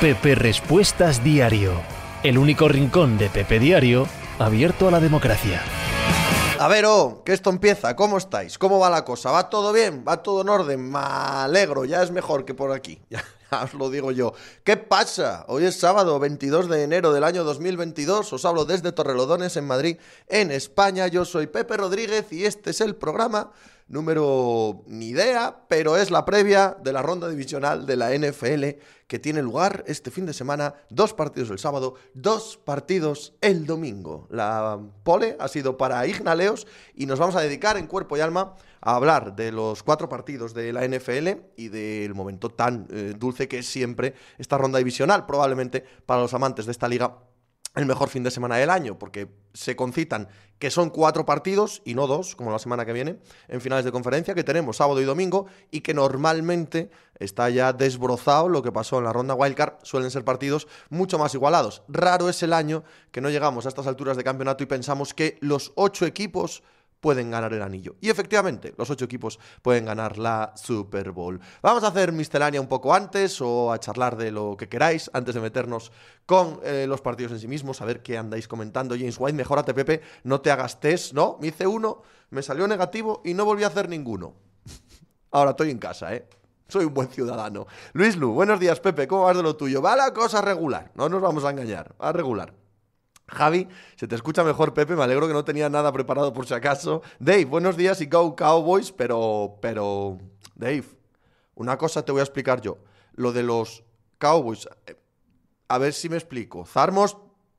Pepe Respuestas Diario, el único rincón de Pepe Diario abierto a la democracia. A ver, oh, que esto empieza. ¿Cómo estáis? ¿Cómo va la cosa? ¿Va todo bien? ¿Va todo en orden? Me alegro, ya es mejor que por aquí. Ya, os lo digo yo. ¿Qué pasa? Hoy es sábado 22 de enero del año 2022. Os hablo desde Torrelodones, en Madrid, en España. Yo soy Pepe Rodríguez y este es el programa número ni idea, pero es la previa de la ronda divisional de la NFL que tiene lugar este fin de semana. Dos partidos el sábado, dos partidos el domingo. La pole ha sido para Ignaleos y nos vamos a dedicar en cuerpo y alma a hablar de los cuatro partidos de la NFL y del momento tan eh, dulce que es siempre esta ronda divisional, probablemente para los amantes de esta liga el mejor fin de semana del año, porque se concitan que son cuatro partidos y no dos, como la semana que viene, en finales de conferencia, que tenemos sábado y domingo, y que normalmente está ya desbrozado lo que pasó en la ronda wildcard, suelen ser partidos mucho más igualados. Raro es el año que no llegamos a estas alturas de campeonato y pensamos que los ocho equipos pueden ganar el anillo. Y efectivamente, los ocho equipos pueden ganar la Super Bowl. Vamos a hacer miscelánea un poco antes o a charlar de lo que queráis antes de meternos con eh, los partidos en sí mismos, a ver qué andáis comentando. James White, mejorate Pepe, no te hagas ¿no? Me hice uno, me salió negativo y no volví a hacer ninguno. Ahora estoy en casa, ¿eh? Soy un buen ciudadano. Luis Lu, buenos días, Pepe. ¿Cómo vas de lo tuyo? Va la cosa regular. No nos vamos a engañar. A regular. Javi, se te escucha mejor, Pepe. Me alegro que no tenía nada preparado por si acaso. Dave, buenos días y go Cowboys, pero, pero, Dave, una cosa te voy a explicar yo. Lo de los Cowboys, eh, a ver si me explico. Zarmos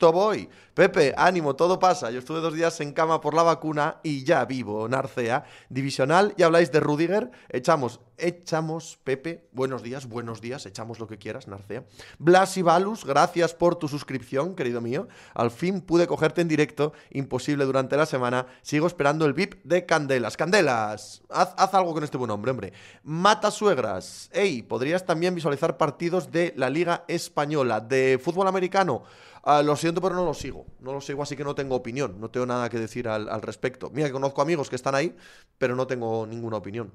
voy. Pepe, ánimo, todo pasa. Yo estuve dos días en cama por la vacuna y ya vivo, Narcea. Divisional, y habláis de Rudiger. Echamos, echamos, Pepe. Buenos días, buenos días, echamos lo que quieras, Narcea. Blas y Balus, gracias por tu suscripción, querido mío. Al fin pude cogerte en directo, imposible durante la semana. Sigo esperando el VIP de Candelas. Candelas, haz, algo con este buen hombre, hombre. Mata suegras. Ey, podrías también visualizar partidos de la Liga Española, de fútbol americano. Ah, lo siento, pero no lo sigo. No lo sigo, así que no tengo opinión. No tengo nada que decir al, respecto. Mira, que conozco amigos que están ahí, pero no tengo ninguna opinión.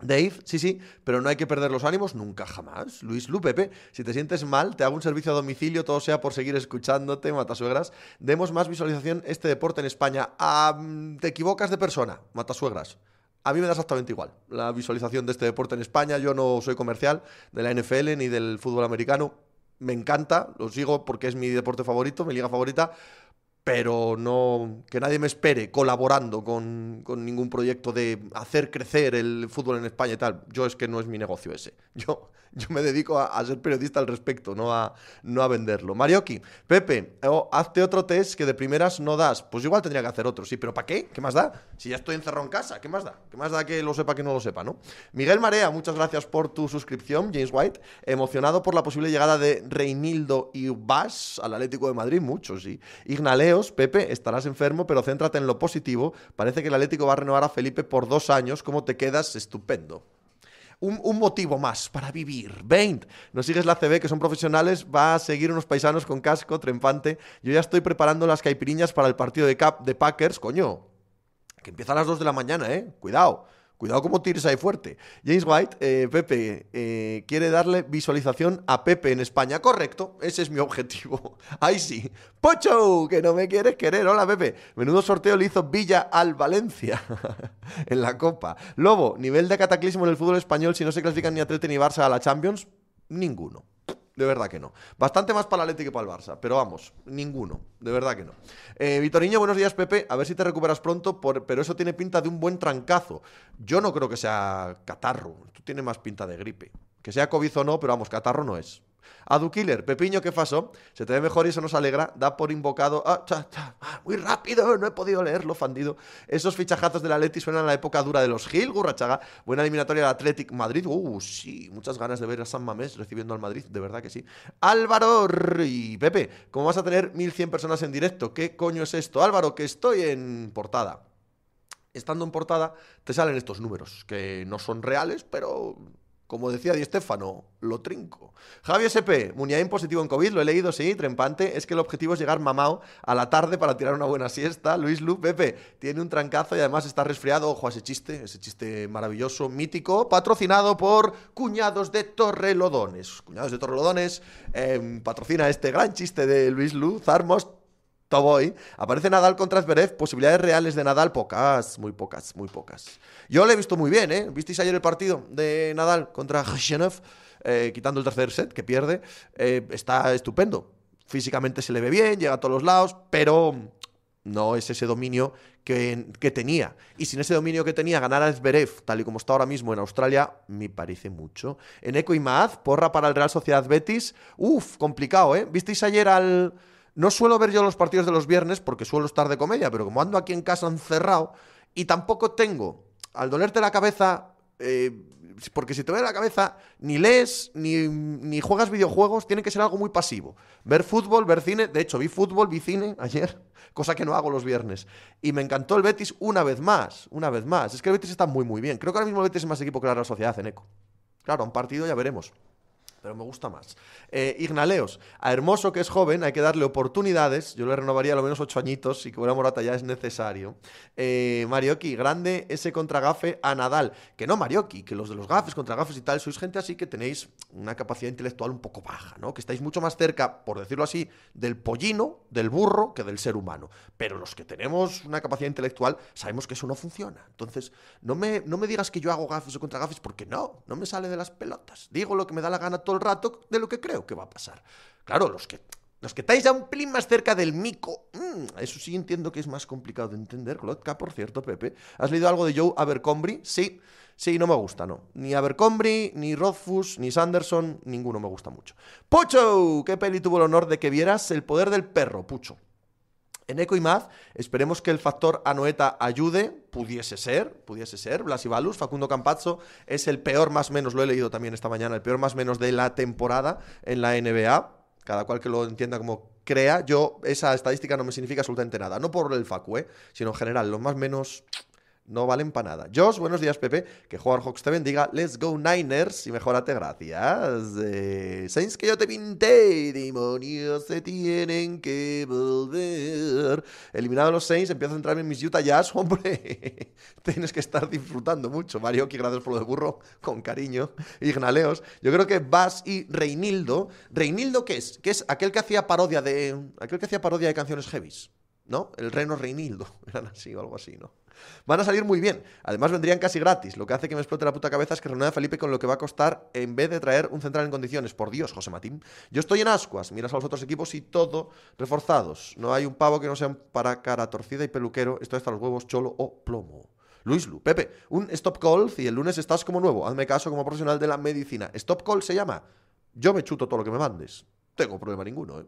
Dave, sí, sí, pero no hay que perder los ánimos nunca, jamás. Luis Lupepe, si te sientes mal, te hago un servicio a domicilio, todo sea por seguir escuchándote, matasuegras. Demos más visualización este deporte en España. te equivocas de persona, matasuegras. A mí me da exactamente igual la visualización de este deporte en España. Yo no soy comercial de la NFL ni del fútbol americano me encanta, lo sigo porque es mi deporte favorito, mi liga favorita, pero no que nadie me espere colaborando con, ningún proyecto de hacer crecer el fútbol en España y tal. Yo es que no es mi negocio ese. Yo, yo me dedico a, ser periodista al respecto, no a, no a venderlo. Marioki, Pepe, hazte otro test que de primeras no das. Pues igual tendría que hacer otro, sí, pero ¿para qué? ¿Qué más da? Si ya estoy encerrado en casa, ¿qué más da? ¿Qué más da que lo sepa que no lo sepa, no? Miguel Marea, muchas gracias por tu suscripción, James White. Emocionado por la posible llegada de Reinildo y al Atlético de Madrid, mucho, sí. Ignaleo Pepe, estarás enfermo, pero céntrate en lo positivo. Parece que el Atlético va a renovar a Felipe por dos años. ¿Cómo te quedas? Estupendo. Un, motivo más para vivir. Veint, Nos sigues la CB, que son profesionales, va a seguir unos paisanos con casco, trempante. Yo ya estoy preparando las caipiriñas para el partido de, cap, de Packers, coño. Que empieza a las dos de la mañana, ¿eh? Cuidado. Cuidado como tires ahí fuerte. James White, eh, Pepe, eh, quiere darle visualización a Pepe en España. Correcto, ese es mi objetivo. Ahí sí. Pocho, que no me quieres querer. Hola, Pepe. Menudo sorteo le hizo Villa al Valencia en la Copa. Lobo, nivel de cataclismo en el fútbol español si no se clasifican ni Atleti ni Barça a la Champions. Ninguno. De verdad que no. Bastante más para el Atlético que para el Barça, pero vamos, ninguno. De verdad que no. Eh, Vitoriño, buenos días, Pepe. A ver si te recuperas pronto, pero eso tiene pinta de un buen trancazo. Yo no creo que sea catarro. Tú tienes más pinta de gripe. Que sea COVID o no, pero vamos, catarro no es. A Pepiño, ¿qué pasó? Se te ve mejor y eso nos alegra. Da por invocado. Ah, muy rápido, no he podido leerlo, fandido. Esos fichajazos de la Leti suenan a la época dura de los Gil, Gurrachaga. Buena eliminatoria del Athletic Madrid. Uh, sí, muchas ganas de ver a San Mamés recibiendo al Madrid, de verdad que sí. Álvaro y Pepe, ¿cómo vas a tener 1100 personas en directo? ¿Qué coño es esto? Álvaro, que estoy en portada estando en portada, te salen estos números, que no son reales, pero como decía Di Stefano, lo trinco. Javier SP, Muniain positivo en COVID, lo he leído, sí, trempante. Es que el objetivo es llegar mamao a la tarde para tirar una buena siesta. Luis Lu, Pepe, tiene un trancazo y además está resfriado. Ojo a ese chiste, ese chiste maravilloso, mítico, patrocinado por Cuñados de Torrelodones. Cuñados de Torrelodones em, patrocina este gran chiste de Luis Lu. Zarmos, Toboy, aparece Nadal contra Zverev, posibilidades reales de Nadal pocas, muy pocas, muy pocas. Yo lo he visto muy bien, ¿eh? ¿Visteis ayer el partido de Nadal contra Khachanov? Eh, quitando el tercer set que pierde, eh, está estupendo. Físicamente se le ve bien, llega a todos los lados, pero no es ese dominio que, que tenía. Y sin ese dominio que tenía, ganar a Zverev, tal y como está ahora mismo en Australia, me parece mucho. En Eco y Maaz, porra para el Real Sociedad Betis. Uf, complicado, ¿eh? ¿Visteis ayer al, no suelo ver yo los partidos de los viernes porque suelo estar de comedia, pero como ando aquí en casa encerrado y tampoco tengo, al dolerte la cabeza, eh, porque si te duele la cabeza, ni lees, ni, ni, juegas videojuegos, tiene que ser algo muy pasivo. Ver fútbol, ver cine, de hecho vi fútbol, vi cine ayer, cosa que no hago los viernes. Y me encantó el Betis una vez más, una vez más. Es que el Betis está muy, muy bien. Creo que ahora mismo el Betis es más equipo que la Real Sociedad en Eco. Claro, un partido ya veremos pero me gusta más. Eh, Ignaleos, a Hermoso que es joven hay que darle oportunidades, yo le renovaría a lo menos ocho añitos y que una morata ya es necesario. Eh, grande ese contragafe a Nadal, que no Marioki, que los de los gafes, contragafes y tal, sois gente así que tenéis una capacidad intelectual un poco baja, ¿no? Que estáis mucho más cerca, por decirlo así, del pollino, del burro, que del ser humano. Pero los que tenemos una capacidad intelectual sabemos que eso no funciona. Entonces, no me, no me digas que yo hago gafes o contragafes porque no, no me sale de las pelotas. Digo lo que me da la gana el rato de lo que creo que va a pasar. Claro, los que los que estáis a un pelín más cerca del mico, mm, eso sí entiendo que es más complicado de entender. Glotka. por cierto, Pepe. ¿Has leído algo de Joe Abercrombie? Sí, sí, no me gusta, no. Ni Abercrombie, ni Rothfuss, ni Sanderson, ninguno me gusta mucho. Pucho, ¿Qué peli tuvo el honor de que vieras? El poder del perro, Pucho. En Eco y Maz, esperemos que el factor Anoeta ayude, pudiese ser, pudiese ser, Blas y Facundo Campazzo es el peor más menos, lo he leído también esta mañana, el peor más menos de la temporada en la NBA, cada cual que lo entienda como crea, yo esa estadística no me significa absolutamente nada, no por el Facu, eh, sino en general, los más menos no valen para nada. Josh, buenos días, Pepe. Que jugar Hawks te bendiga. Let's go Niners y mejorate, gracias. Eh, que yo te pinté, demonios se tienen que volver. Eliminado los Saints, empiezo a entrar en mis Utah Jazz. Hombre, tienes que estar disfrutando mucho. Mario, que gracias por lo de burro, con cariño. Ignaleos. Yo creo que Vas y Reinildo. ¿Reinildo qué es? Que es aquel que hacía parodia de... Aquel que hacía parodia de canciones heavies. ¿No? El reno Reinildo. Eran así o algo así, ¿no? Van a salir muy bien. Además, vendrían casi gratis. Lo que hace que me explote la puta cabeza es que a Felipe con lo que va a costar en vez de traer un central en condiciones. Por Dios, José Matín. Yo estoy en ascuas. Miras a los otros equipos y todo reforzados. No hay un pavo que no sean para cara torcida y peluquero. Esto está los huevos, cholo o plomo. Luis Lu, Pepe, un stop call si el lunes estás como nuevo. Hazme caso como profesional de la medicina. Stop call se llama. Yo me chuto todo lo que me mandes. Tengo problema ninguno, ¿eh?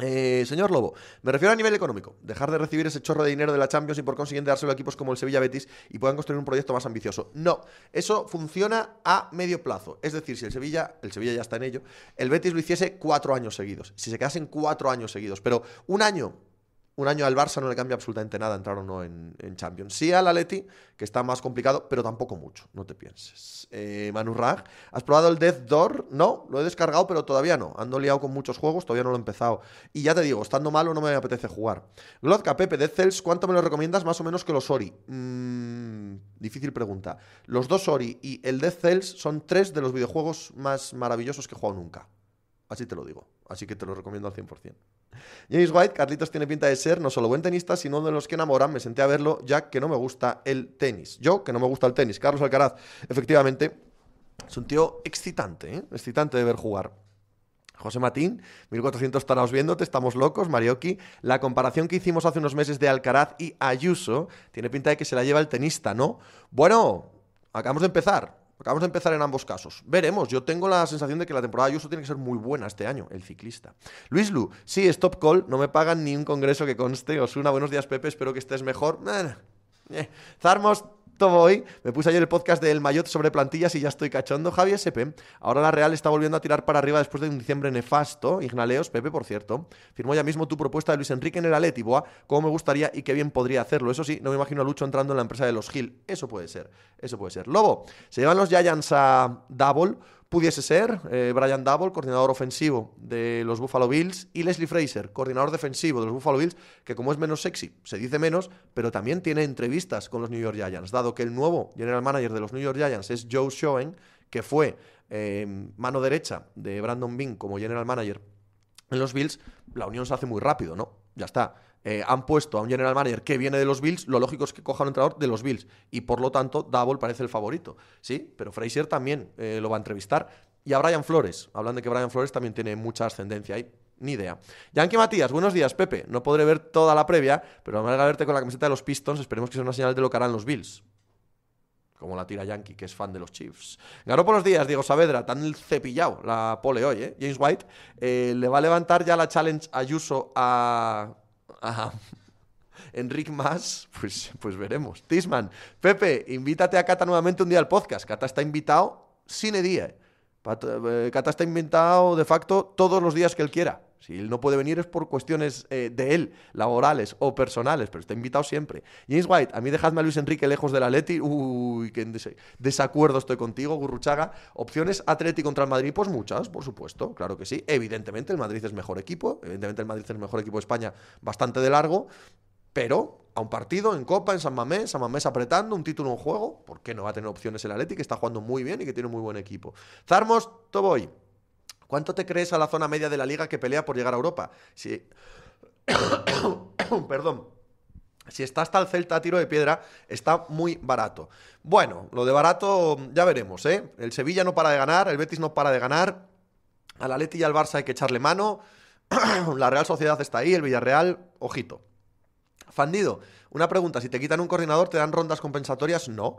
Eh, señor Lobo, me refiero a nivel económico. Dejar de recibir ese chorro de dinero de la Champions y por consiguiente dárselo a equipos como el Sevilla Betis y puedan construir un proyecto más ambicioso. No, eso funciona a medio plazo. Es decir, si el Sevilla, el Sevilla ya está en ello, el Betis lo hiciese cuatro años seguidos. Si se quedasen cuatro años seguidos, pero un año un año al Barça no le cambia absolutamente nada entrar o no en, Champions. Sí al Atleti, que está más complicado, pero tampoco mucho, no te pienses. Eh, Manu ¿has probado el Death Door? No, lo he descargado, pero todavía no. Ando liado con muchos juegos, todavía no lo he empezado. Y ya te digo, estando malo no me apetece jugar. Glodka, Pepe, Death Cells, ¿cuánto me lo recomiendas más o menos que los Ori? Mm, difícil pregunta. Los dos Ori y el Death Cells son tres de los videojuegos más maravillosos que he jugado nunca. Así te lo digo. Así que te lo recomiendo al 100%. James White, Carlitos tiene pinta de ser no solo buen tenista, sino de los que enamoran. Me senté a verlo, ya que no me gusta el tenis. Yo, que no me gusta el tenis. Carlos Alcaraz, efectivamente, es un tío excitante, ¿eh? excitante de ver jugar. José Matín, 1400 viendo viéndote, estamos locos, Marioki. La comparación que hicimos hace unos meses de Alcaraz y Ayuso tiene pinta de que se la lleva el tenista, ¿no? Bueno, acabamos de empezar. Acabamos de empezar en ambos casos. Veremos, yo tengo la sensación de que la temporada de Ayuso tiene que ser muy buena este año, el ciclista. Luis Lu, sí, stop call, no me pagan ni un congreso que conste. una buenos días Pepe, espero que estés mejor. Eh, Zarmos, voy, me puse ayer el podcast del Mayot sobre plantillas y ya estoy cachando Javier SP, ahora la Real está volviendo a tirar para arriba después de un diciembre nefasto. Ignaleos, Pepe, por cierto. Firmó ya mismo tu propuesta de Luis Enrique en el Atleti, Cómo me gustaría y qué bien podría hacerlo. Eso sí, no me imagino a Lucho entrando en la empresa de los Gil. Eso puede ser, eso puede ser. Lobo, se llevan los Giants a Double pudiese ser eh, Brian Double, coordinador ofensivo de los Buffalo Bills, y Leslie Fraser, coordinador defensivo de los Buffalo Bills, que como es menos sexy, se dice menos, pero también tiene entrevistas con los New York Giants, dado que el nuevo general manager de los New York Giants es Joe Schoen, que fue eh, mano derecha de Brandon Bing como general manager en los Bills, la unión se hace muy rápido, ¿no? Ya está. Eh, han puesto a un general manager que viene de los Bills, lo lógico es que coja un entrenador de los Bills. Y por lo tanto, Double parece el favorito. Sí, pero Fraser también eh, lo va a entrevistar. Y a Brian Flores. hablando de que Brian Flores también tiene mucha ascendencia ahí. Ni idea. Yankee Matías, buenos días, Pepe. No podré ver toda la previa, pero me alegra verte con la camiseta de los Pistons. Esperemos que sea una señal de lo que harán los Bills como la tira Yankee, que es fan de los Chiefs. Ganó por los días Diego Saavedra, tan cepillado la pole hoy, ¿eh? James White eh, le va a levantar ya la challenge a Ayuso a a Enric más, pues, pues veremos. Tisman, Pepe, invítate a Cata nuevamente un día al podcast. Cata está invitado cine día. Eh, Cata está invitado de facto todos los días que él quiera. Si él no puede venir es por cuestiones eh, de él, laborales o personales, pero está invitado siempre. James White, a mí dejadme a Luis Enrique lejos del Atleti. Uy, qué desacuerdo estoy contigo, Gurruchaga. Opciones Atleti contra el Madrid, pues muchas, por supuesto, claro que sí. Evidentemente el Madrid es mejor equipo, evidentemente el Madrid es el mejor equipo de España bastante de largo, pero a un partido en Copa, en San Mamés, San Mamés apretando, un título en juego, ¿por qué no va a tener opciones el Atleti que está jugando muy bien y que tiene un muy buen equipo? Zarmos, Toboy. ¿Cuánto te crees a la zona media de la liga que pelea por llegar a Europa? Si... Perdón. Si está hasta el Celta a tiro de piedra, está muy barato. Bueno, lo de barato ya veremos, ¿eh? El Sevilla no para de ganar, el Betis no para de ganar. Al Atleti y al Barça hay que echarle mano. la Real Sociedad está ahí, el Villarreal, ojito. Fandido, una pregunta. Si te quitan un coordinador, ¿te dan rondas compensatorias? No.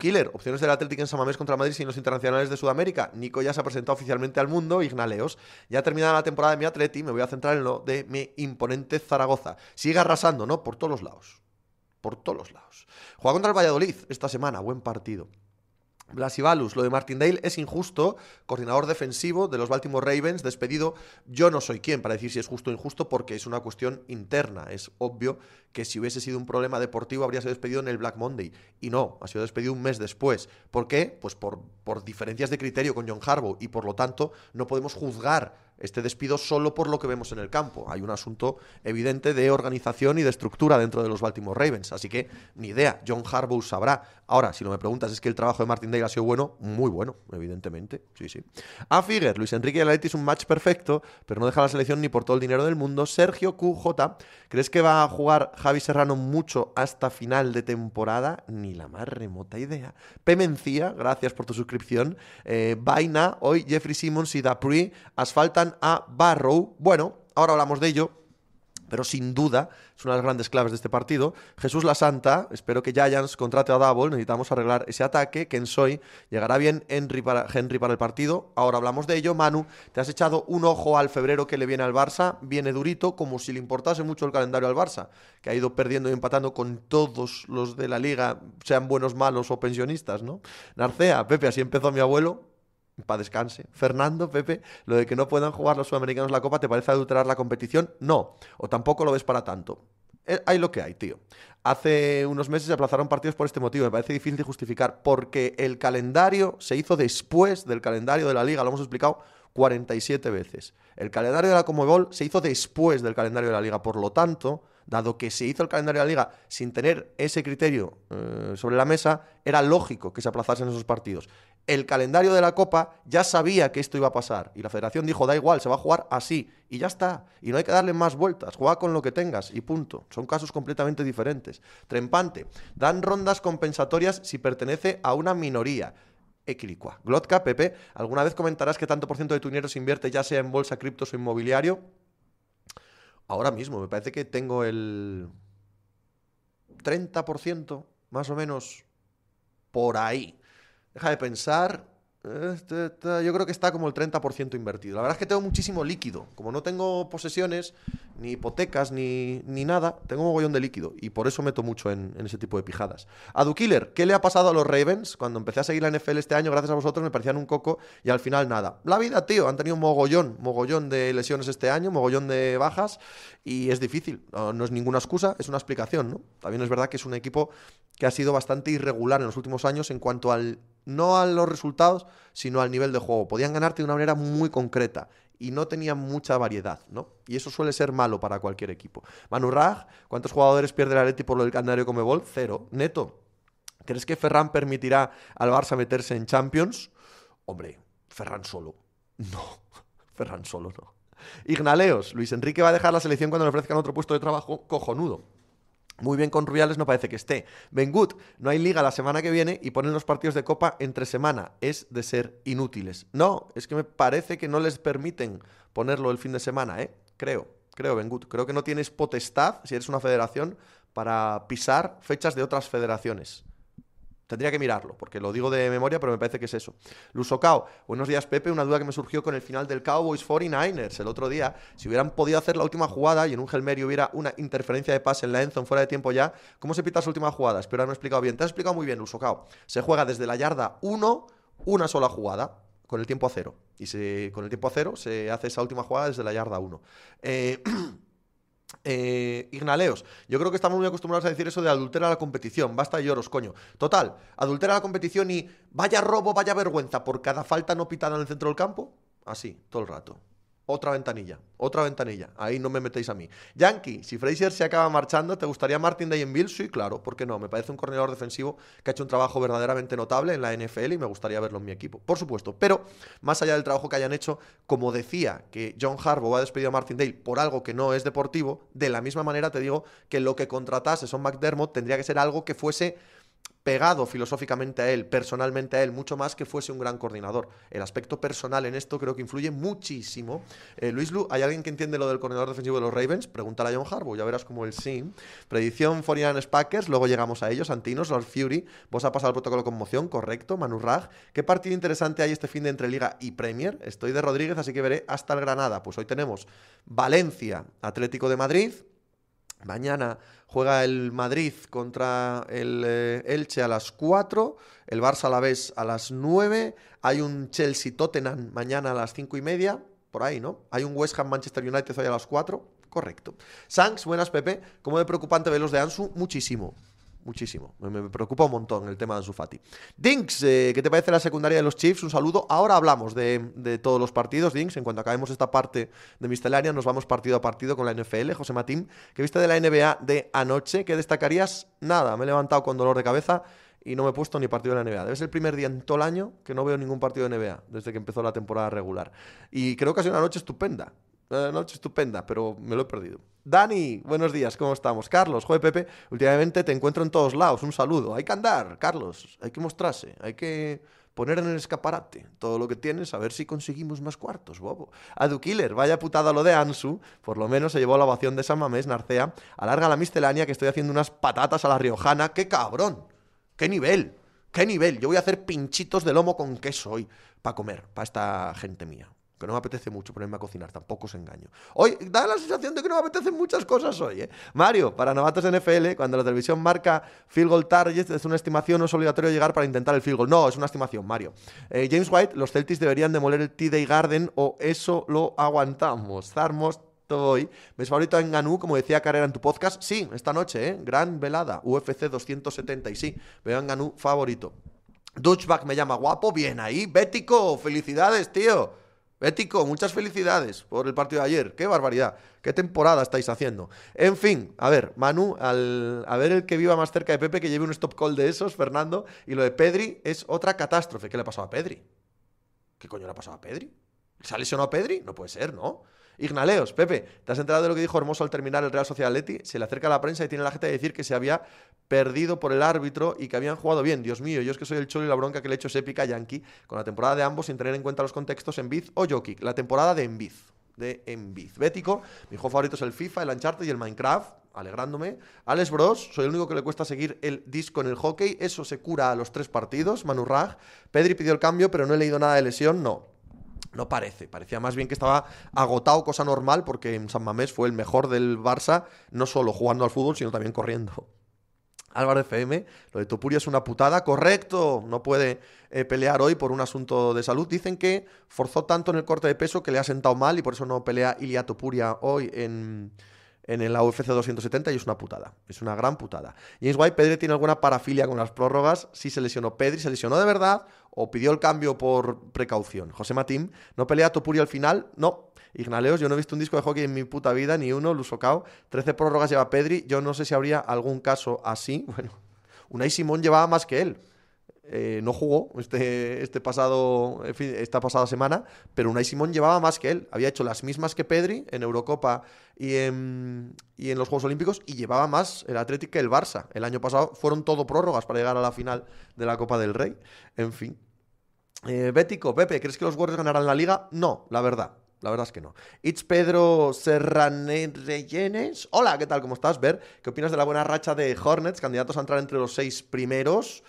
Killer, opciones del Atlético en Samamés contra Madrid sin los internacionales de Sudamérica. Nico ya se ha presentado oficialmente al mundo. Ignaleos. Ya ha terminado la temporada de mi Atleti, me voy a centrar en lo de mi imponente Zaragoza. Sigue arrasando, ¿no? Por todos los lados. Por todos los lados. Juega contra el Valladolid esta semana. Buen partido. Blasibalus, lo de Martindale es injusto, coordinador defensivo de los Baltimore Ravens, despedido. Yo no soy quien para decir si es justo o injusto porque es una cuestión interna. Es obvio que si hubiese sido un problema deportivo habría sido despedido en el Black Monday. Y no, ha sido despedido un mes después. ¿Por qué? Pues por, por diferencias de criterio con John Harbaugh y por lo tanto no podemos juzgar este despido solo por lo que vemos en el campo. Hay un asunto evidente de organización y de estructura dentro de los Baltimore Ravens. Así que ni idea. John Harbaugh sabrá. Ahora, si lo me preguntas, es que el trabajo de Martin Dale ha sido bueno, muy bueno, evidentemente. Sí, sí. A Figuer, Luis Enrique y Atleti es un match perfecto, pero no deja la selección ni por todo el dinero del mundo. Sergio QJ, ¿crees que va a jugar Javi Serrano mucho hasta final de temporada? Ni la más remota idea. Pemencía, gracias por tu suscripción. Eh, Vaina, hoy Jeffrey Simmons y Dapri asfaltan a Barrow. Bueno, ahora hablamos de ello pero sin duda es una de las grandes claves de este partido. Jesús La Santa, espero que Giants contrate a Double, necesitamos arreglar ese ataque. Soy, llegará bien Henry para, Henry para el partido. Ahora hablamos de ello. Manu, te has echado un ojo al febrero que le viene al Barça, viene durito, como si le importase mucho el calendario al Barça, que ha ido perdiendo y empatando con todos los de la liga, sean buenos, malos o pensionistas, ¿no? Narcea, Pepe, así empezó mi abuelo, para descanse. Fernando, Pepe, lo de que no puedan jugar los sudamericanos la Copa, ¿te parece adulterar la competición? No, o tampoco lo ves para tanto. Eh, hay lo que hay, tío. Hace unos meses se aplazaron partidos por este motivo. Me parece difícil de justificar porque el calendario se hizo después del calendario de la liga. Lo hemos explicado 47 veces. El calendario de la Comebol se hizo después del calendario de la liga. Por lo tanto, dado que se hizo el calendario de la liga sin tener ese criterio eh, sobre la mesa, era lógico que se aplazasen esos partidos el calendario de la Copa ya sabía que esto iba a pasar. Y la federación dijo, da igual, se va a jugar así. Y ya está. Y no hay que darle más vueltas. Juega con lo que tengas y punto. Son casos completamente diferentes. Trempante. Dan rondas compensatorias si pertenece a una minoría. Equilicua. Glotka, Pepe, ¿alguna vez comentarás que tanto por ciento de tu dinero se invierte ya sea en bolsa, criptos o inmobiliario? Ahora mismo, me parece que tengo el 30% más o menos por ahí Deja de pensar. Este yo creo que está como el 30% invertido. La verdad es que tengo muchísimo líquido. Como no tengo posesiones, ni hipotecas, ni, nada, tengo un mogollón de líquido. Y por eso meto mucho en, ese tipo de pijadas. A Dukiller, Killer, ¿qué le ha pasado a los Ravens? Cuando empecé a seguir la NFL este año, gracias a vosotros, me parecían un coco y al final nada. La vida, tío. Han tenido un mogollón, mogollón de lesiones este año, mogollón de bajas. Y es difícil. No, no es ninguna excusa, es una explicación, ¿no? También es verdad que es un equipo que ha sido bastante irregular en los últimos años en cuanto al no a los resultados, sino al nivel de juego. Podían ganarte de una manera muy concreta y no tenían mucha variedad, ¿no? Y eso suele ser malo para cualquier equipo. Manu Raj, ¿cuántos jugadores pierde el Leti por lo del calendario Comebol? Cero. Neto, ¿crees que Ferran permitirá al Barça meterse en Champions? Hombre, Ferran solo. No, Ferran solo no. Ignaleos, Luis Enrique va a dejar la selección cuando le ofrezcan otro puesto de trabajo cojonudo. Muy bien con Rubiales no parece que esté. Bengut, no hay liga la semana que viene y ponen los partidos de copa entre semana. Es de ser inútiles. No, es que me parece que no les permiten ponerlo el fin de semana, ¿eh? Creo, creo, Bengut. Creo que no tienes potestad, si eres una federación, para pisar fechas de otras federaciones. Tendría que mirarlo, porque lo digo de memoria, pero me parece que es eso. Lusocao, buenos días Pepe, una duda que me surgió con el final del Cowboys 49ers el otro día. Si hubieran podido hacer la última jugada y en un Gelmerio hubiera una interferencia de pase en la Enzo fuera de tiempo ya, ¿cómo se pita esa última jugada? Espero haberme explicado bien. Te has explicado muy bien, Cao. Se juega desde la yarda 1, una sola jugada, con el tiempo a cero. Y se, con el tiempo a cero se hace esa última jugada desde la yarda 1. Eh... Eh, Ignaleos, yo creo que estamos muy acostumbrados a decir eso de adultera la competición, basta lloros, coño. Total, adultera la competición y vaya robo, vaya vergüenza por cada falta no pitada en el centro del campo, así, todo el rato otra ventanilla, otra ventanilla. Ahí no me metéis a mí. Yankee, si Fraser se acaba marchando, ¿te gustaría Martin Bills? Sí, claro, ¿por qué no? Me parece un corredor defensivo que ha hecho un trabajo verdaderamente notable en la NFL y me gustaría verlo en mi equipo, por supuesto. Pero, más allá del trabajo que hayan hecho, como decía que John Harbaugh ha despedido a Martin Dale por algo que no es deportivo, de la misma manera te digo que lo que contratase son McDermott tendría que ser algo que fuese pegado filosóficamente a él, personalmente a él, mucho más que fuese un gran coordinador. El aspecto personal en esto creo que influye muchísimo. Eh, Luis Lu, ¿hay alguien que entiende lo del coordinador defensivo de los Ravens? Pregúntale a John Harbaugh, ya verás como el sí. Predicción Forian Packers, luego llegamos a ellos, Antinos, Lord Fury, vos ha pasado el protocolo con moción, correcto, Manu Raj. ¿Qué partido interesante hay este fin de entre Liga y Premier? Estoy de Rodríguez, así que veré hasta el Granada. Pues hoy tenemos Valencia, Atlético de Madrid, mañana Juega el Madrid contra el eh, Elche a las 4, el Barça a la vez a las 9, hay un Chelsea-Tottenham mañana a las 5 y media, por ahí, ¿no? Hay un West Ham-Manchester United hoy a las 4, correcto. Sanks, buenas Pepe, como de preocupante los de Ansu, muchísimo muchísimo. Me, preocupa un montón el tema de sufati Dinks, eh, ¿qué te parece la secundaria de los Chiefs? Un saludo. Ahora hablamos de, todos los partidos, Dinks. En cuanto acabemos esta parte de Mistelaria, nos vamos partido a partido con la NFL. José Matín, ¿qué viste de la NBA de anoche? ¿Qué destacarías? Nada, me he levantado con dolor de cabeza y no me he puesto ni partido de la NBA. Debe ser el primer día en todo el año que no veo ningún partido de NBA desde que empezó la temporada regular. Y creo que ha sido una noche estupenda. Eh, noche estupenda, pero me lo he perdido. Dani, buenos días, ¿cómo estamos? Carlos, joder, Pepe, últimamente te encuentro en todos lados, un saludo. Hay que andar, Carlos, hay que mostrarse, hay que poner en el escaparate todo lo que tienes, a ver si conseguimos más cuartos, bobo. Adu Killer, vaya putada lo de Ansu, por lo menos se llevó la ovación de San Mamés, Narcea. Alarga la miscelánea que estoy haciendo unas patatas a la riojana, qué cabrón, qué nivel, qué nivel. Yo voy a hacer pinchitos de lomo con queso hoy, para comer, para esta gente mía no me apetece mucho ponerme a cocinar, tampoco os engaño. Hoy da la sensación de que no me apetecen muchas cosas hoy, ¿eh? Mario, para novatos NFL, cuando la televisión marca field goal target, es una estimación, no es obligatorio llegar para intentar el field goal. No, es una estimación, Mario. Eh, James White, los Celtics deberían demoler el T-Day Garden o eso lo aguantamos. Zarmos hoy. mi favorito en Ganú, como decía Carrera en tu podcast. Sí, esta noche, ¿eh? Gran velada, UFC 270. Y sí, veo en Ganú favorito. Dutchback me llama guapo, bien ahí. Bético, felicidades, tío. Ético, muchas felicidades por el partido de ayer. ¡Qué barbaridad! ¡Qué temporada estáis haciendo! En fin, a ver, Manu, a ver el que viva más cerca de Pepe que lleve un stop call de esos, Fernando. Y lo de Pedri es otra catástrofe. ¿Qué le ha pasado a Pedri? ¿Qué coño le ha pasado a Pedri? ¿Sale o no a Pedri? No puede ser, ¿no? Ignaleos, Pepe, ¿te has enterado de lo que dijo Hermoso al terminar el Real Sociedad Leti? Se le acerca a la prensa y tiene la gente de decir que se había perdido por el árbitro y que habían jugado bien. Dios mío, yo es que soy el cholo y la bronca que le he hecho es épica Yankee con la temporada de ambos sin tener en cuenta los contextos en Biz o Jokic. La temporada de Enviz de Enviz. Bético, mi hijo favorito es el FIFA, el Uncharted y el Minecraft, alegrándome. Alex Bros, soy el único que le cuesta seguir el disco en el hockey, eso se cura a los tres partidos, Manurrag. Pedri pidió el cambio, pero no he leído nada de lesión, no. No parece, parecía más bien que estaba agotado, cosa normal, porque en San Mamés fue el mejor del Barça, no solo jugando al fútbol, sino también corriendo. Álvaro FM, lo de Topuria es una putada, correcto, no puede eh, pelear hoy por un asunto de salud. Dicen que forzó tanto en el corte de peso que le ha sentado mal y por eso no pelea Ilia Topuria hoy en, en el AUFC 270 y es una putada. Es una gran putada. James White, Pedri tiene alguna parafilia con las prórrogas. Si se lesionó Pedri, se lesionó de verdad o pidió el cambio por precaución. José Matín, ¿no pelea Topuri al final? No. Ignaleos, yo no he visto un disco de hockey en mi puta vida, ni uno, Lusocao. 13 prórrogas lleva Pedri. Yo no sé si habría algún caso así. Bueno, Unai Simón llevaba más que él. Eh, no jugó este, este pasado, eh, esta pasada semana, pero Unai Simón llevaba más que él. Había hecho las mismas que Pedri en Eurocopa y en, y en los Juegos Olímpicos y llevaba más el Atlético que el Barça. El año pasado fueron todo prórrogas para llegar a la final de la Copa del Rey. En fin. Eh, Bético, Pepe, ¿crees que los Warriors ganarán la liga? No, la verdad. La verdad es que no. It's Pedro Serranerellenes Hola, ¿qué tal? ¿Cómo estás? Ver, ¿qué opinas de la buena racha de Hornets, candidatos a entrar entre los seis primeros?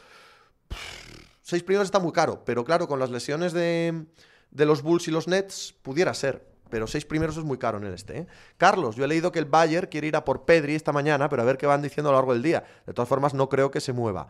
seis primeros está muy caro, pero claro, con las lesiones de, de los Bulls y los Nets, pudiera ser. Pero seis primeros es muy caro en el este. ¿eh? Carlos, yo he leído que el Bayer quiere ir a por Pedri esta mañana, pero a ver qué van diciendo a lo largo del día. De todas formas, no creo que se mueva.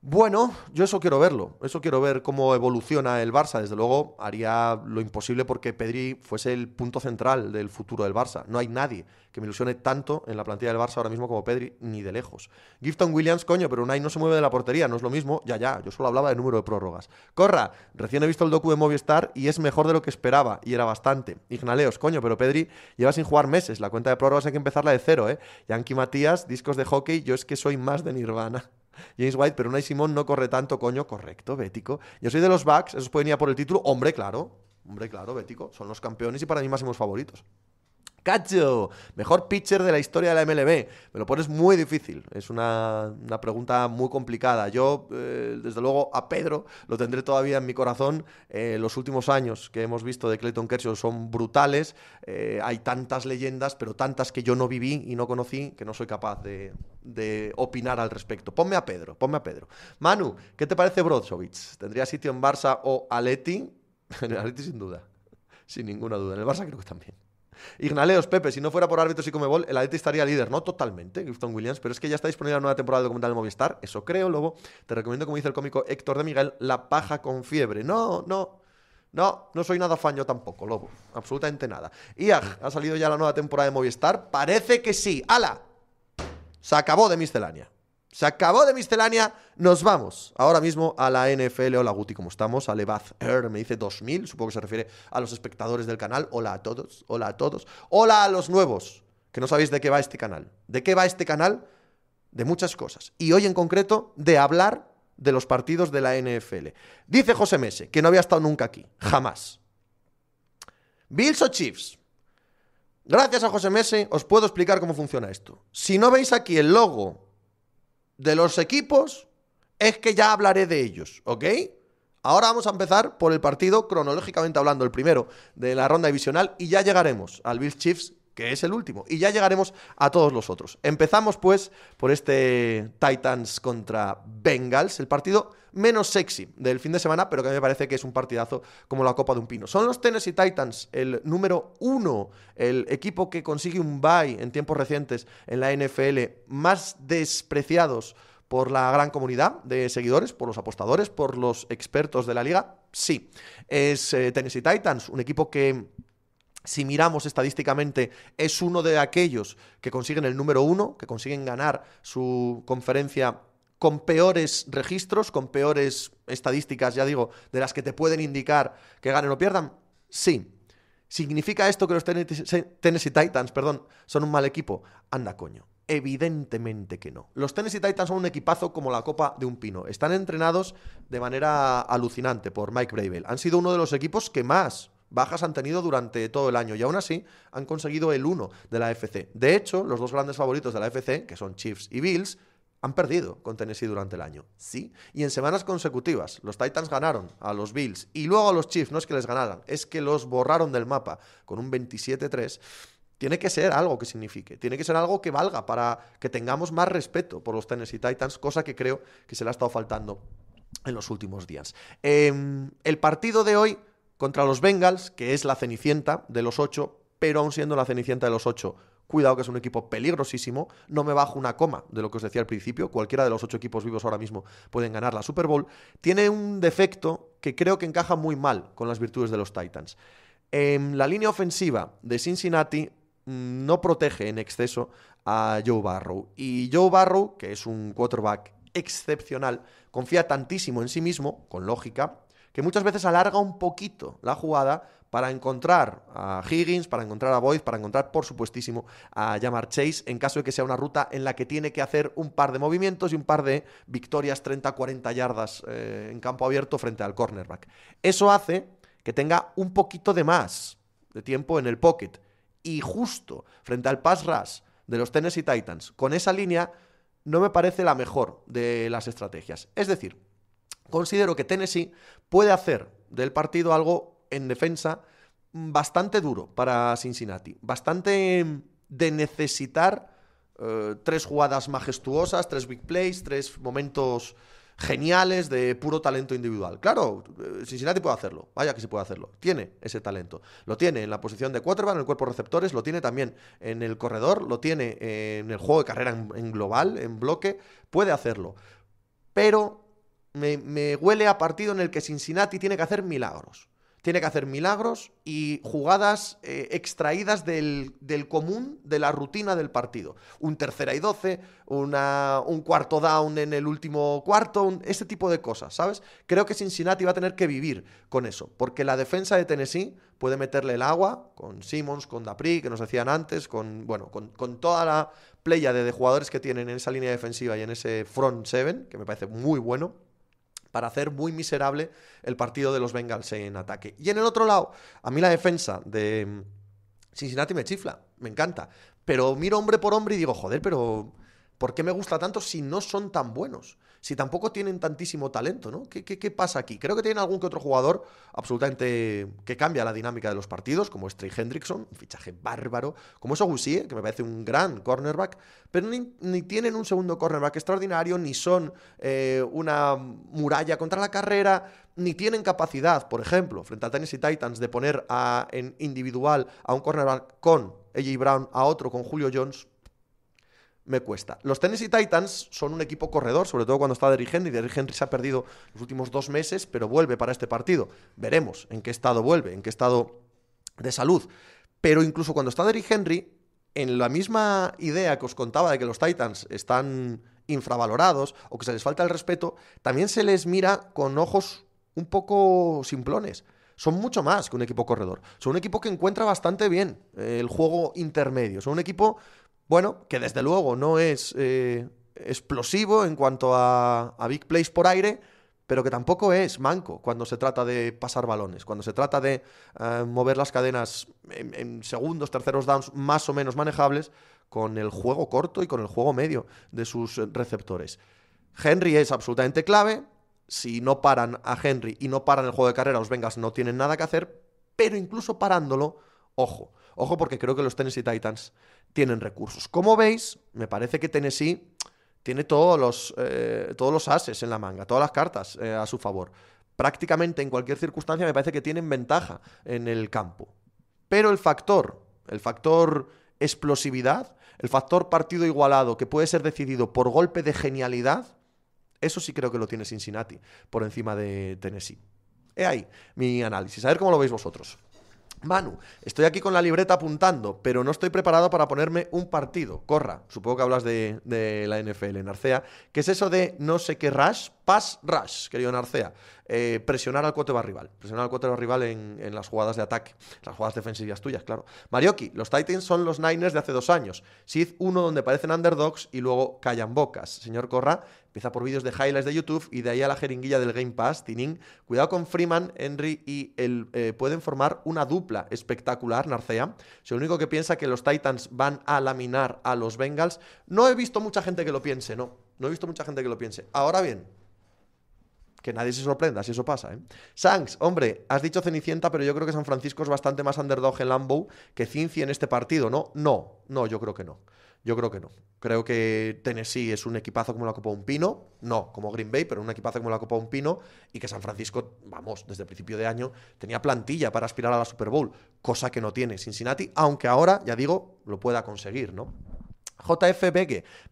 Bueno, yo eso quiero verlo. Eso quiero ver cómo evoluciona el Barça. Desde luego, haría lo imposible porque Pedri fuese el punto central del futuro del Barça. No hay nadie que me ilusione tanto en la plantilla del Barça ahora mismo como Pedri, ni de lejos. Gifton Williams, coño, pero Unai no se mueve de la portería, no es lo mismo. Ya, ya, yo solo hablaba de número de prórrogas. Corra, recién he visto el docu de Movistar y es mejor de lo que esperaba, y era bastante. Ignaleos, coño, pero Pedri lleva sin jugar meses. La cuenta de prórrogas hay que empezarla de cero, ¿eh? Yankee Matías, discos de hockey, yo es que soy más de Nirvana. James White, pero Unai Simón no corre tanto, coño, correcto, bético. Yo soy de los Bucks, esos pueden ir a por el título, hombre, claro. Hombre, claro, bético. Son los campeones y para mí máximos favoritos mejor pitcher de la historia de la MLB. Me lo pones muy difícil, es una, pregunta muy complicada. Yo, eh, desde luego, a Pedro lo tendré todavía en mi corazón. Eh, los últimos años que hemos visto de Clayton Kershaw son brutales. Eh, hay tantas leyendas, pero tantas que yo no viví y no conocí que no soy capaz de, opinar al respecto. Ponme a Pedro, ponme a Pedro. Manu, ¿qué te parece Brozovic? ¿Tendría sitio en Barça o Aleti? En Aleti sin duda, sin ninguna duda. En el Barça creo que también. Ignaleos, Pepe, si no fuera por árbitros y Comebol, el Atleti estaría líder, ¿no? Totalmente, griffin Williams, pero es que ya está disponible la nueva temporada de documental de Movistar, eso creo, Lobo. Te recomiendo, como dice el cómico Héctor de Miguel, La paja con fiebre. No, no, no, no soy nada Fan yo tampoco, Lobo. Absolutamente nada. IAG, ¿ha salido ya la nueva temporada de Movistar? Parece que sí. ¡Hala! Se acabó de miscelánea. Se acabó de miscelánea, nos vamos. Ahora mismo a la NFL. Hola Guti, ¿cómo estamos? Alebaz air. me dice 2000, supongo que se refiere a los espectadores del canal. Hola a todos, hola a todos. Hola a los nuevos, que no sabéis de qué va este canal. ¿De qué va este canal? De muchas cosas. Y hoy en concreto, de hablar de los partidos de la NFL. Dice José Mese, que no había estado nunca aquí, jamás. Bills o Chiefs. Gracias a José Mese os puedo explicar cómo funciona esto. Si no veis aquí el logo de los equipos es que ya hablaré de ellos, ¿ok? Ahora vamos a empezar por el partido, cronológicamente hablando, el primero de la ronda divisional y ya llegaremos al Bills Chiefs que es el último. Y ya llegaremos a todos los otros. Empezamos pues por este Titans contra Bengals, el partido menos sexy del fin de semana, pero que a mí me parece que es un partidazo como la copa de un pino. Son los Tennessee Titans, el número uno, el equipo que consigue un bye en tiempos recientes en la NFL, más despreciados por la gran comunidad de seguidores, por los apostadores, por los expertos de la liga. Sí, es eh, Tennessee Titans, un equipo que si miramos estadísticamente, es uno de aquellos que consiguen el número uno, que consiguen ganar su conferencia con peores registros, con peores estadísticas, ya digo, de las que te pueden indicar que ganen o pierdan. Sí. ¿Significa esto que los Tennessee Titans, perdón, son un mal equipo? Anda, coño. Evidentemente que no. Los Tennessee Titans son un equipazo como la copa de un pino. Están entrenados de manera alucinante por Mike Bravel. Han sido uno de los equipos que más bajas han tenido durante todo el año y aún así han conseguido el 1 de la FC. De hecho, los dos grandes favoritos de la FC, que son Chiefs y Bills, han perdido con Tennessee durante el año, sí. Y en semanas consecutivas, los Titans ganaron a los Bills y luego a los Chiefs, no es que les ganaran, es que los borraron del mapa con un 27-3. Tiene que ser algo que signifique, tiene que ser algo que valga para que tengamos más respeto por los Tennessee Titans, cosa que creo que se le ha estado faltando en los últimos días. Em, el partido de hoy contra los Bengals, que es la cenicienta de los ocho, pero aún siendo la cenicienta de los ocho, cuidado que es un equipo peligrosísimo, no me bajo una coma de lo que os decía al principio, cualquiera de los ocho equipos vivos ahora mismo pueden ganar la Super Bowl, tiene un defecto que creo que encaja muy mal con las virtudes de los Titans. En em, la línea ofensiva de Cincinnati mm, no protege en exceso a Joe Barrow. Y Joe Barrow, que es un quarterback excepcional, confía tantísimo en sí mismo, con lógica, que muchas veces alarga un poquito la jugada para encontrar a Higgins, para encontrar a Boyd, para encontrar, por supuestísimo, a Jamar Chase, en caso de que sea una ruta en la que tiene que hacer un par de movimientos y un par de victorias 30-40 yardas eh, en campo abierto frente al cornerback. Eso hace que tenga un poquito de más de tiempo en el pocket. Y justo frente al pass rush de los Tennessee Titans, con esa línea, no me parece la mejor de las estrategias. Es decir, considero que Tennessee puede hacer del partido algo en defensa mm, bastante duro para Cincinnati, bastante mm, de necesitar eh, tres jugadas majestuosas, tres big plays, tres momentos geniales de puro talento individual. Claro, eh, Cincinnati puede hacerlo, vaya que sí puede hacerlo, tiene ese talento, lo tiene en la posición de quarterback, en el cuerpo receptores, lo tiene también en el corredor, lo tiene eh, en el juego de carrera en global, en bloque, puede hacerlo, pero me, huele a partido en el que Cincinnati tiene que hacer milagros. Tiene que hacer milagros y jugadas eh, extraídas del, común, de la rutina del partido. Un tercera y doce, una, un cuarto down en el último cuarto, ese tipo de cosas, ¿sabes? Creo que Cincinnati va a tener que vivir con eso, porque la defensa de Tennessee puede meterle el agua con Simmons, con Dapri, que nos decían antes, con, bueno, con, con toda la playa de, de jugadores que tienen en esa línea defensiva y en ese front seven, que me parece muy bueno para hacer muy miserable el partido de los Bengals en ataque. Y en el otro lado, a mí la defensa de mm, Cincinnati me chifla, me encanta. Pero miro hombre por hombre y digo, joder, pero ¿por qué me gusta tanto si no son tan buenos? si tampoco tienen tantísimo talento, ¿no? ¿Qué, pasa aquí? Creo que tienen algún que otro jugador absolutamente que cambia la dinámica de los partidos, como Stray Hendrickson, un fichaje bárbaro, como eso que me parece un gran cornerback, pero ni, tienen un segundo cornerback extraordinario, ni son eh, una muralla contra la carrera, ni tienen capacidad, por ejemplo, frente a Tennessee Titans, de poner en individual a un cornerback con AJ Brown, a otro con Julio Jones me cuesta. Los Tennessee Titans son un equipo corredor, sobre todo cuando está Derrick Henry. Derrick Henry se ha perdido los últimos dos meses, pero vuelve para este partido. Veremos en qué estado vuelve, en qué estado de salud. Pero incluso cuando está Derrick Henry, en la misma idea que os contaba de que los Titans están infravalorados o que se les falta el respeto, también se les mira con ojos un poco simplones son mucho más que un equipo corredor. Son un equipo que encuentra bastante bien eh, el juego intermedio. Son un equipo bueno, que desde luego no es eh, explosivo en cuanto a, big plays por aire, pero que tampoco es manco cuando se trata de pasar balones, cuando se trata de eh, mover las cadenas en, en, segundos, terceros downs más o menos manejables con el juego corto y con el juego medio de sus receptores. Henry es absolutamente clave. Si no paran a Henry y no paran el juego de carrera, los Vengas no tienen nada que hacer, pero incluso parándolo, ojo, ojo porque creo que los Tennessee Titans tienen recursos. Como veis, me parece que Tennessee tiene todos los, eh, todos los ases en la manga, todas las cartas eh, a su favor. Prácticamente en cualquier circunstancia me parece que tienen ventaja en el campo. Pero el factor, el factor explosividad, el factor partido igualado que puede ser decidido por golpe de genialidad, eso sí creo que lo tiene Cincinnati por encima de Tennessee. He ahí mi análisis. A ver cómo lo veis vosotros. Manu, estoy aquí con la libreta apuntando, pero no estoy preparado para ponerme un partido. Corra, supongo que hablas de, la NFL, Arcea. ¿Qué es eso de no sé qué rash? Pass rush, querido Narcea. Eh, presionar al cuatro rival. Presionar al cuatro rival en, las jugadas de ataque. Las jugadas defensivas tuyas, claro. Marioki, los Titans son los Niners de hace dos años. Sith uno donde parecen underdogs y luego callan bocas. Señor Corra, empieza por vídeos de highlights de YouTube y de ahí a la jeringuilla del Game Pass, Tinin. Cuidado con Freeman, Henry y el eh, pueden formar una dupla espectacular, Narcea. Si el único que piensa que los Titans van a laminar a los Bengals, no he visto mucha gente que lo piense, no. No he visto mucha gente que lo piense. Ahora bien, que nadie se sorprenda si eso pasa, ¿eh? Sanks, hombre, has dicho Cenicienta, pero yo creo que San Francisco es bastante más underdog en Lambeau que Cinci en este partido, ¿no? No, no, yo creo que no. Yo creo que no. Creo que Tennessee es un equipazo como la Copa Un Pino, no como Green Bay, pero un equipazo como la Copa Un Pino, y que San Francisco, vamos, desde el principio de año tenía plantilla para aspirar a la Super Bowl, cosa que no tiene Cincinnati, aunque ahora, ya digo, lo pueda conseguir, ¿no? JF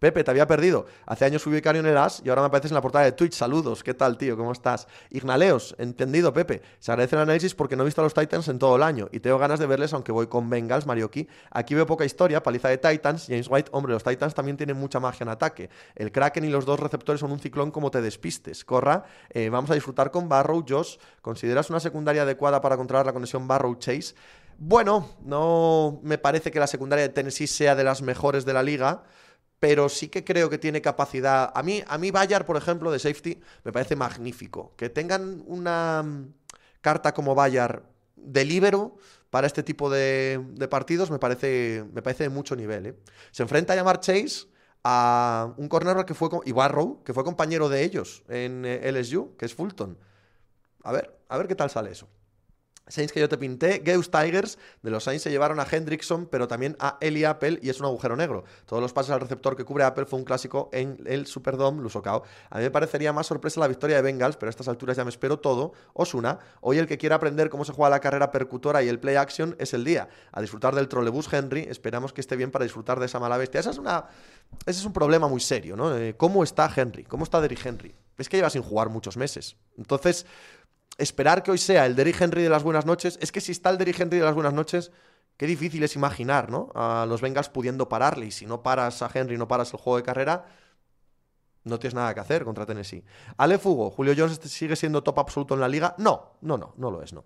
Pepe, te había perdido. Hace años fui becario en el AS y ahora me apareces en la portada de Twitch. Saludos, ¿qué tal, tío? ¿Cómo estás? Ignaleos, entendido, Pepe. Se agradece el análisis porque no he visto a los Titans en todo el año y tengo ganas de verles, aunque voy con Bengals, Marioki. Aquí veo poca historia, paliza de Titans, James White. Hombre, los Titans también tienen mucha magia en ataque. El Kraken y los dos receptores son un ciclón como te despistes. Corra, eh, vamos a disfrutar con Barrow. Josh, ¿consideras una secundaria adecuada para controlar la conexión Barrow-Chase? bueno, no me parece que la secundaria de Tennessee sea de las mejores de la liga, pero sí que creo que tiene capacidad. A mí, a mí Bayard, por ejemplo, de safety, me parece magnífico. Que tengan una mm, carta como Bayard de libero para este tipo de, partidos me parece, me parece de mucho nivel. ¿eh? Se enfrenta a llamar Chase a un corner que fue y Barrow, que fue compañero de ellos en eh, LSU, que es Fulton. A ver, a ver qué tal sale eso. Saints que yo te pinté, Geus Tigers, de los Saints se llevaron a Hendrickson, pero también a Eli Apple y es un agujero negro. Todos los pases al receptor que cubre Apple fue un clásico en el Superdome socao. A mí me parecería más sorpresa la victoria de Bengals, pero a estas alturas ya me espero todo. Osuna, hoy el que quiera aprender cómo se juega la carrera percutora y el play action es el día. A disfrutar del trolebús Henry, esperamos que esté bien para disfrutar de esa mala bestia. Esa es una, ese es un problema muy serio, ¿no? Eh, ¿Cómo está Henry? ¿Cómo está Derry Henry? Es que lleva sin jugar muchos meses. Entonces, esperar que hoy sea el Derry Henry de las buenas noches, es que si está el Derrick Henry de las buenas noches, qué difícil es imaginar, ¿no? A los vengas pudiendo pararle. Y si no paras a Henry, no paras el juego de carrera, no tienes nada que hacer contra Tennessee. Ale Fugo, ¿Julio Jones sigue siendo top absoluto en la liga? No, no, no, no lo es, no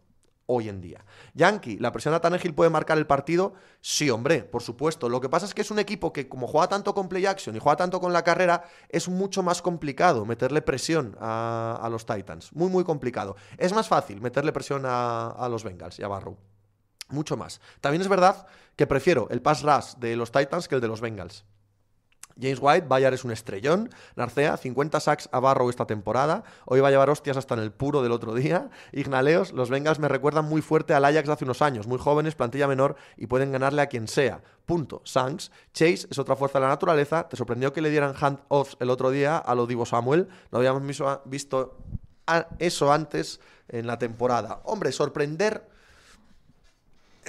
hoy en día. Yankee, ¿la presión de Tannehill puede marcar el partido? Sí, hombre, por supuesto. Lo que pasa es que es un equipo que, como juega tanto con play action y juega tanto con la carrera, es mucho más complicado meterle presión a, los Titans. Muy, muy complicado. Es más fácil meterle presión a, a los Bengals y a Barrow. Mucho más. También es verdad que prefiero el pass rush de los Titans que el de los Bengals. James White, Bayard es un estrellón. Narcea, 50 sacks a Barrow esta temporada. Hoy va a llevar hostias hasta en el puro del otro día. Ignaleos, los Vengas me recuerdan muy fuerte al Ajax de hace unos años. Muy jóvenes, plantilla menor y pueden ganarle a quien sea. Punto. Sanks. Chase es otra fuerza de la naturaleza. Te sorprendió que le dieran hand-offs el otro día a lo Divo Samuel. No habíamos visto eso antes en la temporada. Hombre, sorprender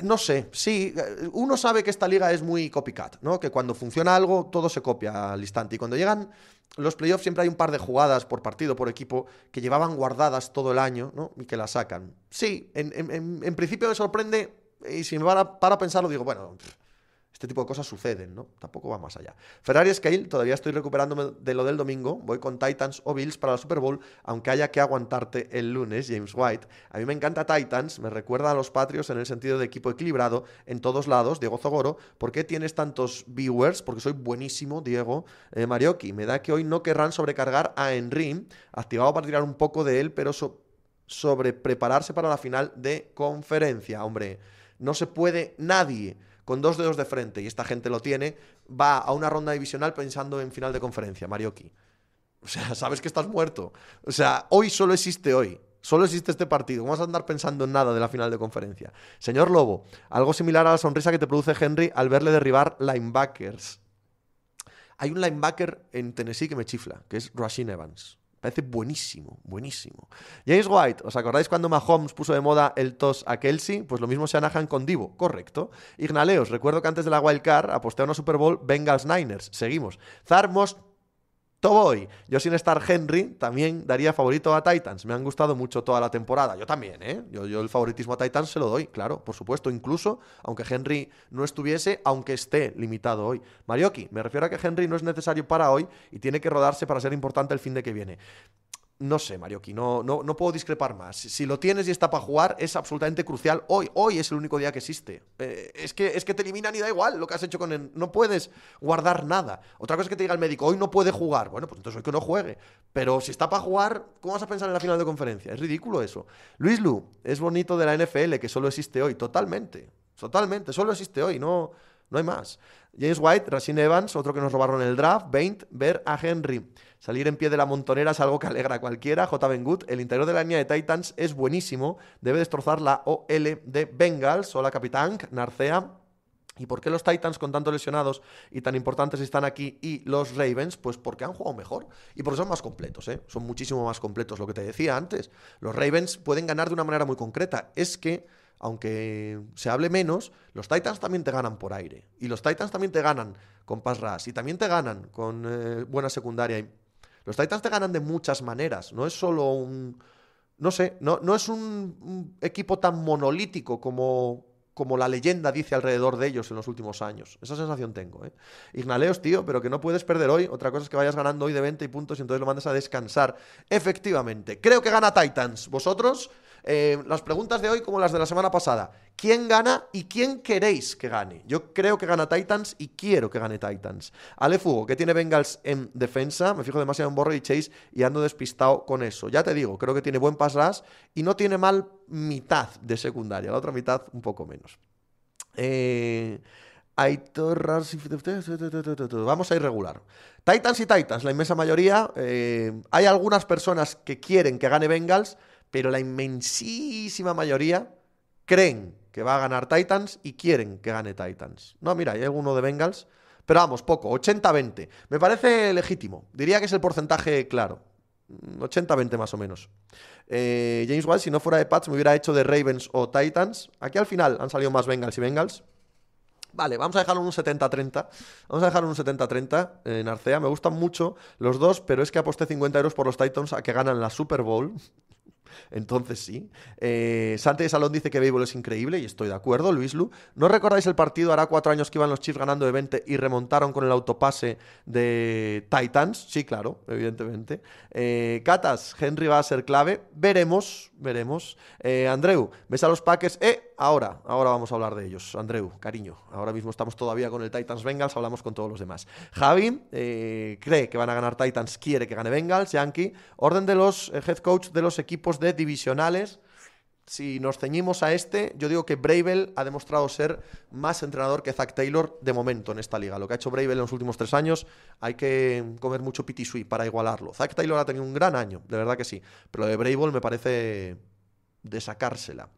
no sé, sí, uno sabe que esta liga es muy copycat, ¿no? Que cuando funciona algo, todo se copia al instante. Y cuando llegan los playoffs, siempre hay un par de jugadas por partido, por equipo, que llevaban guardadas todo el año, ¿no? Y que las sacan. Sí, en, principio me sorprende, y si me para, para pensarlo, digo, bueno, este tipo de cosas suceden, ¿no? Tampoco va más allá. Ferrari Scale, todavía estoy recuperándome de lo del domingo. Voy con Titans o Bills para la Super Bowl, aunque haya que aguantarte el lunes, James White. A mí me encanta Titans, me recuerda a los patrios en el sentido de equipo equilibrado en todos lados. Diego Zogoro, ¿por qué tienes tantos viewers? Porque soy buenísimo, Diego. Eh, me da que hoy no querrán sobrecargar a Enrim, activado para tirar un poco de él, pero sobre prepararse para la final de conferencia. Hombre, no se puede nadie con dos dedos de frente, y esta gente lo tiene, va a una ronda divisional pensando en final de conferencia, Marioki. O sea, sabes que estás muerto. O sea, hoy solo existe hoy. Solo existe este partido. vas a andar pensando en nada de la final de conferencia. Señor Lobo, algo similar a la sonrisa que te produce Henry al verle derribar linebackers. Hay un linebacker en Tennessee que me chifla, que es Rashin Evans. Parece buenísimo, buenísimo. James White, ¿os acordáis cuando Mahomes puso de moda el tos a Kelsey? Pues lo mismo se anajan con Divo, correcto. Ignaleos, recuerdo que antes de la Wild Card aposté a una Super Bowl Bengals Niners. Seguimos. Zarmos Toboy, yo sin estar Henry también daría favorito a Titans. Me han gustado mucho toda la temporada. Yo también, ¿eh? Yo, yo el favoritismo a Titans se lo doy, claro, por supuesto. Incluso aunque Henry no estuviese, aunque esté limitado hoy. Marioki, me refiero a que Henry no es necesario para hoy y tiene que rodarse para ser importante el fin de que viene no sé, que no, no, no, puedo discrepar más. Si lo tienes y está para jugar, es absolutamente crucial. Hoy, hoy es el único día que existe. Eh, es, que, es que te eliminan y da igual lo que has hecho con él. No puedes guardar nada. Otra cosa es que te diga el médico, hoy no puede jugar. Bueno, pues entonces hoy que no juegue. Pero si está para jugar, ¿cómo vas a pensar en la final de conferencia? Es ridículo eso. Luis Lu, es bonito de la NFL que solo existe hoy. Totalmente. Totalmente. Solo existe hoy. No, no hay más. James White, Racine Evans, otro que nos robaron en el draft. Baint, Ver a Henry. Salir en pie de la montonera es algo que alegra a cualquiera. J. good el interior de la línea de Titans es buenísimo. Debe destrozar la OL de Bengals. la capitán. Narcea, ¿Y por qué los Titans con tantos lesionados y tan importantes están aquí y los Ravens? Pues porque han jugado mejor y porque son más completos, ¿eh? Son muchísimo más completos, lo que te decía antes. Los Ravens pueden ganar de una manera muy concreta. Es que, aunque se hable menos, los Titans también te ganan por aire. Y los Titans también te ganan con pass rush. Y también te ganan con eh, buena secundaria y los Titans te ganan de muchas maneras, no es solo un... No sé, no, no es un, equipo tan monolítico como, como la leyenda dice alrededor de ellos en los últimos años. Esa sensación tengo. ¿eh? Ignaleos, tío, pero que no puedes perder hoy. Otra cosa es que vayas ganando hoy de 20 puntos y entonces lo mandas a descansar. Efectivamente, creo que gana Titans. ¿Vosotros? Eh, las preguntas de hoy como las de la semana pasada. ¿Quién gana y quién queréis que gane? Yo creo que gana Titans y quiero que gane Titans. Ale Fugo, que tiene Bengals en defensa, me fijo demasiado en Borro y Chase y ando despistado con eso. Ya te digo, creo que tiene buen pass rush y no tiene mal mitad de secundaria, la otra mitad un poco menos. Eh... Vamos a ir regular. Titans y Titans, la inmensa mayoría. Eh, hay algunas personas que quieren que gane Bengals, pero la inmensísima mayoría creen que va a ganar Titans y quieren que gane Titans. No, mira, hay alguno de Bengals, pero vamos, poco, 80-20. Me parece legítimo, diría que es el porcentaje claro. 80-20 más o menos. Eh, James White, si no fuera de Pats, me hubiera hecho de Ravens o Titans. Aquí al final han salido más Bengals y Bengals. Vale, vamos a dejarlo en un 70-30. Vamos a dejarlo en un 70-30 en Arcea. Me gustan mucho los dos, pero es que aposté 50 euros por los Titans a que ganan la Super Bowl. Entonces sí. Eh, Sante Salón dice que Bébol es increíble y estoy de acuerdo, Luis Lu. ¿No recordáis el partido? Hará cuatro años que iban los Chiefs ganando de 20 y remontaron con el autopase de Titans. Sí, claro, evidentemente. Catas, eh, Henry va a ser clave. Veremos, veremos. Eh, Andreu, ves a los paques? Eh, ahora, ahora vamos a hablar de ellos. Andreu, cariño. Ahora mismo estamos todavía con el Titans Bengals, hablamos con todos los demás. Javi eh, cree que van a ganar Titans, quiere que gane Bengals. Yankee, orden de los head coach de los equipos de divisionales, si nos ceñimos a este, yo digo que Bravel ha demostrado ser más entrenador que Zach Taylor de momento en esta liga. Lo que ha hecho Bravel en los últimos tres años, hay que comer mucho pitisui para igualarlo. Zach Taylor ha tenido un gran año, de verdad que sí, pero lo de Bravel me parece de sacársela.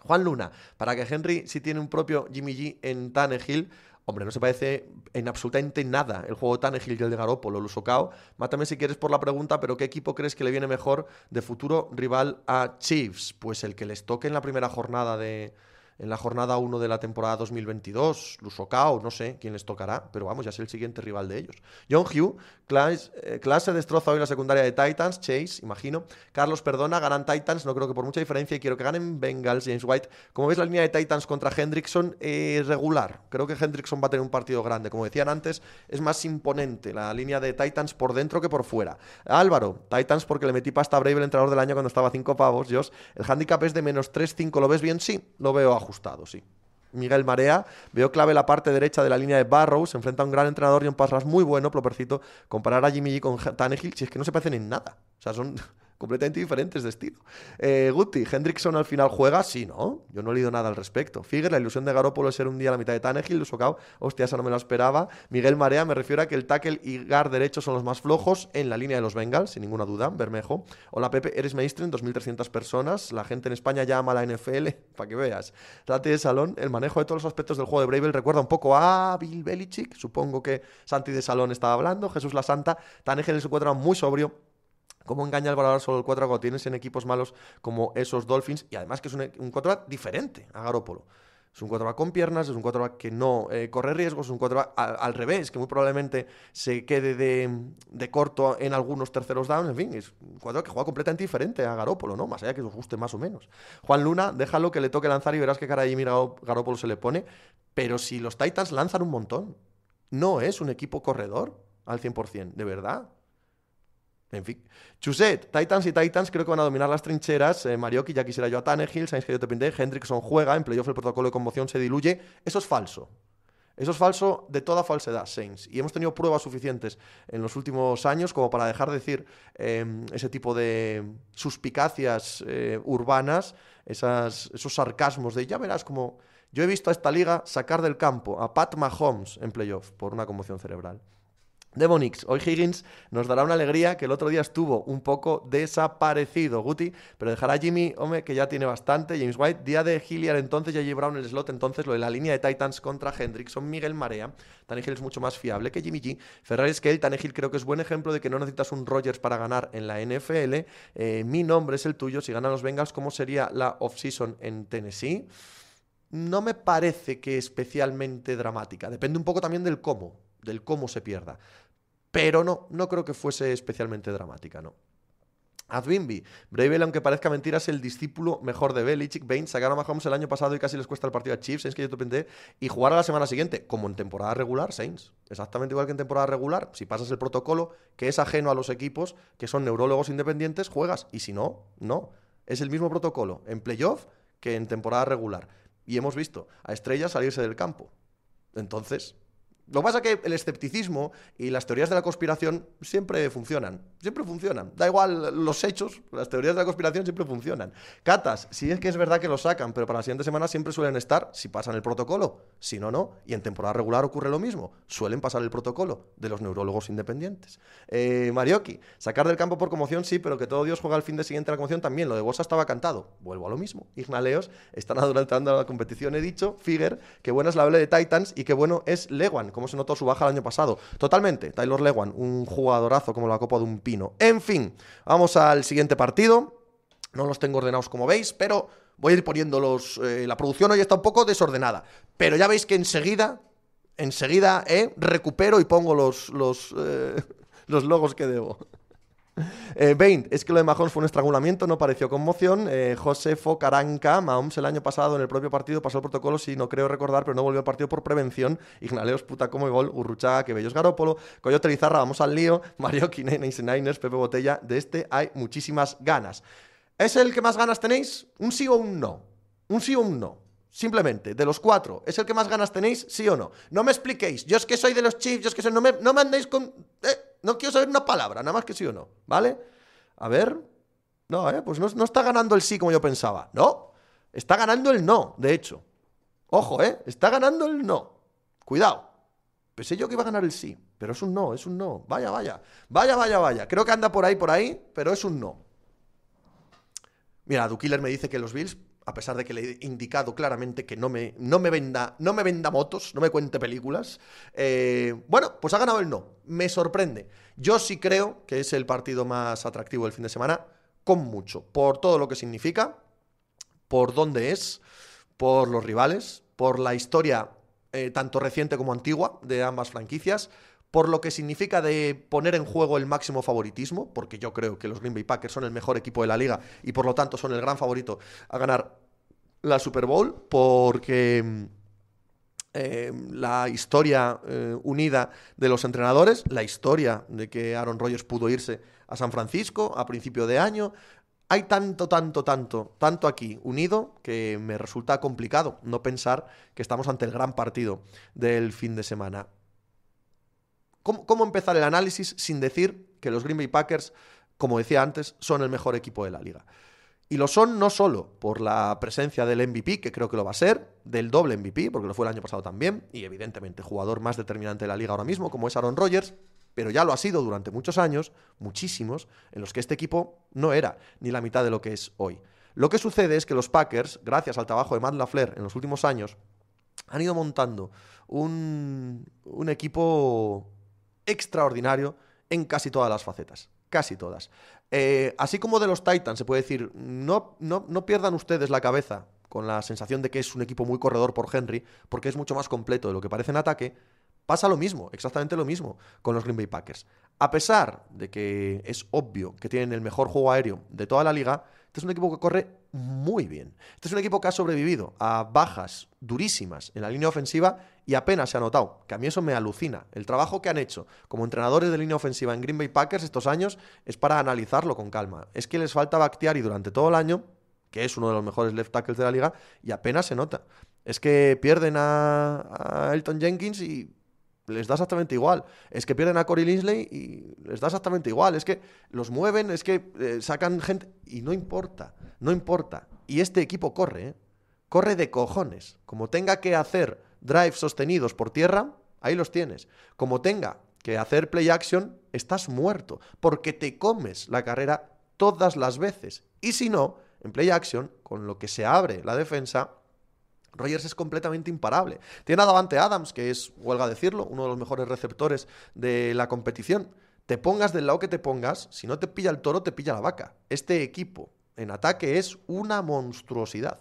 Juan Luna, para que Henry si tiene un propio Jimmy G en Tannehill, Hombre, no se parece en absolutamente nada el juego tan el de Garópolo, Lusocao. Mátame si quieres por la pregunta, pero ¿qué equipo crees que le viene mejor de futuro rival a Chiefs? Pues el que les toque en la primera jornada de, en la jornada 1 de la temporada 2022, Lusokao, no sé quién les tocará, pero vamos, ya es el siguiente rival de ellos. John Hugh, Clash, clase eh, se destroza hoy en la secundaria de Titans, Chase, imagino. Carlos Perdona, ganan Titans, no creo que por mucha diferencia, y quiero que ganen Bengals, James White. Como ves la línea de Titans contra Hendrickson es eh, regular. Creo que Hendrickson va a tener un partido grande. Como decían antes, es más imponente la línea de Titans por dentro que por fuera. Álvaro, Titans porque le metí pasta a Brave el entrenador del año cuando estaba cinco pavos, Dios. El handicap es de menos 3-5, ¿lo ves bien? Sí, lo veo a ajustado, sí. Miguel Marea. Veo clave la parte derecha de la línea de Barrows, Se enfrenta a un gran entrenador y un pass muy bueno, Plopercito. Comparar a Jimmy G con Tannehill, si es que no se parecen en nada. O sea, son completamente diferentes de estilo. Eh, Guti, Hendrickson al final juega, sí, ¿no? Yo no he leído nada al respecto. Figue, la ilusión de Garópolo es ser un día a la mitad de Tanegil, socao. hostia, esa no me lo esperaba. Miguel Marea, me refiero a que el tackle y gar derecho son los más flojos en la línea de los Bengals, sin ninguna duda, Bermejo. Hola Pepe, eres maestro en 2.300 personas, la gente en España llama a la NFL, para que veas. Trate de Salón, el manejo de todos los aspectos del juego de Bravel recuerda un poco a Bill Belichick, supongo que Santi de Salón estaba hablando, Jesús la Santa, Tanegil su encuentra muy sobrio ¿Cómo engaña el valorar solo el 4 cuando tienes en equipos malos como esos Dolphins? Y además que es un, 4 e, 4 diferente a Garópolo. Es un 4 quarterback con piernas, es un 4-4 que no eh, corre riesgos, es un 4 al, al, revés, que muy probablemente se quede de, corto en algunos terceros downs. En fin, es un 4A que juega completamente diferente a Garópolo, ¿no? Más allá que os guste más o menos. Juan Luna, déjalo que le toque lanzar y verás qué cara de Jimmy Garópolo se le pone. Pero si los Titans lanzan un montón, no es un equipo corredor al 100%, de verdad. En fin. Chuset, Titans y Titans creo que van a dominar las trincheras. Eh, Mario ya quisiera yo a Tannehill, Sainz que yo te pinté, Hendrickson juega, en playoff el protocolo de conmoción se diluye. Eso es falso. Eso es falso de toda falsedad, Saints. Y hemos tenido pruebas suficientes en los últimos años como para dejar de decir em, ese tipo de suspicacias eh, urbanas, esos sarcasmos de ya verás como yo he visto a esta liga sacar del campo a Pat Mahomes en playoff por una conmoción cerebral. Devonix, hoy Higgins nos dará una alegría que el otro día estuvo un poco desaparecido, Guti, pero dejará a Jimmy, hombre, que ya tiene bastante, James White, día de Hilliard entonces, ya Brown en el slot entonces, lo de la línea de Titans contra Hendrickson, Miguel Marea, Tannehill es mucho más fiable que Jimmy G, Ferrari Scale, Tannehill creo que es buen ejemplo de que no necesitas un Rogers para ganar en la NFL, eh, mi nombre es el tuyo, si ganan los Bengals, ¿cómo sería la off-season en Tennessee? No me parece que especialmente dramática, depende un poco también del cómo del cómo se pierda. Pero no, no creo que fuese especialmente dramática, no. Adbimbi, Bravel, aunque parezca mentira, es el discípulo mejor de Belichick. Bain sacaron a Mahomes el año pasado y casi les cuesta el partido a Chiefs, Es que yo te y jugar a la semana siguiente, como en temporada regular, Saints. Exactamente igual que en temporada regular. Si pasas el protocolo, que es ajeno a los equipos, que son neurólogos independientes, juegas. Y si no, no. Es el mismo protocolo en playoff que en temporada regular. Y hemos visto a Estrella salirse del campo. Entonces, lo que pasa es que el escepticismo y las teorías de la conspiración siempre funcionan. Siempre funcionan. Da igual los hechos, las teorías de la conspiración siempre funcionan. Catas, sí es que es verdad que lo sacan, pero para la siguiente semana siempre suelen estar si pasan el protocolo. Si no, no. Y en temporada regular ocurre lo mismo. Suelen pasar el protocolo de los neurólogos independientes. Eh, Marioki, sacar del campo por conmoción sí, pero que todo Dios juega al fin de siguiente la conmoción también. Lo de Bosa estaba cantado. Vuelvo a lo mismo. Ignaleos están adelantando la competición, he dicho. Figer, que buena es la hable de Titans y que bueno es Lewan se notó su baja el año pasado. Totalmente, Taylor Lewan, un jugadorazo como la copa de un pino. En fin, vamos al siguiente partido. No los tengo ordenados como veis, pero voy a ir poniéndolos. los eh, la producción hoy está un poco desordenada, pero ya veis que enseguida, enseguida, eh, recupero y pongo los, los, eh, los logos que debo. Eh, es que lo de Mahomes fue un estrangulamiento, no pareció conmoción. Eh, Josefo Caranca, Mahomes el año pasado en el propio partido pasó el protocolo, si no creo recordar, pero no volvió al partido por prevención. Ignaleos, puta como gol, Urruchaga, bellos Garópolo, Coyote Lizarra, vamos al lío, Mario Kine, Niners, Pepe Botella. De este hay muchísimas ganas. ¿Es el que más ganas tenéis? ¿Un sí o un no? ¿Un sí o un no? Simplemente, de los cuatro. ¿Es el que más ganas tenéis? ¿Sí o no? No me expliquéis. Yo es que soy de los chips, yo es que No me, no andéis con... Eh, no quiero saber una palabra, nada más que sí o no. ¿Vale? A ver. No, eh, pues no, está ganando el sí como yo pensaba. No. Está ganando el no, de hecho. Ojo, eh. Está ganando el no. Cuidado. Pensé yo que iba a ganar el sí, pero es un no, es un no. Vaya, vaya. Vaya, vaya, vaya. Creo que anda por ahí, por ahí, pero es un no. Mira, Dukiller me dice que los Bills a pesar de que le he indicado claramente que no me, no me, venda, no me venda motos, no me cuente películas. Eh, bueno, pues ha ganado el no. Me sorprende. Yo sí creo que es el partido más atractivo del fin de semana, con mucho, por todo lo que significa, por dónde es, por los rivales, por la historia eh, tanto reciente como antigua de ambas franquicias, por lo que significa de poner en juego el máximo favoritismo, porque yo creo que los Green Bay Packers son el mejor equipo de la liga y por lo tanto son el gran favorito a ganar la Super Bowl, porque mm, eh, la historia eh, unida de los entrenadores, la historia de que Aaron Rodgers pudo irse a San Francisco a principio de año, hay tanto, tanto, tanto, tanto aquí unido que me resulta complicado no pensar que estamos ante el gran partido del fin de semana. ¿Cómo, empezar el análisis sin decir que los Green Bay Packers, como decía antes, son el mejor equipo de la liga? Y lo son no solo por la presencia del MVP, que creo que lo va a ser, del doble MVP, porque lo fue el año pasado también, y evidentemente jugador más determinante de la liga ahora mismo, como es Aaron Rodgers, pero ya lo ha sido durante muchos años, muchísimos, en los que este equipo no era ni la mitad de lo que es hoy. Lo que sucede es que los Packers, gracias al trabajo de Matt LaFleur en los últimos años, han ido montando un equipo extraordinario en casi todas las facetas. Casi todas. Eh, así como de los Titans, se puede decir, no, no, no pierdan ustedes la cabeza con la sensación de que es un equipo muy corredor por Henry, porque es mucho más completo de lo que parece en ataque, pasa lo mismo, exactamente lo mismo con los Green Bay Packers. A pesar de que es obvio que tienen el mejor juego aéreo de toda la liga, este es un equipo que corre muy bien. Este es un equipo que ha sobrevivido a bajas durísimas en la línea ofensiva y apenas se ha notado, que a mí eso me alucina. El trabajo que han hecho como entrenadores de línea ofensiva en Green Bay Packers estos años es para analizarlo con calma. Es que les falta Bactiari durante todo el año, que es uno de los mejores left tackles de la liga, y apenas se nota. Es que pierden a Elton Jenkins y les da exactamente igual. Es que pierden a Corey Linsley y les da exactamente igual. Es que los mueven, es que eh, sacan gente. Y no importa, no importa. Y este equipo corre, ¿eh? corre de cojones. Como tenga que hacer drives sostenidos por tierra, ahí los tienes. Como tenga que hacer play action, estás muerto. Porque te comes la carrera todas las veces. Y si no, en play action, con lo que se abre la defensa, Rogers es completamente imparable. Tiene a Adams, que es, huelga decirlo, uno de los mejores receptores de la competición. Te pongas del lado que te pongas, si no te pilla el toro, te pilla la vaca. Este equipo en ataque es una monstruosidad.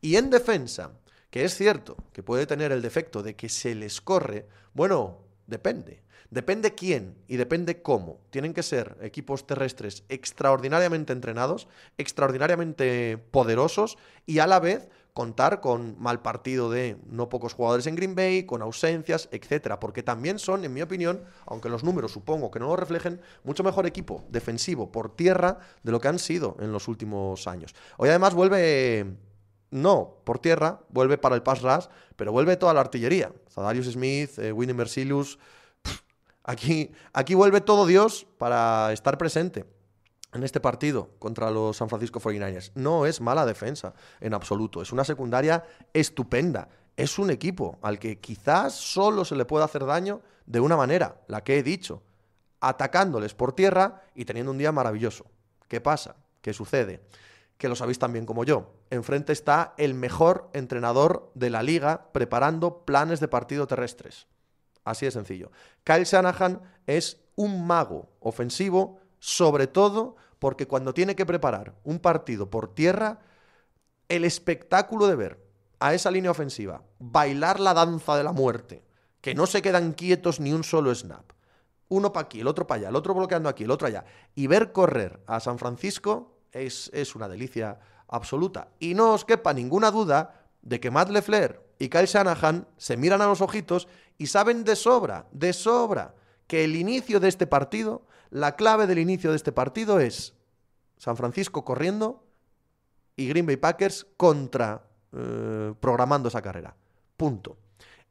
Y en defensa, que es cierto que puede tener el defecto de que se les corre, bueno, depende. Depende quién y depende cómo. Tienen que ser equipos terrestres extraordinariamente entrenados, extraordinariamente poderosos y a la vez contar con mal partido de no pocos jugadores en Green Bay, con ausencias, etcétera, porque también son, en mi opinión, aunque los números supongo que no lo reflejen, mucho mejor equipo defensivo por tierra de lo que han sido en los últimos años. Hoy además vuelve no por tierra, vuelve para el pass rush, pero vuelve toda la artillería. Zadarius Smith, eh, Winnie Mercilus. Aquí, aquí vuelve todo Dios para estar presente en este partido contra los San Francisco 49ers. No es mala defensa en absoluto, es una secundaria estupenda. Es un equipo al que quizás solo se le puede hacer daño de una manera, la que he dicho, atacándoles por tierra y teniendo un día maravilloso. ¿Qué pasa? ¿Qué sucede? Que lo sabéis tan bien como yo. Enfrente está el mejor entrenador de la liga preparando planes de partido terrestres. Así de sencillo. Kyle Shanahan es un mago ofensivo sobre todo porque cuando tiene que preparar un partido por tierra, el espectáculo de ver a esa línea ofensiva bailar la danza de la muerte, que no se quedan quietos ni un solo snap, uno para aquí, el otro para allá, el otro bloqueando aquí, el otro allá, y ver correr a San Francisco es, una delicia absoluta. Y no os quepa ninguna duda de que Matt Lefler y Kyle Shanahan se miran a los ojitos y saben de sobra, de sobra, que el inicio de este partido la clave del inicio de este partido es San Francisco corriendo y Green Bay Packers contra eh, programando esa carrera. Punto.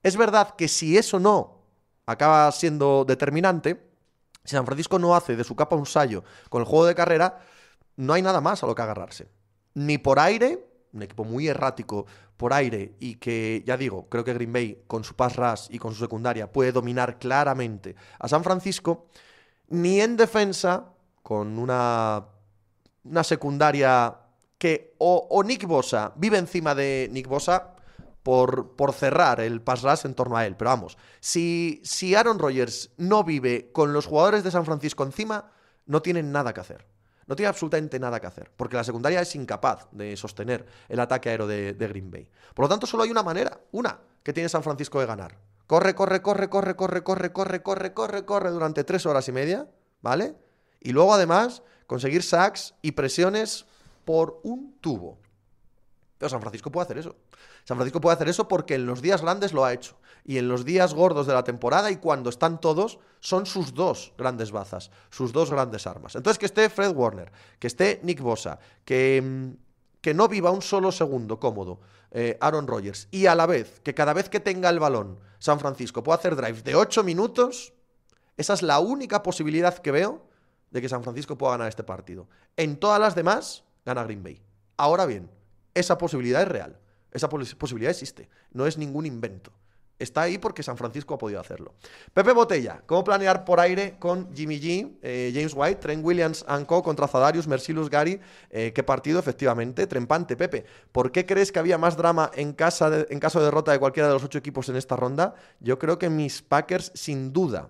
Es verdad que si eso no acaba siendo determinante, si San Francisco no hace de su capa un sallo con el juego de carrera, no hay nada más a lo que agarrarse. Ni por aire, un equipo muy errático por aire y que, ya digo, creo que Green Bay con su pass rush y con su secundaria puede dominar claramente a San Francisco ni en defensa, con una, secundaria que o, Nick Bosa vive encima de Nick Bosa por, por cerrar el pass rush en torno a él. Pero vamos, si, si Aaron Rodgers no vive con los jugadores de San Francisco encima, no tienen nada que hacer. No tiene absolutamente nada que hacer, porque la secundaria es incapaz de sostener el ataque aéreo de Green Bay. Por lo tanto, solo hay una manera, una, que tiene San Francisco de ganar, Corre, corre, corre, corre, corre, corre, corre, corre, corre, corre durante tres horas y media, ¿vale? Y luego además conseguir sacks y presiones por un tubo. Pero San Francisco puede hacer eso. San Francisco puede hacer eso porque en los días grandes lo ha hecho. Y en los días gordos de la temporada y cuando están todos, son sus dos grandes bazas, sus dos grandes armas. Entonces que esté Fred Warner, que esté Nick Bosa, que, mm, que no viva un solo segundo cómodo eh, Aaron Rodgers y a la vez que cada vez que tenga el balón San Francisco pueda hacer drive de 8 minutos, esa es la única posibilidad que veo de que San Francisco pueda ganar este partido. En todas las demás, gana Green Bay. Ahora bien, esa posibilidad es real. Esa posibilidad existe. No es ningún invento está ahí porque San Francisco ha podido hacerlo. Pepe Botella, ¿cómo planear por aire con Jimmy G, eh, James White, Trent Williams Anco contra Zadarius, Mercilus Gary? Eh, ¿Qué partido, efectivamente? Trempante, Pepe. ¿Por qué crees que había más drama en, casa en caso de derrota de cualquiera de los ocho equipos en esta ronda? Yo creo que mis Packers, sin duda,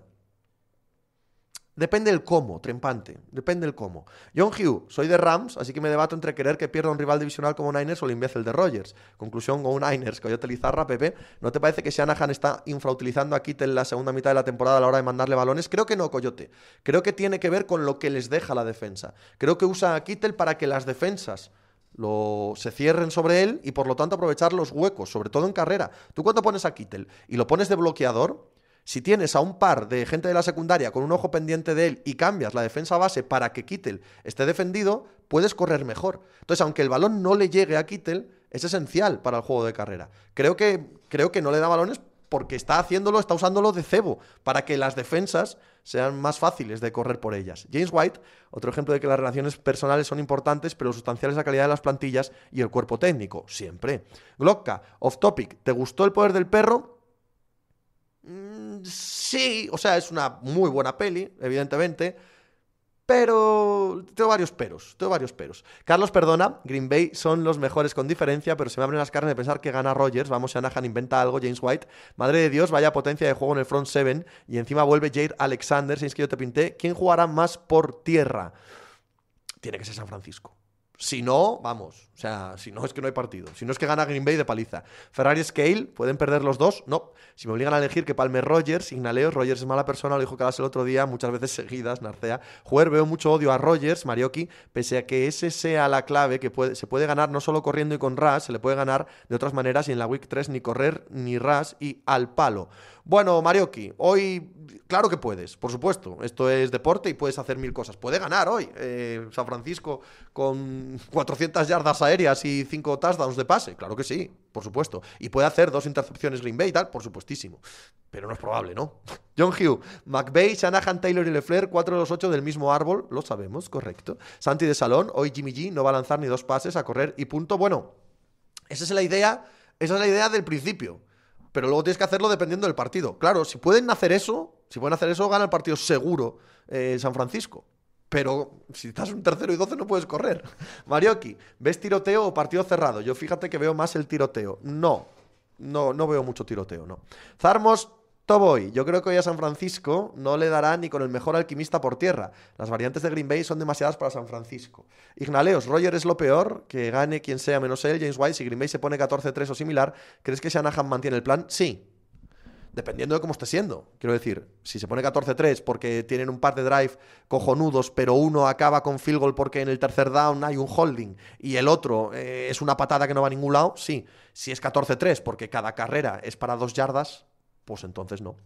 Depende del cómo, trempante. Depende del cómo. John Hugh, soy de Rams, así que me debato entre querer que pierda un rival divisional como Niners o el imbécil de Rogers. Conclusión, con un Niners, Coyote Lizarra, Pepe. ¿No te parece que Shanahan está infrautilizando a Kittel la segunda mitad de la temporada a la hora de mandarle balones? Creo que no, Coyote. Creo que tiene que ver con lo que les deja la defensa. Creo que usa a Kittel para que las defensas lo, se cierren sobre él y por lo tanto aprovechar los huecos, sobre todo en carrera. Tú cuánto pones a Kittel y lo pones de bloqueador, si tienes a un par de gente de la secundaria con un ojo pendiente de él y cambias la defensa base para que Kittel esté defendido, puedes correr mejor. Entonces, aunque el balón no le llegue a Kittel, es esencial para el juego de carrera. Creo que, creo que no le da balones porque está haciéndolo, está usándolo de cebo para que las defensas sean más fáciles de correr por ellas. James White, otro ejemplo de que las relaciones personales son importantes, pero sustancial es la calidad de las plantillas y el cuerpo técnico, siempre. Glocka, off topic, ¿te gustó el poder del perro? Mm, sí, o sea, es una muy buena peli, evidentemente. Pero tengo varios peros, tengo varios peros. Carlos perdona, Green Bay son los mejores con diferencia, pero se me abren las carnes de pensar que gana Rogers. Vamos, Anahan inventa algo, James White. Madre de Dios, vaya potencia de juego en el front seven. Y encima vuelve Jade Alexander, si es que yo te pinté. ¿Quién jugará más por tierra? Tiene que ser San Francisco. Si no, vamos. O sea, si no es que no hay partido. Si no es que gana Green Bay de paliza. Ferrari Scale, ¿pueden perder los dos? No. Si me obligan a elegir que palme Rogers, Ignaleo, Rogers es mala persona, lo dijo Calas el otro día, muchas veces seguidas, Narcea. Juer, veo mucho odio a Rogers, Marioki, pese a que ese sea la clave, que puede, se puede ganar no solo corriendo y con Ras, se le puede ganar de otras maneras y en la Week 3 ni correr ni Ras y al palo. Bueno, Marioki, hoy claro que puedes, por supuesto. Esto es deporte y puedes hacer mil cosas. Puede ganar hoy eh, San Francisco con 400 yardas aéreas y 5 touchdowns de pase. Claro que sí, por supuesto. Y puede hacer dos intercepciones Green Bay y tal, por supuestísimo. Pero no es probable, ¿no? John Hugh, McVeigh, Shanahan, Taylor y LeFleur, 4 de los 8 del mismo árbol, lo sabemos, correcto. Santi de Salón, hoy Jimmy G no va a lanzar ni dos pases, a correr y punto. Bueno, esa es la idea, esa es la idea del principio pero luego tienes que hacerlo dependiendo del partido. Claro, si pueden hacer eso, si pueden hacer eso, gana el partido seguro eh, San Francisco. Pero si estás un tercero y doce no puedes correr. Marioki, ¿ves tiroteo o partido cerrado? Yo fíjate que veo más el tiroteo. No, no, no veo mucho tiroteo, no. Zarmos Toboy, yo creo que hoy a San Francisco no le dará ni con el mejor alquimista por tierra. Las variantes de Green Bay son demasiadas para San Francisco. Ignaleos, Roger es lo peor, que gane quien sea menos él, James White, si Green Bay se pone 14-3 o similar, ¿crees que Shanahan mantiene el plan? Sí. Dependiendo de cómo esté siendo. Quiero decir, si se pone 14-3 porque tienen un par de drive cojonudos, pero uno acaba con field goal porque en el tercer down hay un holding y el otro eh, es una patada que no va a ningún lado, sí. Si es 14-3 porque cada carrera es para dos yardas, pues entonces no.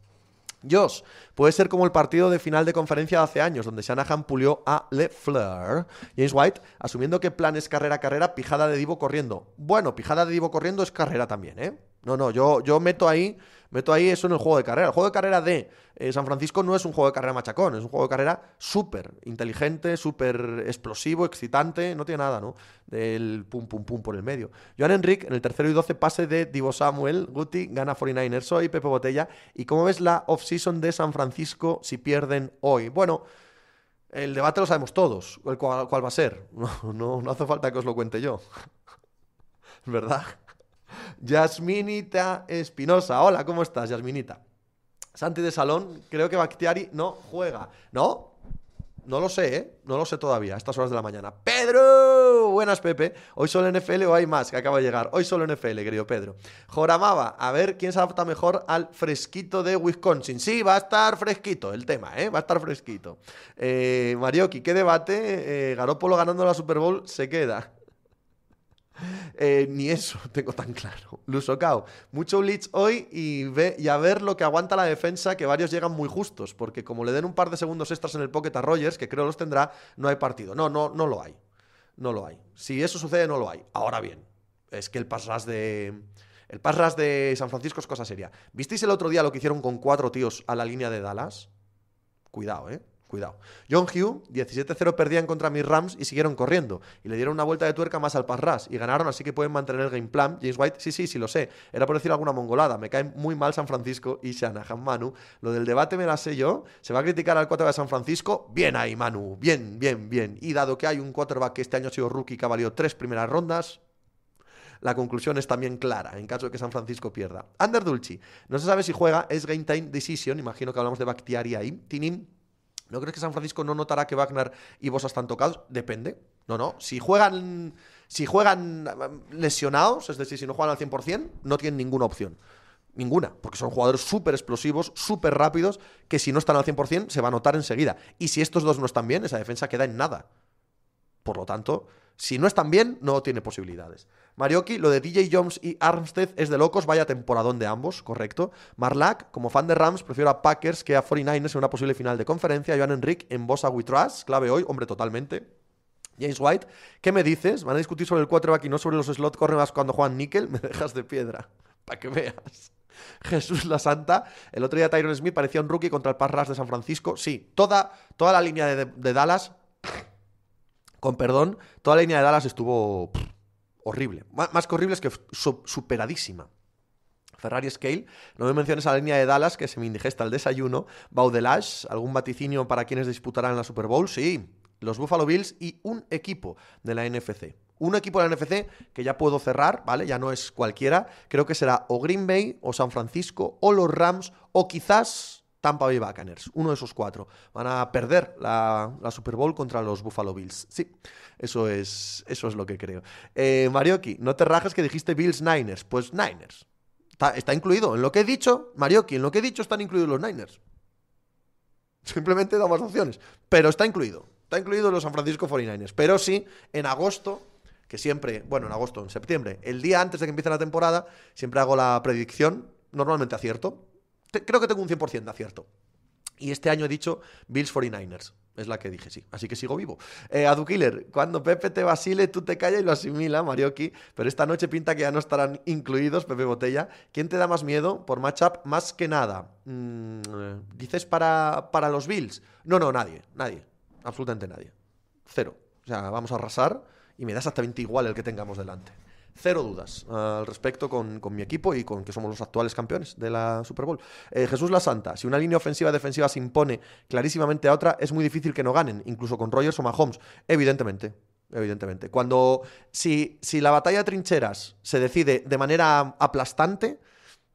Josh, puede ser como el partido de final de conferencia de hace años, donde Shanahan pulió a LeFleur. James White, asumiendo que plan es carrera carrera, pijada de Divo corriendo. Bueno, pijada de Divo corriendo es carrera también, ¿eh? No, no, yo, yo meto ahí Meto ahí eso en el juego de carrera. El juego de carrera de eh, San Francisco no es un juego de carrera machacón, es un juego de carrera súper inteligente, súper explosivo, excitante, no tiene nada, ¿no? Del pum, pum, pum por el medio. Joan Enrique en el tercero y doce pase de Divo Samuel, Guti, gana 49ers hoy Pepe Botella. ¿Y cómo ves la off-season de San Francisco si pierden hoy? Bueno... El debate lo sabemos todos, cuál, va a ser. No, no, no hace falta que os lo cuente yo. ¿Verdad? Yasminita Espinosa. Hola, ¿cómo estás, Yasminita? Santi de Salón, creo que Bactiari no juega. ¿No? No lo sé, ¿eh? No lo sé todavía, a estas horas de la mañana. ¡Pedro! Buenas, Pepe. ¿Hoy solo NFL o hay más que acaba de llegar? Hoy solo NFL, querido Pedro. Joramaba, a ver quién se adapta mejor al fresquito de Wisconsin. Sí, va a estar fresquito el tema, ¿eh? Va a estar fresquito. Eh, Marioki, ¿qué debate? Eh, ganando la Super Bowl se queda. Eh, ni eso tengo tan claro. Lusocao, mucho blitz hoy y, ve, a ver lo que aguanta la defensa, que varios llegan muy justos, porque como le den un par de segundos extras en el pocket a Rogers, que creo los tendrá, no hay partido. No, no, no lo hay. No lo hay. Si eso sucede, no lo hay. Ahora bien, es que el pass de. El pass de San Francisco es cosa seria. ¿Visteis el otro día lo que hicieron con cuatro tíos a la línea de Dallas? Cuidado, ¿eh? Cuidado. John Hugh, 17-0 perdían contra mis Rams y siguieron corriendo. Y le dieron una vuelta de tuerca más al Parras y ganaron, así que pueden mantener el game plan. James White, sí, sí, sí, lo sé. Era por decir alguna mongolada. Me caen muy mal San Francisco y Shanahan Manu. Lo del debate me la sé yo. ¿Se va a criticar al quarterback de San Francisco? Bien ahí, Manu. Bien, bien, bien. Y dado que hay un quarterback que este año ha sido rookie que ha valido tres primeras rondas, la conclusión es también clara en caso de que San Francisco pierda. Ander Dulci, no se sabe si juega, es game time decision, imagino que hablamos de Bakhtiari ahí. Tinim ¿No crees que San Francisco no notará que Wagner y Bosa están tocados? Depende. No, no. Si juegan, si juegan um, lesionados, es decir, si no juegan al 100%, no tienen ninguna opción. Ninguna, porque son jugadores súper explosivos, súper rápidos, que si no están al 100% se va a notar enseguida. Y si estos dos no están bien, esa defensa queda en nada. Por lo tanto, si no están bien, no tiene posibilidades. Marioki, lo de DJ Jones y Armstead es de locos, vaya temporadón de ambos, correcto. Marlac, como fan de Rams, prefiero a Packers que a 49ers en una posible final de conferencia. Joan Enrique en Bosa We clave hoy, hombre, totalmente. James White, ¿qué me dices? Van a discutir sobre el quarterback y no sobre los slot más cuando juegan nickel Me dejas de piedra, para que veas. Jesús la Santa. El otro día Tyron Smith parecía un rookie contra el parras de San Francisco. Sí, toda, toda la línea de Dallas con perdón, toda la línea de Dallas estuvo horrible. más que horrible es que superadísima. Ferrari Scale, no me menciones a la línea de Dallas que se me indigesta el desayuno. Baudelash, algún vaticinio para quienes disputarán la Super Bowl, sí. Los Buffalo Bills y un equipo de la NFC. Un equipo de la NFC que ya puedo cerrar, ¿vale? Ya no es cualquiera. Creo que será o Green Bay, o San Francisco, o los Rams, o quizás Tampa Bay Buccaneers, uno de esos cuatro. Van a perder la, Super Bowl contra los Buffalo Bills. Sí, eso es, eso es lo que creo. Eh, no te rajas que dijiste Bills Niners. Pues Niners. Está, incluido. En lo que he dicho, Marioki, en lo que he dicho están incluidos los Niners. Simplemente da más opciones. Pero está incluido. Está incluido los San Francisco 49ers. Pero sí, en agosto que siempre, bueno, en agosto, en septiembre, el día antes de que empiece la temporada, siempre hago la predicción, normalmente acierto, creo que tengo un 100% de acierto. Y este año he dicho Bills 49ers. Es la que dije, sí. Así que sigo vivo. Eh, Adukiller, cuando Pepe te vacile, tú te callas y lo asimila, Marioki. Pero esta noche pinta que ya no estarán incluidos, Pepe Botella. ¿Quién te da más miedo por matchup? Más que nada. Mm, eh, ¿Dices para, para los Bills? No, no, nadie. Nadie. Absolutamente nadie. Cero. O sea, vamos a arrasar y me das hasta 20 igual el que tengamos delante cero dudas ah, al respecto con, mi equipo y con que somos los actuales campeones de la Super Bowl. Eh, Jesús La Santa, si una línea ofensiva-defensiva se impone clarísimamente a otra, es muy difícil que no ganen, incluso con Rogers o Mahomes. Evidentemente, evidentemente. Cuando, si, si la batalla de trincheras se decide de manera aplastante,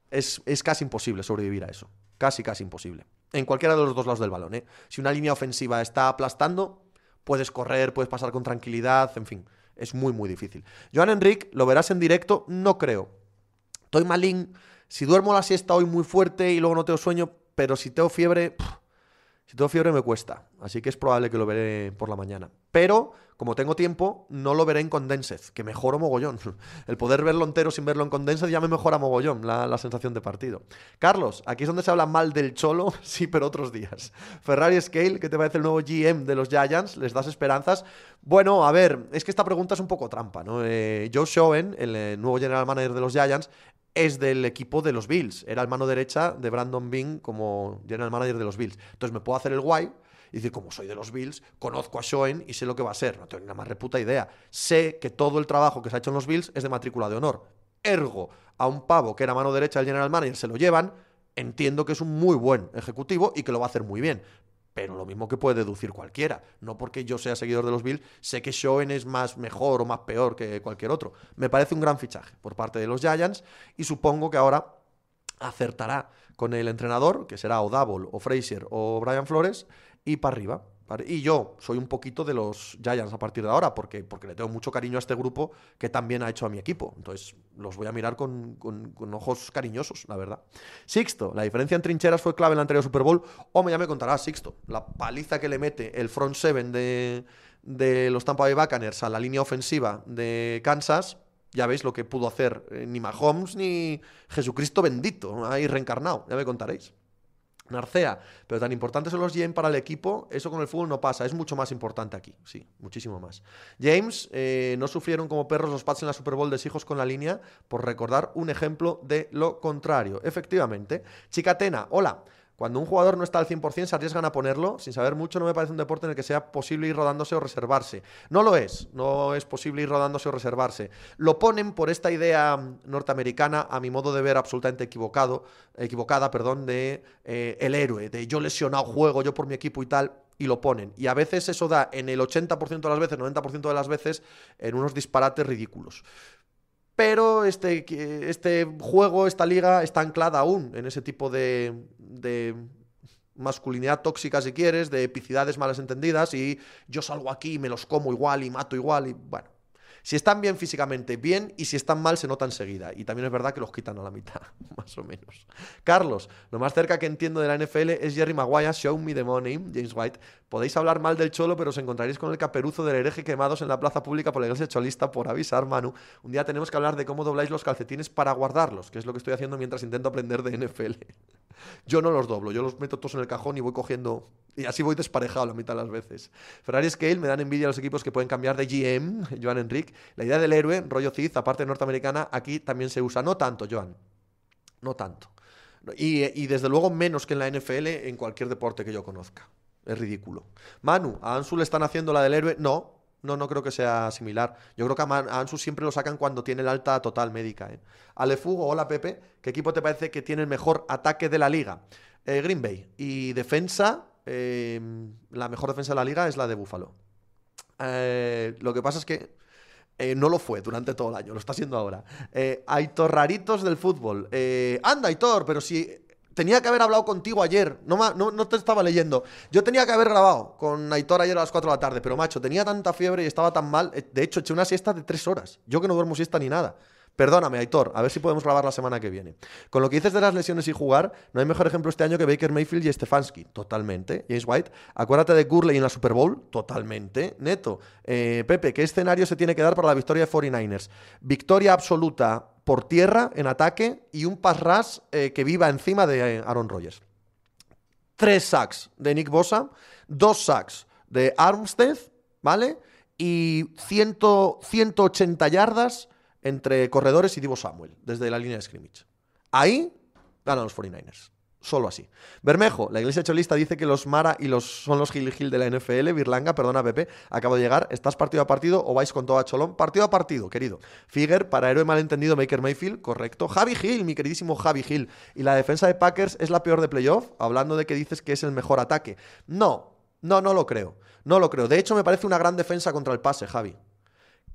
es, casi imposible sobrevivir a eso. Casi, casi imposible. En cualquiera de los dos lados del balón. ¿eh? Si una línea ofensiva está aplastando, puedes correr, puedes pasar con tranquilidad, en fin. Es muy, muy difícil. Joan Enric, lo verás en directo, no creo. Estoy malín. Si duermo la siesta hoy muy fuerte y luego no tengo sueño, pero si tengo fiebre, si tengo fiebre me cuesta. Así que es probable que lo veré por la mañana. Pero, como tengo tiempo, no lo veré en Condensed, que mejoro mogollón. El poder verlo entero sin verlo en Condensed ya me mejora mogollón la, sensación de partido. Carlos, aquí es donde se habla mal del Cholo, sí, pero otros días. Ferrari Scale, ¿qué te parece el nuevo GM de los Giants? ¿Les das esperanzas? Bueno, a ver, es que esta pregunta es un poco trampa, ¿no? Eh, Joe Schoen, el eh, nuevo general manager de los Giants, es del equipo de los Bills. Era el mano derecha de Brandon Bing como general manager de los Bills. Entonces me puedo hacer el guay y decir, como soy de los Bills, conozco a Schoen y sé lo que va a ser. No tengo ni más reputa idea. Sé que todo el trabajo que se ha hecho en los Bills es de matrícula de honor. Ergo, a un pavo que era mano derecha del general manager se lo llevan. Entiendo que es un muy buen ejecutivo y que lo va a hacer muy bien. Pero lo mismo que puede deducir cualquiera. No porque yo sea seguidor de los Bills, sé que Schoen es más mejor o más peor que cualquier otro. Me parece un gran fichaje por parte de los Giants y supongo que ahora acertará con el entrenador, que será o Double, o Fraser o Brian Flores, y para arriba. Y yo soy un poquito de los Giants a partir de ahora, porque, porque le tengo mucho cariño a este grupo que también ha hecho a mi equipo. Entonces los voy a mirar con, ojos cariñosos, la verdad. Sixto, la diferencia en trincheras fue clave en la anterior Super Bowl. Hombre, ya me contará Sixto, la paliza que le mete el front seven de, los Tampa Bay Buccaneers a la línea ofensiva de Kansas. Ya veis lo que pudo hacer eh, ni Mahomes ni Jesucristo bendito, ahí reencarnado, ya me contaréis. Narcea, pero tan importantes son los yen para el equipo, eso con el fútbol no pasa, es mucho más importante aquí, sí, muchísimo más. James, eh, no sufrieron como perros los Pats en la Super Bowl de hijos con la línea, por recordar un ejemplo de lo contrario. Efectivamente. chica Chicatena, hola. Cuando un jugador no está al 100%, se arriesgan a ponerlo. Sin saber mucho, no me parece un deporte en el que sea posible ir rodándose o reservarse. No lo es. No es posible ir rodándose o reservarse. Lo ponen por esta idea norteamericana, a mi modo de ver, absolutamente equivocado, equivocada, perdón, de eh, el héroe, de yo lesionado juego, yo por mi equipo y tal y lo ponen. Y a veces eso da en el 80% de las veces, 90% de las veces, en unos disparates ridículos. Pero este, este juego, esta liga, está anclada aún en ese tipo de, de masculinidad tóxica, si quieres, de epicidades malas entendidas, y yo salgo aquí y me los como igual y mato igual, y bueno. Si están bien físicamente, bien, y si están mal, se nota enseguida. Y también es verdad que los quitan a la mitad, más o menos. Carlos, lo más cerca que entiendo de la NFL es Jerry Maguire, Show Me the Money, James White. Podéis hablar mal del cholo, pero os encontraréis con el caperuzo del hereje quemados en la plaza pública por la iglesia cholista por avisar, Manu. Un día tenemos que hablar de cómo dobláis los calcetines para guardarlos, que es lo que estoy haciendo mientras intento aprender de NFL. Yo no los doblo, yo los meto todos en el cajón y voy cogiendo y así voy desparejado la mitad de las veces. Ferrari Scale me dan envidia a los equipos que pueden cambiar de GM, Joan Enrique La idea del héroe, rollo Cid, aparte norteamericana, aquí también se usa. No tanto, Joan. No tanto. Y, desde luego menos que en la NFL en cualquier deporte que yo conozca. Es ridículo. Manu, ¿a Ansu le están haciendo la del héroe? No, no, no creo que sea similar. Yo creo que a, Ansu siempre lo sacan cuando tiene el alta total médica. ¿eh? Alefugo, hola Pepe. ¿Qué equipo te parece que tiene el mejor ataque de la liga? Eh, Green Bay. Y defensa, Em, la mejor defensa de la liga es la de Búfalo. Eh, lo que pasa es que eh, no lo fue durante todo el año, lo está haciendo ahora. Eh, Aitor Raritos del fútbol. anda, Aitor, pero si tenía que haber hablado contigo ayer. No, no, te estaba leyendo. Yo tenía que haber grabado con Aitor ayer a las 4 de la tarde, pero macho, tenía tanta fiebre y estaba tan mal. De hecho, eché una siesta de 3 horas. Yo que no duermo siesta ni nada. Perdóname, Aitor, a ver si podemos grabar la semana que viene. Con lo que dices de las lesiones y jugar, no hay mejor ejemplo este año que Baker Mayfield y Stefanski. Totalmente. James White, acuérdate de Gurley en la Super Bowl. Totalmente. Neto. Eh, Pepe, ¿qué escenario se tiene que dar para la victoria de 49ers? Victoria absoluta por tierra en ataque y un pass rush eh, que viva encima de eh, Aaron Rodgers. Tres sacks de Nick Bosa, dos sacks de Armstead, ¿vale? Y 180 yardas entre corredores y Divo Samuel, desde la línea de scrimmage. Ahí ganan los 49ers. Solo así. Bermejo, la iglesia cholista dice que los Mara y los son los Gil Gil de la NFL. Birlanga, perdona, Pepe, acabo de llegar. ¿Estás partido a partido o vais con todo a Cholón? Partido a partido, querido. Figuer, para héroe malentendido, Maker Mayfield, correcto. Javi Gil, mi queridísimo Javi Gil. Y la defensa de Packers es la peor de playoff, hablando de que dices que es el mejor ataque. No, no, no lo creo. No lo creo. De hecho, me parece una gran defensa contra el pase, Javi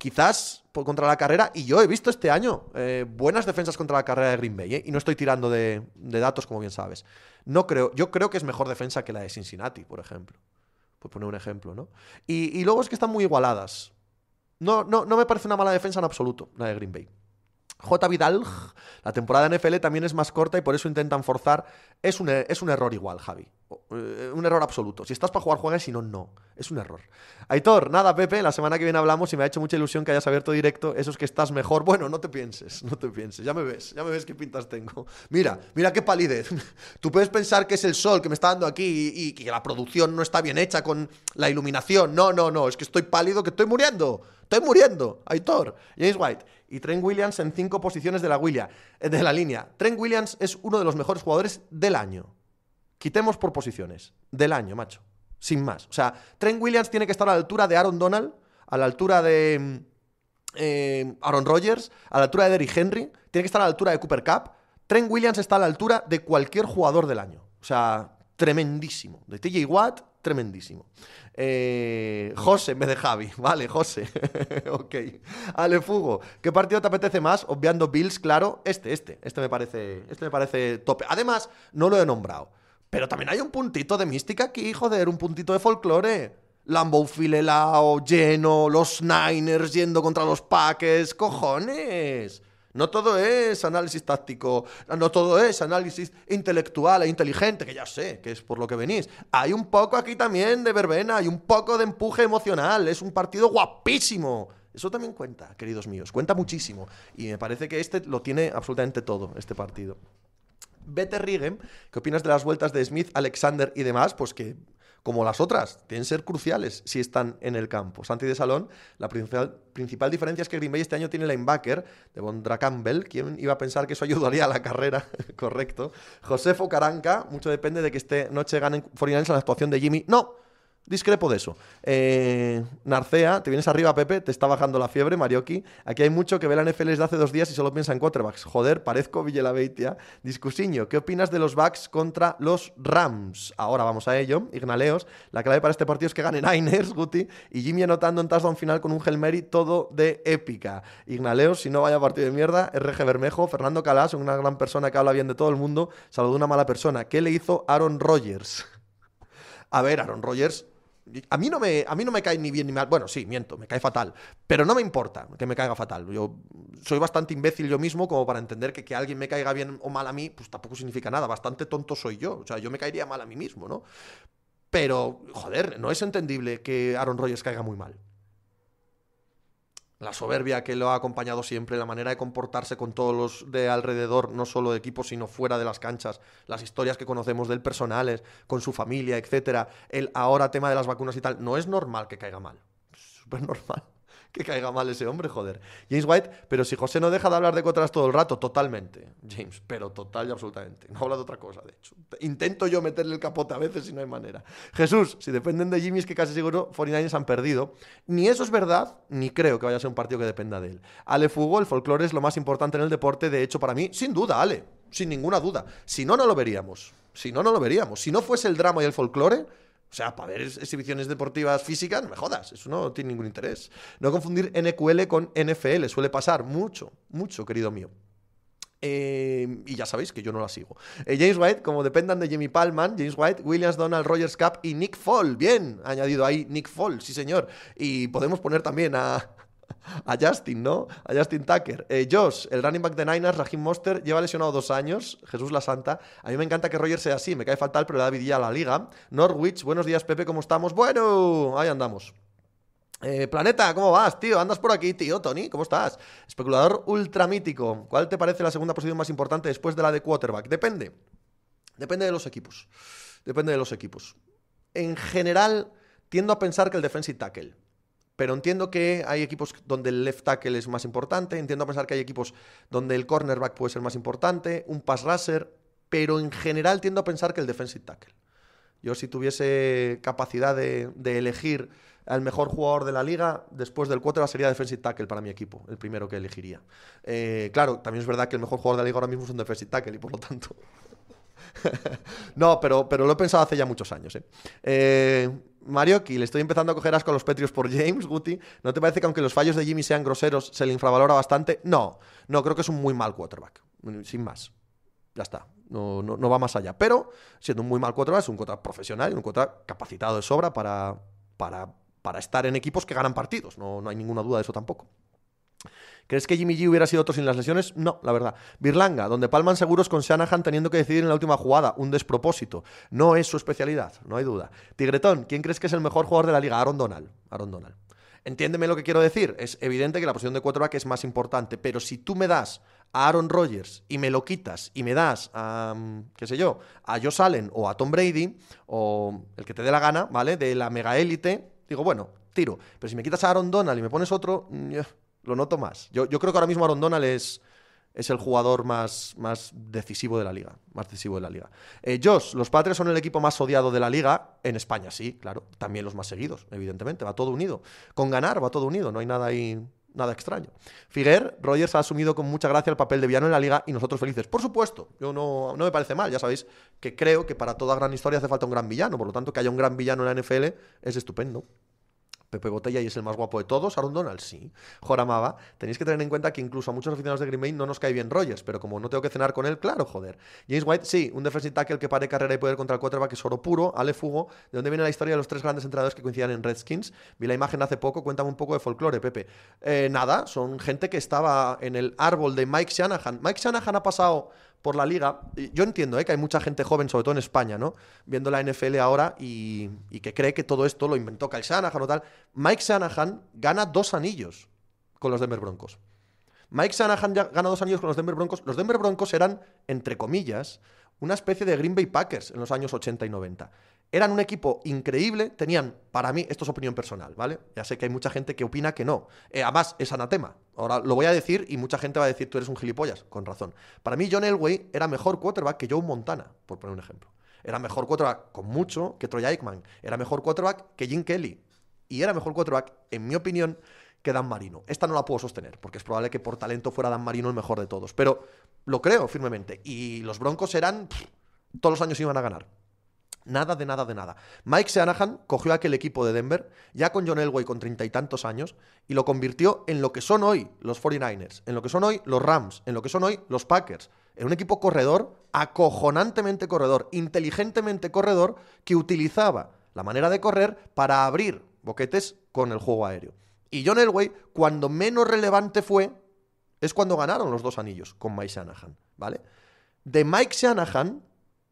quizás contra la carrera, y yo he visto este año eh, buenas defensas contra la carrera de Green Bay, eh, y no estoy tirando de, datos, como bien sabes. No creo, yo creo que es mejor defensa que la de Cincinnati, por ejemplo. Por poner un ejemplo, ¿no? Y, y luego es que están muy igualadas. No, no, no me parece una mala defensa en absoluto, la de Green Bay. J. Vidal, la temporada en NFL también es más corta y por eso intentan forzar. Es un, es un error igual, Javi. Eh, un error absoluto. Si estás para jugar, juegas, si no, no. Es un error. Aitor, nada, Pepe, la semana que viene hablamos y me ha hecho mucha ilusión que hayas abierto directo. Eso es que estás mejor. Bueno, no te pienses, no te pienses. Ya me ves, ya me ves qué pintas tengo. Mira, mira qué palidez. Tú puedes pensar que es el sol que me está dando aquí y, y que la producción no está bien hecha con la iluminación. No, no, no. Es que estoy pálido, que estoy muriendo. Estoy muriendo. Aitor, James White y Trent Williams en cinco posiciones de la, William, eh, de la línea. Trent Williams es uno de los mejores jugadores del año. Quitemos por posiciones. Del año, macho. Sin más. O sea, Trent Williams tiene que estar a la altura de Aaron Donald, a la altura de mm, eh, Aaron Rodgers, a la altura de Derrick Henry, tiene que estar a la altura de Cooper Cup. Trent Williams está a la altura de cualquier jugador del año. O sea, tremendísimo. De TJ Watt tremendísimo. Eh, José, en vez de Javi, vale, José. ok. Alefugo ¿qué partido te apetece más? Obviando Bills, claro, este, este. Este me parece, este me parece tope. Además, no lo he nombrado. Pero también hay un puntito de mística aquí, joder, un puntito de folclore. Lambeau filelao, lleno, los Niners yendo contra los Packers, cojones. No todo es análisis táctico, no todo es análisis intelectual e inteligente, que ya sé que es por lo que venís. Hay un poco aquí también de verbena, hay un poco de empuje emocional, es un partido guapísimo. Eso también cuenta, queridos míos, cuenta muchísimo. Y me parece que este lo tiene absolutamente todo, este partido. Bete Rigem, ¿qué opinas de las vueltas de Smith, Alexander y demás? Pues que como las otras, tienen que ser cruciales si están en el campo. Santi de Salón, la principal, principal diferencia es que Green Bay este año tiene linebacker de Bondra Campbell, quien iba a pensar que eso ayudaría a la carrera, correcto. Josefo Caranca, mucho depende de que este noche ganen 49 en la actuación de Jimmy. No, Discrepo de eso. Eh, Narcea, te vienes arriba, Pepe, te está bajando la fiebre, Marioki. Aquí hay mucho que ve la NFL desde hace dos días y solo piensa en quarterbacks. Joder, parezco Villelaveitia. Discusiño, ¿qué opinas de los backs contra los Rams? Ahora vamos a ello. Ignaleos, la clave para este partido es que gane Niners, Guti, y Jimmy anotando en touchdown final con un Hail todo de épica. Ignaleos, si no vaya partido de mierda, RG Bermejo, Fernando Calas, una gran persona que habla bien de todo el mundo, saludó una mala persona. ¿Qué le hizo Aaron Rodgers? a ver, Aaron Rodgers a mí, no me, a mí no me cae ni bien ni mal. Bueno, sí, miento, me cae fatal. Pero no me importa que me caiga fatal. Yo soy bastante imbécil yo mismo como para entender que que alguien me caiga bien o mal a mí, pues tampoco significa nada. Bastante tonto soy yo. O sea, yo me caería mal a mí mismo, ¿no? Pero, joder, no es entendible que Aaron Rodgers caiga muy mal la soberbia que lo ha acompañado siempre, la manera de comportarse con todos los de alrededor, no solo de equipo, sino fuera de las canchas, las historias que conocemos del personal, con su familia, etcétera, el ahora tema de las vacunas y tal, no es normal que caiga mal. Súper normal. que caiga mal ese hombre, joder. James White, pero si José no deja de hablar de contras todo el rato, totalmente, James, pero total y absolutamente. No habla de otra cosa, de hecho. Intento yo meterle el capote a veces y no hay manera. Jesús, si dependen de Jimmy es que casi seguro 49ers han perdido. Ni eso es verdad, ni creo que vaya a ser un partido que dependa de él. Ale Fugo, el folclore es lo más importante en el deporte, de hecho, para mí, sin duda, Ale, sin ninguna duda. Si no, no lo veríamos. Si no, no lo veríamos. Si no fuese el drama y el folclore, o sea, para ver exhibiciones deportivas físicas, no me jodas, eso no tiene ningún interés. No confundir NQL con NFL, suele pasar mucho, mucho, querido mío. Eh, y ya sabéis que yo no la sigo. Eh, James White, como dependan de Jimmy Palman, James White, Williams, Donald, Rogers Cup y Nick Fall. Bien, añadido ahí Nick Fall, sí señor. Y podemos poner también a, a Justin, ¿no? A Justin Tucker. Eh, Josh, el running back de Niners, Rahim Monster, lleva lesionado dos años. Jesús la Santa. A mí me encanta que Roger sea así, me cae fatal, pero le da a la liga. Norwich, buenos días, Pepe, ¿cómo estamos? Bueno, ahí andamos. Eh, Planeta, ¿cómo vas, tío? Andas por aquí, tío, Tony, ¿cómo estás? Especulador ultramítico. ¿Cuál te parece la segunda posición más importante después de la de quarterback? Depende. Depende de los equipos. Depende de los equipos. En general, tiendo a pensar que el defensive tackle pero entiendo que hay equipos donde el left tackle es más importante, entiendo a pensar que hay equipos donde el cornerback puede ser más importante, un pass rusher, pero en general tiendo a pensar que el defensive tackle. Yo si tuviese capacidad de, elegir al mejor jugador de la liga, después del quarterback sería defensive tackle para mi equipo, el primero que elegiría. Eh, claro, también es verdad que el mejor jugador de la liga ahora mismo es un defensive tackle y por lo tanto... no, pero, pero lo he pensado hace ya muchos años. ¿eh? eh Mario, que le estoy empezando a coger asco a los Petrios por James, Guti. ¿No te parece que aunque los fallos de Jimmy sean groseros, se le infravalora bastante? No, no, creo que es un muy mal quarterback, sin más. Ya está, no, no, va más allá. Pero, siendo un muy mal quarterback, es un quarterback profesional y un quarterback capacitado de sobra para, para, estar en equipos que ganan partidos. No, no hay ninguna duda de eso tampoco. ¿Crees que Jimmy G hubiera sido otro sin las lesiones? No, la verdad. Birlanga, donde palman seguros con Shanahan teniendo que decidir en la última jugada, un despropósito. No es su especialidad, no hay duda. Tigretón, ¿quién crees que es el mejor jugador de la liga? Aaron Donald. Aaron Donald. Entiéndeme lo que quiero decir. Es evidente que la posición de quarterback es más importante, pero si tú me das a Aaron Rodgers y me lo quitas y me das a, mm, qué sé yo, a Josh Allen o a Tom Brady o el que te dé la gana, ¿vale? De la mega élite, digo, bueno, tiro. Pero si me quitas a Aaron Donald y me pones otro, mm, lo noto más. Yo, creo que ahora mismo Aaron Donald es, el jugador más, más decisivo de la liga. Más decisivo de la liga. Eh, Josh, los Padres son el equipo más odiado de la liga. En España, sí, claro. También los más seguidos, evidentemente. Va todo unido. Con ganar, va todo unido. No hay nada Nada extraño. Figuer, Rogers ha asumido con mucha gracia el papel de villano en la liga y nosotros felices. Por supuesto, yo no, no me parece mal. Ya sabéis que creo que para toda gran historia hace falta un gran villano. Por lo tanto, que haya un gran villano en la NFL es estupendo. Pepe Botella y es el más guapo de todos, Aaron Donald sí, Joramaba, tenéis que tener en cuenta que incluso a muchos aficionados de Green Bay no nos cae bien Rogers, pero como no tengo que cenar con él, claro, joder. James White sí, un defensive tackle que pare carrera y poder contra el quarterback es oro puro, Ale Fugo, de dónde viene la historia de los tres grandes entrenadores que coincidían en Redskins, vi la imagen hace poco, cuéntame un poco de folclore, Pepe. Eh, nada, son gente que estaba en el árbol de Mike Shanahan. Mike Shanahan ha pasado por la liga. Yo entiendo ¿eh? que hay mucha gente joven, sobre todo en España, ¿no? Viendo la NFL ahora y, que cree que todo esto lo inventó Kyle Shanahan o tal. Mike Shanahan gana dos anillos con los Denver Broncos. Mike Shanahan ya gana dos anillos con los Denver Broncos. Los Denver Broncos eran, entre comillas, una especie de Green Bay Packers en los años 80 y 90. Eran un equipo increíble, tenían, para mí, esto es opinión personal, ¿vale? Ya sé que hay mucha gente que opina que no. Eh, además, es anatema. Ahora lo voy a decir y mucha gente va a decir, tú eres un gilipollas, con razón. Para mí, John Elway era mejor quarterback que Joe Montana, por poner un ejemplo. Era mejor quarterback con mucho que Troy Aikman. Era mejor quarterback que Jim Kelly. Y era mejor quarterback, en mi opinión, que Dan Marino. Esta no la puedo sostener, porque es probable que por talento fuera Dan Marino el mejor de todos. Pero lo creo firmemente. Y los Broncos eran... todos los años iban a ganar. Nada de nada de nada. Mike Shanahan cogió aquel equipo de Denver, ya con John Elway con treinta y tantos años, y lo convirtió en lo que son hoy los 49ers, en lo que son hoy los Rams, en lo que son hoy los Packers. En un equipo corredor, acojonantemente corredor, inteligentemente corredor, que utilizaba la manera de correr para abrir boquetes con el juego aéreo. Y John Elway, cuando menos relevante fue, es cuando ganaron los dos anillos con Mike Shanahan, ¿vale? De Mike Shanahan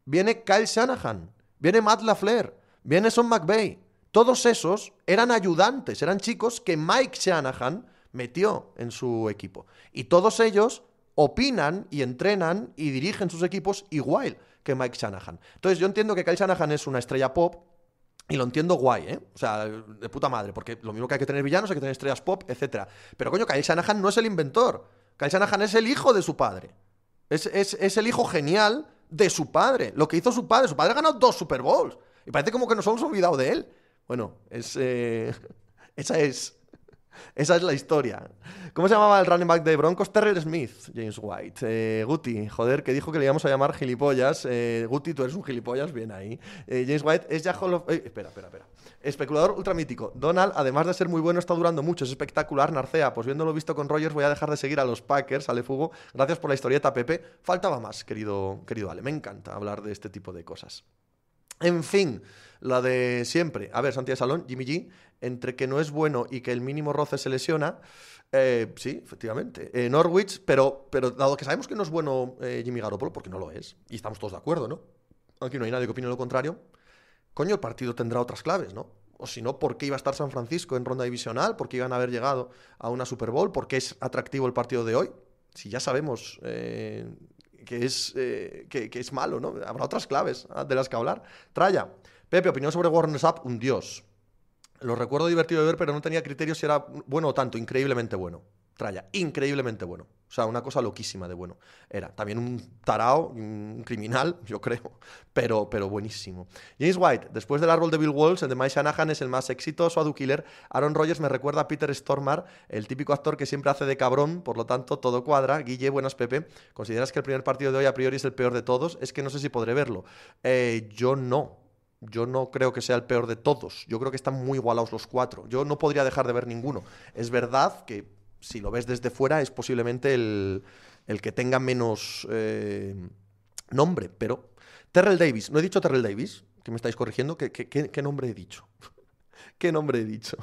viene Kyle Shanahan, viene Matt LaFleur, viene Son McVeigh. Todos esos eran ayudantes, eran chicos que Mike Shanahan metió en su equipo. Y todos ellos opinan y entrenan y dirigen sus equipos igual que Mike Shanahan. Entonces yo entiendo que Kyle Shanahan es una estrella pop, y lo entiendo guay, ¿eh? O sea, de puta madre, porque lo mismo que hay que tener villanos, hay que tener estrellas pop, etc. Pero coño, Kyle Shanahan no es el inventor. Kyle Shanahan es el hijo de su padre. Es, es el hijo genial de su padre, lo que hizo su padre. Su padre ha ganado dos Super Bowls. Y parece como que nos hemos olvidado de él. Bueno, es, eh, esa es esa es la historia. ¿Cómo se llamaba el running back de Broncos? Terrell Smith, James White. Eh, Guti, joder, que dijo que le íbamos a llamar gilipollas. Eh, Guti, tú eres un gilipollas, bien ahí. Eh, James White es ya Hall espera, espera, espera. Especulador ultramítico. Donald, además de ser muy bueno, está durando mucho. Es espectacular, Narcea. Pues viéndolo visto con Rogers, voy a dejar de seguir a los Packers, sale Fugo. Gracias por la historieta, Pepe. Faltaba más, querido, querido Ale. Me encanta hablar de este tipo de cosas. En fin, la de siempre. A ver, Santiago Salón, Jimmy G entre que no es bueno y que el mínimo roce se lesiona, eh, sí, efectivamente. Eh, Norwich, pero, pero dado que sabemos que no es bueno eh, Jimmy Garoppolo, porque no lo es, y estamos todos de acuerdo, ¿no? Aquí no hay nadie que opine lo contrario. Coño, el partido tendrá otras claves, ¿no? O si no, ¿por qué iba a estar San Francisco en ronda divisional? ¿Por qué iban a haber llegado a una Super Bowl? ¿Por qué es atractivo el partido de hoy? Si ya sabemos que, es, que, es malo, ¿no? Habrá otras claves ah, de las que hablar. Traya, Pepe, opinión sobre Warner Up, un dios. Lo recuerdo divertido de ver, pero no tenía criterio si era bueno o tanto, increíblemente bueno. Traya, increíblemente bueno. O sea, una cosa loquísima de bueno. Era también un tarao, un criminal, yo creo, pero, pero buenísimo. James White, después del árbol de Bill Walls, el de Mike Shanahan es el más exitoso adu killer. Aaron Rodgers me recuerda a Peter Stormar, el típico actor que siempre hace de cabrón, por lo tanto todo cuadra. Guille, buenas Pepe. ¿Consideras que el primer partido de hoy a priori es el peor de todos? Es que no sé si podré verlo. Eh, yo no. Yo no creo que sea el peor de todos. Yo creo que están muy igualados los cuatro. Yo no podría dejar de ver ninguno. Es verdad que si lo ves desde fuera es posiblemente el, que tenga menos eh, nombre, pero... Terrell Davis, no he dicho Terrell Davis, que me estáis corrigiendo, ¿qué, qué, qué nombre he dicho? ¿Qué nombre he dicho?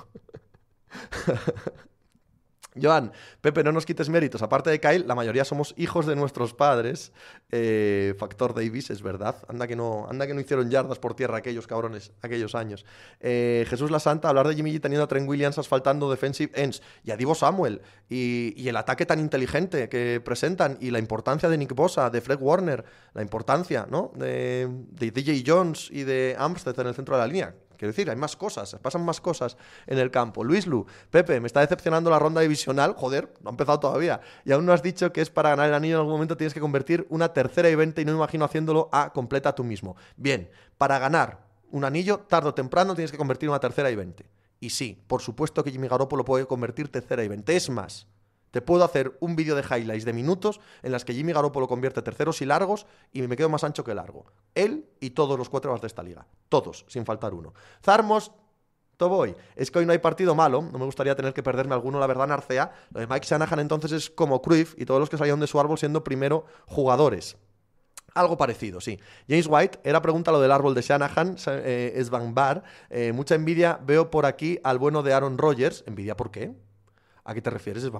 Joan, Pepe, no nos quites méritos. Aparte de Kyle, la mayoría somos hijos de nuestros padres. Eh, factor Davis, es verdad. Anda que, no, anda que no hicieron yardas por tierra aquellos cabrones, aquellos años. Eh, Jesús La Santa, hablar de Jimmy G teniendo a Trent Williams asfaltando defensive ends. Y a Divo Samuel. Y, el ataque tan inteligente que presentan. Y la importancia de Nick Bosa, de Fred Warner. La importancia, ¿no? De, de DJ Jones y de Amstead en el centro de la línea. Quiero decir, hay más cosas, pasan más cosas en el campo. Luis Lu, Pepe, me está decepcionando la ronda divisional. Joder, no ha empezado todavía. Y aún no has dicho que es para ganar el anillo en algún momento tienes que convertir una tercera y 20 y no me imagino haciéndolo a completa tú mismo. Bien, para ganar un anillo, tarde o temprano tienes que convertir una tercera y 20. Y sí, por supuesto que Jimmy Garoppolo puede convertir tercera y 20. Es más, te puedo hacer un vídeo de highlights de minutos en las que Jimmy Garoppolo convierte terceros y largos y me quedo más ancho que largo. Él y todos los cuatro de esta liga. Todos, sin faltar uno. Zarmos, Toboy, es que hoy no hay partido malo, no me gustaría tener que perderme alguno, la verdad, Narcea. Lo de Mike Shanahan entonces es como Cruyff y todos los que salieron de su árbol siendo primero jugadores. Algo parecido, sí. James White, era pregunta lo del árbol de Shanahan, eh, es Van eh, mucha envidia veo por aquí al bueno de Aaron Rodgers. ¿Envidia por qué? ¿A qué te refieres, es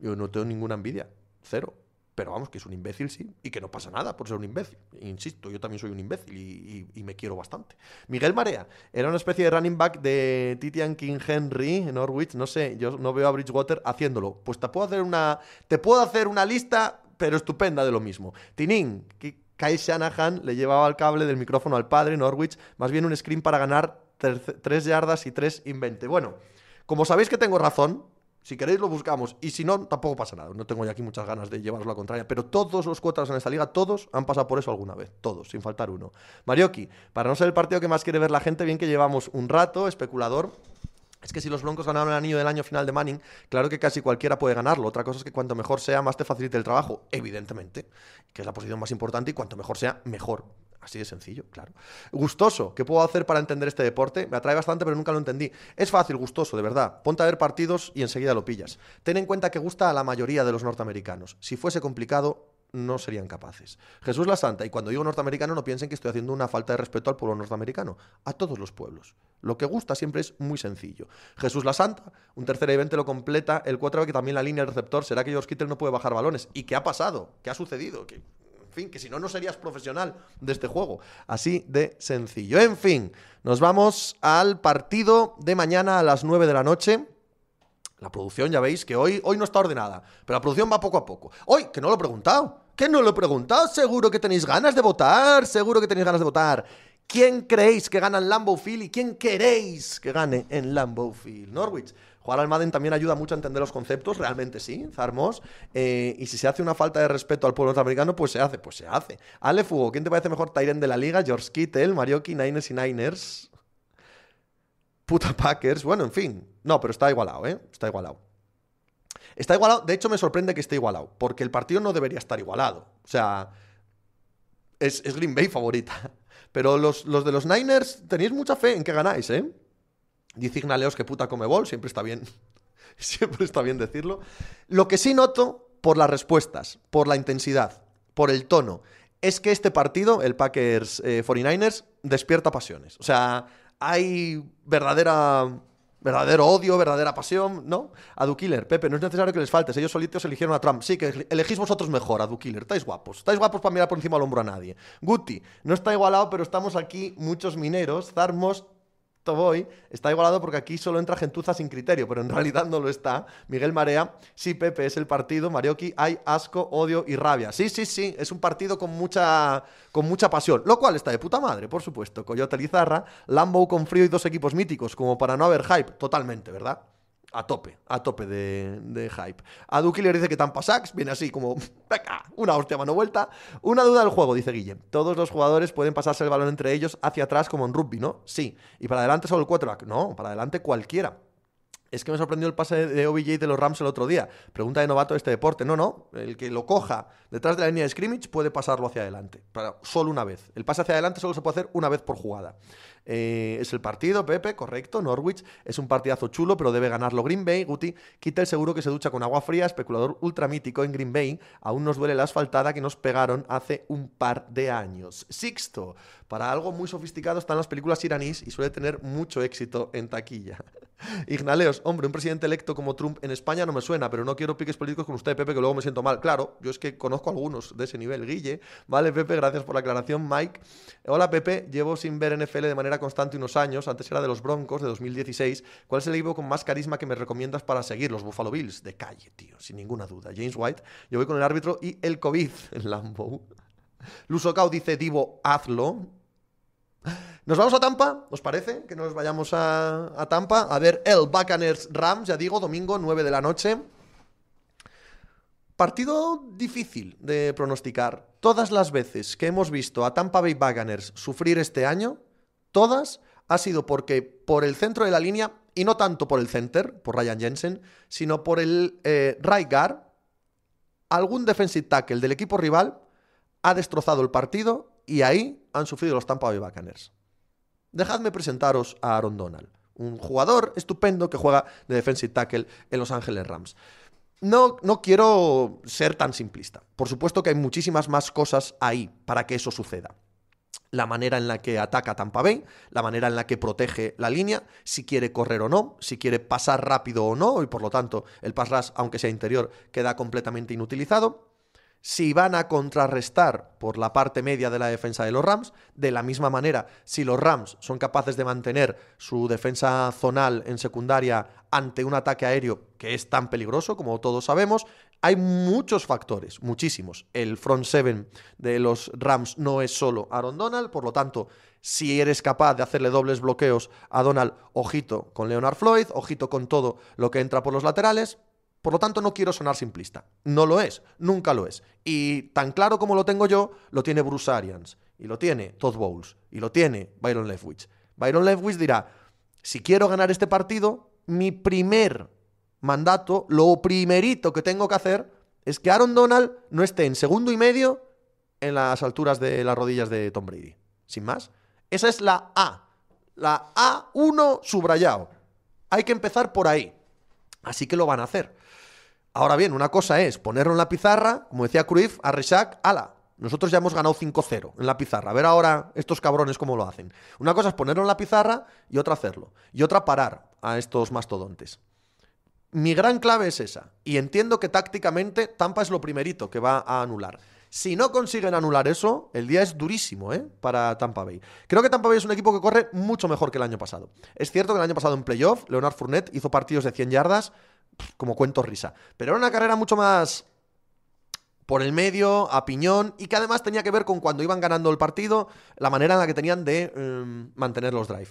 Yo no tengo ninguna envidia, cero. Pero vamos, que es un imbécil, sí, y que no pasa nada por ser un imbécil. Insisto, yo también soy un imbécil y, me quiero bastante. Miguel Marea era una especie de running back de Titian King Henry en Norwich. No sé, yo no veo a Bridgewater haciéndolo. Pues te puedo hacer una, te puedo hacer una lista, pero estupenda de lo mismo. Tinin, que Shanahan le llevaba el cable del micrófono al padre Norwich, más bien un screen para ganar tres yardas y tres invente. Bueno, como sabéis que tengo razón, si queréis lo buscamos. Y si no, tampoco pasa nada. No tengo ya aquí muchas ganas de llevaros la contraria. Pero todos los cuotas en esta liga, todos han pasado por eso alguna vez. Todos, sin faltar uno. Marioki, para no ser el partido que más quiere ver la gente, bien que llevamos un rato, especulador. Es que si los Broncos ganaron el anillo del año final de Manning, claro que casi cualquiera puede ganarlo. Otra cosa es que cuanto mejor sea, más te facilite el trabajo, evidentemente, que es la posición más importante y cuanto mejor sea, mejor. Así de sencillo, claro. Gustoso, ¿qué puedo hacer para entender este deporte? Me atrae bastante, pero nunca lo entendí. Es fácil, gustoso, de verdad. Ponte a ver partidos y enseguida lo pillas. Ten en cuenta que gusta a la mayoría de los norteamericanos. Si fuese complicado, no serían capaces. Jesús la Santa, y cuando digo norteamericano, no piensen que estoy haciendo una falta de respeto al pueblo norteamericano, a todos los pueblos. Lo que gusta siempre es muy sencillo. Jesús la Santa, un tercer evento lo completa, el cuatro que también la línea del receptor será que George Kittle no puede bajar balones. ¿Y qué ha pasado? ¿Qué ha sucedido? ¿Qué, fin, que si no, no serías profesional de este juego. Así de sencillo. En fin, nos vamos al partido de mañana a las 9 de la noche. La producción, ya veis que hoy, hoy no está ordenada, pero la producción va poco a poco. Hoy, que no lo he preguntado, que no lo he preguntado, seguro que tenéis ganas de votar, seguro que tenéis ganas de votar. ¿Quién creéis que gana en Lambeau Field y quién queréis que gane en Lambeau Field? Norwich. Jugar al Madden también ayuda mucho a entender los conceptos, realmente sí, Zarmos. Eh, y si se hace una falta de respeto al pueblo norteamericano, pues se hace, pues se hace. Ale Fugo, ¿quién te parece mejor Tyren de la liga? George Kittle, Marioki, Niners y Niners. Puta Packers, bueno, en fin. No, pero está igualado, ¿eh? Está igualado. Está igualado, de hecho me sorprende que esté igualado, porque el partido no debería estar igualado. O sea, es, Green Bay favorita. Pero los de los Niners, tenéis mucha fe en que ganáis, ¿eh? Leo's que puta come bol, siempre está bien, siempre está bien decirlo. Lo que sí noto por las respuestas, por la intensidad, por el tono, es que este partido, el Packers 49ers, eh, despierta pasiones. O sea, hay verdadera verdadero odio, verdadera pasión, ¿no? A Killer, Pepe, no es necesario que les faltes, ellos solitos eligieron a Trump. Sí, que elegís vosotros mejor, a Killer, estáis guapos, estáis guapos para mirar por encima del hombro a nadie. Guti, no está igualado, pero estamos aquí muchos mineros, Zarmos, voy, está igualado porque aquí solo entra gentuza sin criterio, pero en realidad no lo está. Miguel Marea, sí, Pepe, es el partido. Marioki, hay asco, odio y rabia. Sí, sí, sí, es un partido con mucha, con mucha pasión, lo cual está de puta madre, por supuesto. Coyote Lizarra, Lambo con frío y dos equipos míticos, como para no haber hype, totalmente, ¿verdad? a tope, a tope de, hype. A Duki le dice que Tampa sax, viene así como, una hostia mano vuelta. Una duda del juego, dice Guille. Todos los jugadores pueden pasarse el balón entre ellos hacia atrás como en rugby, ¿no? Sí. Y para adelante solo el quarterback. No, para adelante cualquiera es que me sorprendió el pase de OBJ de los Rams el otro día. Pregunta de novato de este deporte. No, no, el que lo coja detrás de la línea de scrimmage puede pasarlo hacia adelante, solo una vez. El pase hacia adelante solo se puede hacer una vez por jugada. Eh, es el partido, Pepe, correcto, Norwich. Es un partidazo chulo, pero debe ganarlo Green Bay. Guti, quita el seguro que se ducha con agua fría, especulador ultramítico en Green Bay. Aún nos duele la asfaltada que nos pegaron hace un par de años. Sixto, para algo muy sofisticado están las películas iraníes y suele tener mucho éxito en taquilla. Ignaleos, hombre, un presidente electo como Trump en España no me suena, pero no quiero piques políticos con usted, Pepe, que luego me siento mal. Claro, yo es que conozco algunos de ese nivel. Guille, vale, Pepe, gracias por la aclaración. Mike, hola, Pepe, llevo sin ver NFL de manera constante unos años, antes era de los Broncos de 2016. ¿Cuál es el equipo con más carisma que me recomiendas para seguir? Los Buffalo Bills, de calle, tío, sin ninguna duda. James White, yo voy con el árbitro y el COVID, en Lambo. Lusocao dice, Divo, hazlo. Nos vamos a Tampa, ¿os parece? Que nos vayamos a, Tampa a ver el Buccaneers Rams, ya digo, domingo 9 de la noche. Partido difícil de pronosticar. Todas las veces que hemos visto a Tampa Bay Buccaneers sufrir este año, todas ha sido porque por el centro de la línea, y no tanto por el center, por Ryan Jensen, sino por el eh, right algún defensive tackle del equipo rival ha destrozado el partido y ahí han sufrido los Tampa Bay Buccaneers. Dejadme presentaros a Aaron Donald, un jugador estupendo que juega de defensive tackle en Los Ángeles Rams. No, no quiero ser tan simplista. Por supuesto que hay muchísimas más cosas ahí para que eso suceda la manera en la que ataca Tampa Bay, la manera en la que protege la línea, si quiere correr o no, si quiere pasar rápido o no, y por lo tanto el pass rush, aunque sea interior, queda completamente inutilizado si van a contrarrestar por la parte media de la defensa de los Rams. De la misma manera, si los Rams son capaces de mantener su defensa zonal en secundaria ante un ataque aéreo que es tan peligroso como todos sabemos, hay muchos factores, muchísimos. El front seven de los Rams no es solo Aaron Donald, por lo tanto, si eres capaz de hacerle dobles bloqueos a Donald, ojito con Leonard Floyd, ojito con todo lo que entra por los laterales, por lo tanto, no quiero sonar simplista. No lo es, nunca lo es. Y tan claro como lo tengo yo, lo tiene Bruce Arians, y lo tiene Todd Bowles, y lo tiene Byron Leftwich. Byron Leftwich dirá, si quiero ganar este partido, mi primer mandato, lo primerito que tengo que hacer es que Aaron Donald no esté en segundo y medio en las alturas de las rodillas de Tom Brady. Sin más. Esa es la A. La A1 subrayado. Hay que empezar por ahí. Así que lo van a hacer. Ahora bien, una cosa es ponerlo en la pizarra, como decía Cruyff, a Rishak, ala. Nosotros ya hemos ganado 5-0 en la pizarra. A ver ahora estos cabrones cómo lo hacen. Una cosa es ponerlo en la pizarra y otra hacerlo. Y otra parar a estos mastodontes. Mi gran clave es esa. Y entiendo que tácticamente Tampa es lo primerito que va a anular. Si no consiguen anular eso, el día es durísimo ¿eh? para Tampa Bay. Creo que Tampa Bay es un equipo que corre mucho mejor que el año pasado. Es cierto que el año pasado en playoff, Leonard Fournette hizo partidos de 100 yardas como cuento risa. Pero era una carrera mucho más por el medio, a piñón, y que además tenía que ver con cuando iban ganando el partido, la manera en la que tenían de em, mantener los drive.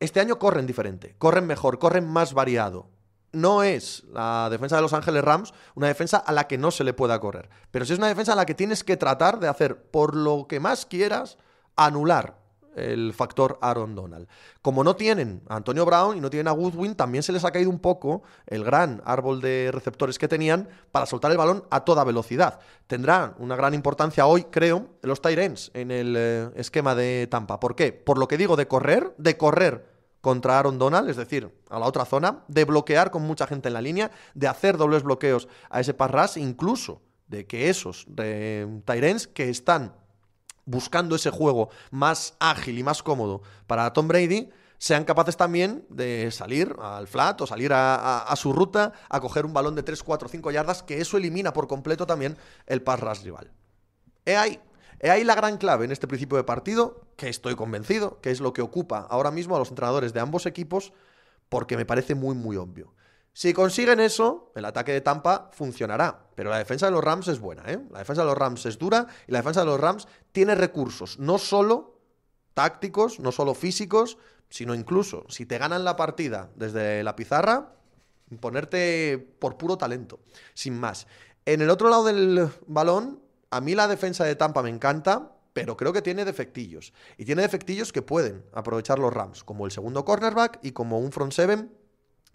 Este año corren diferente, corren mejor, corren más variado. No es la defensa de Los Ángeles Rams una defensa a la que no se le pueda correr, pero sí es una defensa a la que tienes que tratar de hacer por lo que más quieras anular el factor Aaron Donald. Como no tienen a Antonio Brown y no tienen a Goodwin, también se les ha caído un poco el gran árbol de receptores que tenían para soltar el balón a toda velocidad. Tendrán una gran importancia hoy, creo, los Tyrens en el eh, esquema de Tampa. ¿Por qué? Por lo que digo de correr, de correr contra Aaron Donald, es decir, a la otra zona, de bloquear con mucha gente en la línea, de hacer dobles bloqueos a ese Parras, incluso de que esos de Tyrens que están buscando ese juego más ágil y más cómodo para Tom Brady, sean capaces también de salir al flat o salir a, su ruta a coger un balón de 3, 4, 5 yardas, que eso elimina por completo también el pass rush rival. ahí, he ahí la gran clave en este principio de partido, que estoy convencido, que es lo que ocupa ahora mismo a los entrenadores de ambos equipos, porque me parece muy, muy obvio. Si consiguen eso, el ataque de Tampa funcionará. Pero la defensa de los Rams es buena, ¿eh? La defensa de los Rams es dura y la defensa de los Rams tiene recursos, no solo tácticos, no solo físicos, sino incluso si te ganan la partida desde la pizarra, ponerte por puro talento, sin más. En el otro lado del balón, a mí la defensa de Tampa me encanta, pero creo que tiene defectillos. Y tiene defectillos que pueden aprovechar los Rams, como el segundo cornerback y como un front seven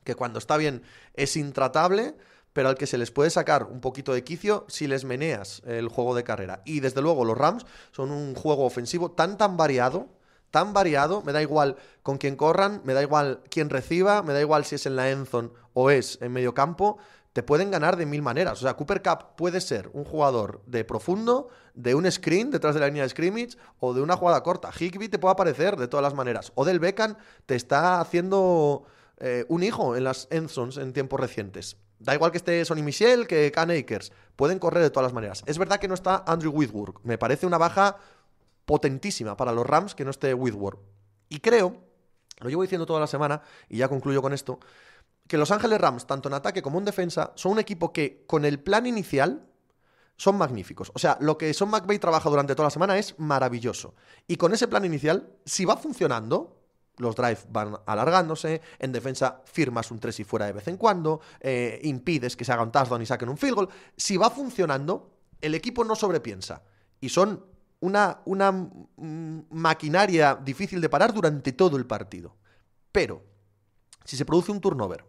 que cuando está bien es intratable, pero al que se les puede sacar un poquito de quicio si les meneas el juego de carrera. Y desde luego los Rams son un juego ofensivo tan tan variado, tan variado, me da igual con quién corran, me da igual quién reciba, me da igual si es en la Enzon o es en medio campo, te pueden ganar de mil maneras. O sea, Cooper Cup puede ser un jugador de profundo, de un screen detrás de la línea de scrimmage o de una jugada corta. Higby te puede aparecer de todas las maneras. O del Beckham te está haciendo eh, un hijo en las Enzons en tiempos recientes. Da igual que esté Sonny Michel, que Khan Akers. Pueden correr de todas las maneras. Es verdad que no está Andrew Whitworth. Me parece una baja potentísima para los Rams que no esté Whitworth. Y creo, lo llevo diciendo toda la semana, y ya concluyo con esto, que Los Ángeles Rams, tanto en ataque como en defensa, son un equipo que con el plan inicial son magníficos. O sea, lo que Son McVay trabaja durante toda la semana es maravilloso. Y con ese plan inicial, si va funcionando, los drives van alargándose, en defensa firmas un 3 y fuera de vez en cuando, eh, impides que se haga un touchdown y saquen un field goal. Si va funcionando, el equipo no sobrepiensa. Y son una, una mm, maquinaria difícil de parar durante todo el partido. Pero, si se produce un turnover,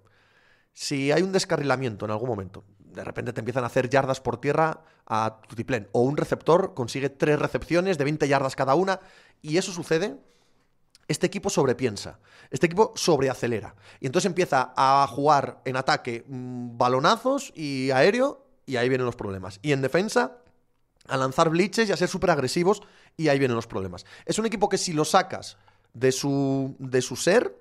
si hay un descarrilamiento en algún momento, de repente te empiezan a hacer yardas por tierra a tu tiplén. o un receptor consigue tres recepciones de 20 yardas cada una, y eso sucede este equipo sobrepiensa, este equipo sobreacelera. Y entonces empieza a jugar en ataque mm, balonazos y aéreo, y ahí vienen los problemas. Y en defensa, a lanzar blitzes y a ser súper agresivos, y ahí vienen los problemas. Es un equipo que si lo sacas de su, de su ser,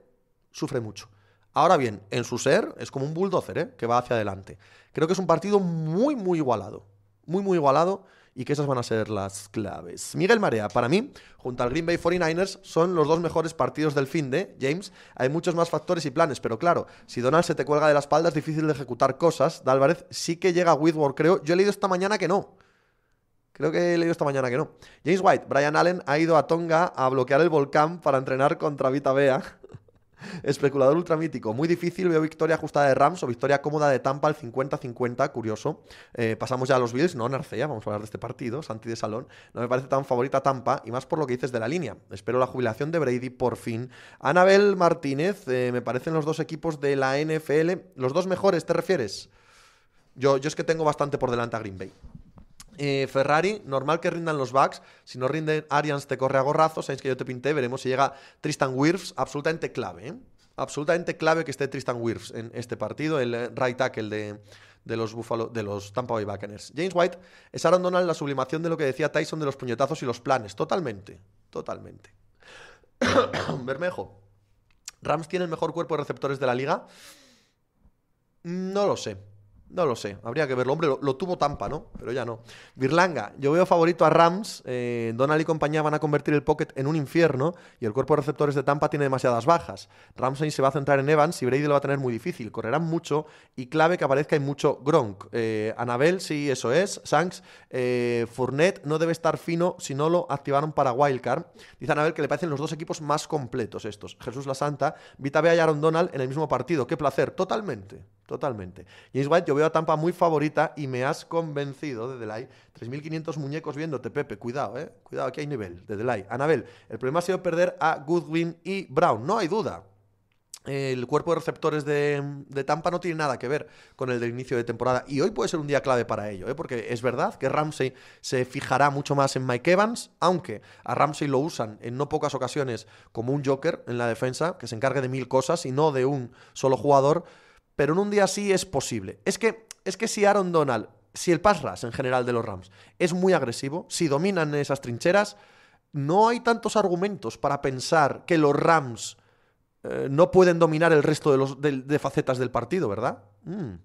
sufre mucho. Ahora bien, en su ser es como un bulldozer ¿eh? que va hacia adelante. Creo que es un partido muy, muy igualado. Muy, muy igualado y que esas van a ser las claves. Miguel Marea, para mí, junto al Green Bay 49ers, son los dos mejores partidos del fin de, James. Hay muchos más factores y planes, pero claro, si Donald se te cuelga de la espalda es difícil de ejecutar cosas. De sí que llega a Whitworth, creo. Yo he leído esta mañana que no. Creo que he leído esta mañana que no. James White, Brian Allen ha ido a Tonga a bloquear el volcán para entrenar contra Vita Bea. Especulador ultramítico. Muy difícil. Veo victoria ajustada de Rams o victoria cómoda de Tampa al 50-50. Curioso. Eh, pasamos ya a los Bills. No, Narcea. Vamos a hablar de este partido. Santi de Salón. No me parece tan favorita Tampa y más por lo que dices de la línea. Espero la jubilación de Brady por fin. Anabel Martínez. Eh, me parecen los dos equipos de la NFL. ¿Los dos mejores te refieres? Yo, yo es que tengo bastante por delante a Green Bay. Eh, Ferrari, normal que rindan los backs. Si no rinden, Arians te corre a gorrazos. Sabéis que yo te pinté. Veremos si llega Tristan Wirfs. Absolutamente clave. ¿eh? Absolutamente clave que esté Tristan Wirfs en este partido. El eh, right tackle de, de los Buffalo, de los Tampa Bay Buccaneers. James White es Aaron Donald la sublimación de lo que decía Tyson de los puñetazos y los planes. Totalmente. Totalmente. Bermejo. ¿Rams tiene el mejor cuerpo de receptores de la liga? Mm, no lo sé. No lo sé, habría que verlo. Hombre, lo, tuvo Tampa, ¿no? Pero ya no. birlanga yo veo favorito a Rams. Eh, Donald y compañía van a convertir el pocket en un infierno y el cuerpo de receptores de Tampa tiene demasiadas bajas. Ramsey se va a centrar en Evans y Brady lo va a tener muy difícil. Correrán mucho y clave que aparezca en mucho Gronk. Eh, Anabel, sí, eso es. Sanks, eh, fournet no debe estar fino si no lo activaron para Wildcard. Dice Anabel que le parecen los dos equipos más completos estos. Jesús la Santa, Vita Bea Aaron Donald en el mismo partido. Qué placer, totalmente. Totalmente. James White, yo veo a Tampa muy favorita y me has convencido de Delay 3.500 muñecos viéndote, Pepe. Cuidado, eh. Cuidado, aquí hay nivel de Delay Anabel, el problema ha sido perder a Goodwin y Brown. No hay duda. El cuerpo de receptores de, de, Tampa no tiene nada que ver con el del inicio de temporada. Y hoy puede ser un día clave para ello, ¿eh? porque es verdad que Ramsey se fijará mucho más en Mike Evans, aunque a Ramsey lo usan en no pocas ocasiones como un joker en la defensa, que se encargue de mil cosas y no de un solo jugador pero en un día así es posible. Es que, es que si Aaron Donald, si el pass rush en general de los Rams es muy agresivo, si dominan esas trincheras, no hay tantos argumentos para pensar que los Rams eh, no pueden dominar el resto de, los, facetas del partido, ¿verdad? Mm.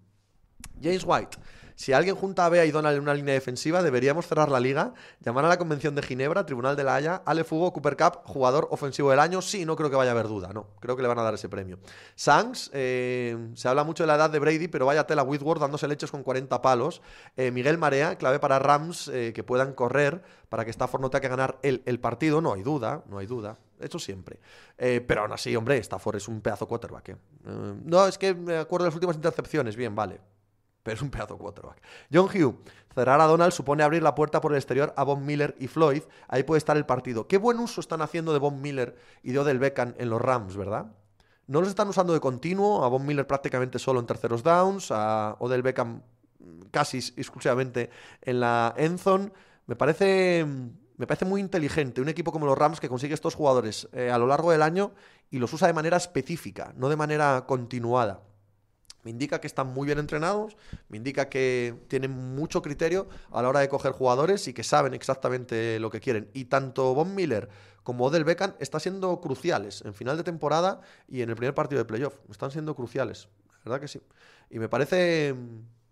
James White, si alguien junta a Bea y Donald en una línea defensiva, deberíamos cerrar la liga, llamar a la Convención de Ginebra, Tribunal de la Haya, Ale Fugo, Cooper Cup, jugador ofensivo del año. Sí, no creo que vaya a haber duda, no. Creo que le van a dar ese premio. Sanks, eh, se habla mucho de la edad de Brady, pero vaya tela Whitworth dándose lechos con 40 palos. Eh, Miguel Marea, clave para Rams, eh, que puedan correr para que Stafford no tenga que ganar el, partido, no hay duda, no hay duda. Eso siempre. pero aún así, hombre, Stafford es un pedazo quarterback. no, es que me acuerdo de las últimas intercepciones. Bien, vale pero es un pedazo de quarterback. John Hugh, cerrar a Donald supone abrir la puerta por el exterior a Von Miller y Floyd. Ahí puede estar el partido. Qué buen uso están haciendo de Von Miller y de Odell Beckham en los Rams, ¿verdad? No los están usando de continuo, a Von Miller prácticamente solo en terceros downs, a Odell Beckham casi exclusivamente en la Enzone. Me parece, me parece muy inteligente un equipo como los Rams que consigue estos jugadores eh, a lo largo del año y los usa de manera específica, no de manera continuada me indica que están muy bien entrenados, me indica que tienen mucho criterio a la hora de coger jugadores y que saben exactamente lo que quieren. Y tanto Von Miller como Odell Beckham están siendo cruciales en final de temporada y en el primer partido de playoff. Están siendo cruciales, la verdad que sí. Y me parece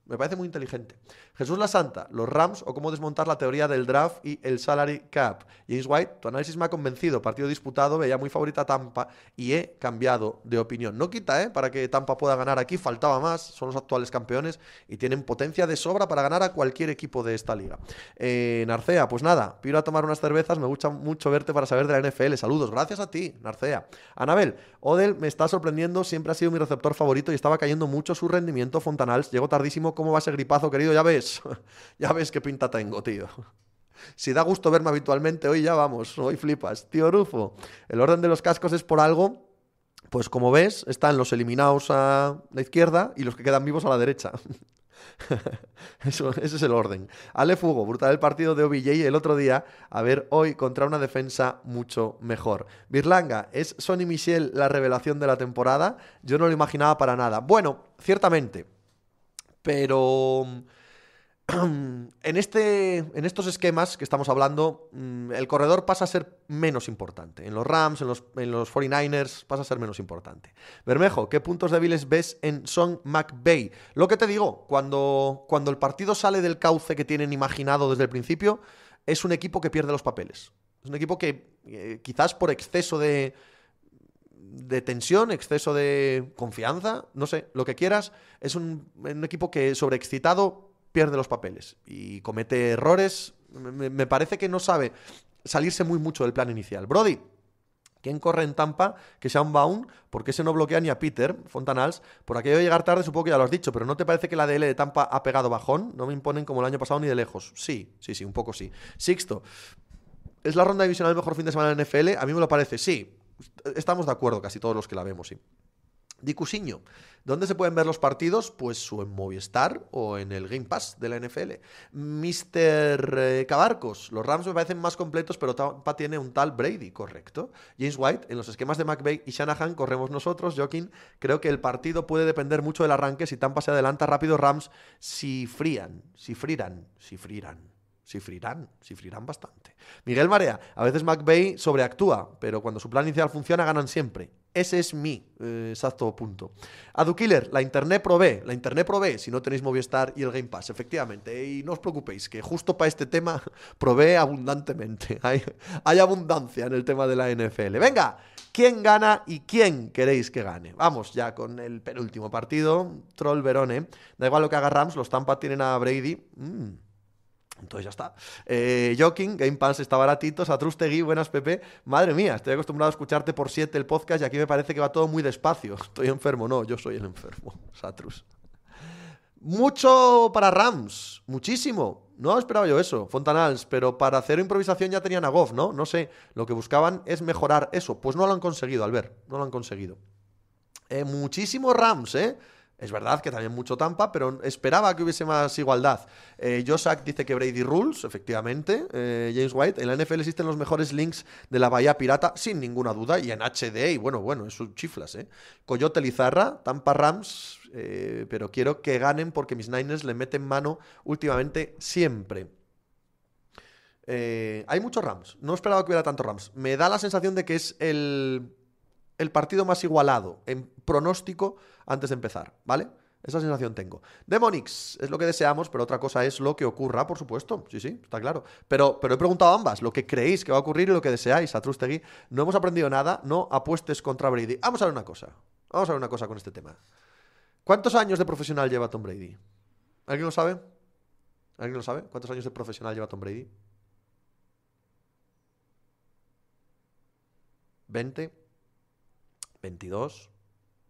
me parece muy inteligente. Jesús La Santa, los Rams o cómo desmontar la teoría del draft y el salary cap. James White, tu análisis me ha convencido. Partido disputado, veía muy favorita Tampa y he cambiado de opinión. No quita, ¿eh? Para que Tampa pueda ganar aquí, faltaba más. Son los actuales campeones y tienen potencia de sobra para ganar a cualquier equipo de esta liga. Eh, Narcea, pues nada, pido a tomar unas cervezas. Me gusta mucho verte para saber de la NFL. Saludos, gracias a ti, Narcea. Anabel, Odell me está sorprendiendo. Siempre ha sido mi receptor favorito y estaba cayendo mucho su rendimiento. Fontanals llegó tardísimo cómo va ese gripazo, querido, ya ves, ya ves qué pinta tengo, tío. Si da gusto verme habitualmente, hoy ya vamos, hoy flipas. Tío Rufo, el orden de los cascos es por algo, pues como ves, están los eliminados a la izquierda y los que quedan vivos a la derecha. Eso, ese es el orden. Ale Fugo, brutal el partido de OBJ el otro día. A ver, hoy contra una defensa mucho mejor. Birlanga, ¿es Sonny Michel la revelación de la temporada? Yo no lo imaginaba para nada. Bueno, ciertamente. Pero en, este, en estos esquemas que estamos hablando, mm, el corredor pasa a ser menos importante. En los Rams, en los, 49ers, pasa a ser menos importante. Bermejo, ¿qué puntos débiles ves en Son McBay? Lo que te digo, cuando, cuando el partido sale del cauce que tienen imaginado desde el principio, es un equipo que pierde los papeles. Es un equipo que eh, quizás por exceso de, de tensión, exceso de confianza, no sé, lo que quieras. Es un, equipo que sobreexcitado pierde los papeles y comete errores. Me, parece que no sabe salirse muy mucho del plan inicial. Brody, ¿Quién corre en Tampa que sea un Baum? porque se no bloquea ni a Peter Fontanals? Por aquello de llegar tarde, supongo que ya lo has dicho, pero ¿no te parece que la DL de Tampa ha pegado bajón? No me imponen como el año pasado ni de lejos. Sí, sí, sí, un poco sí. Sixto, ¿es la ronda divisional el mejor fin de semana en NFL? A mí me lo parece, sí estamos de acuerdo casi todos los que la vemos, sí. Cusiño, ¿dónde se pueden ver los partidos? Pues o en Movistar o en el Game Pass de la NFL. Mr. Eh, Cabarcos, los Rams me parecen más completos, pero Tampa tiene un tal Brady, correcto. James White, en los esquemas de McVay y Shanahan corremos nosotros. Joaquín, creo que el partido puede depender mucho del arranque. Si Tampa se adelanta rápido, Rams si frían, si frían, si frían. Sifrirán, sifrirán bastante. Miguel Marea, a veces McVeigh sobreactúa, pero cuando su plan inicial funciona ganan siempre. Ese es mi eh, exacto punto. AduKiller, la internet provee, la internet provee si no tenéis Movistar y el Game Pass, efectivamente. Y no os preocupéis, que justo para este tema provee abundantemente. Hay, abundancia en el tema de la NFL. Venga, ¿quién gana y quién queréis que gane? Vamos ya con el penúltimo partido. Troll Verone. Da igual lo que haga Rams, los Tampa tienen a Brady. Mm. Entonces ya está. Eh, Joking, Game Pass está baratito. Satrustegui, buenas Pepe. Madre mía, estoy acostumbrado a escucharte por 7 el podcast y aquí me parece que va todo muy despacio. Estoy enfermo, no, yo soy el enfermo, Satrus. Mucho para Rams, muchísimo. No esperaba yo eso, Fontanals, pero para hacer improvisación ya tenían a Goff, ¿no? No sé, lo que buscaban es mejorar eso. Pues no lo han conseguido, Albert, no lo han conseguido. Eh, muchísimo Rams, ¿eh? Es verdad que también mucho Tampa, pero esperaba que hubiese más igualdad. Eh, Josak dice que Brady Rules, efectivamente. Eh, James White, en la NFL existen los mejores links de la Bahía Pirata, sin ninguna duda, y en HD, y bueno, bueno, es sus chiflas, ¿eh? Coyote Lizarra, Tampa Rams, eh, pero quiero que ganen porque mis Niners le meten mano últimamente siempre. Eh, hay muchos Rams, no esperaba que hubiera tanto Rams. Me da la sensación de que es el el partido más igualado en pronóstico antes de empezar, ¿vale? Esa sensación tengo. Demonix es lo que deseamos, pero otra cosa es lo que ocurra, por supuesto. Sí, sí, está claro. Pero, pero he preguntado ambas lo que creéis que va a ocurrir y lo que deseáis a Trustegui. No hemos aprendido nada, no apuestes contra Brady. Vamos a ver una cosa. Vamos a ver una cosa con este tema. ¿Cuántos años de profesional lleva Tom Brady? ¿Alguien lo sabe? ¿Alguien lo sabe? ¿Cuántos años de profesional lleva Tom Brady? ¿20? 22,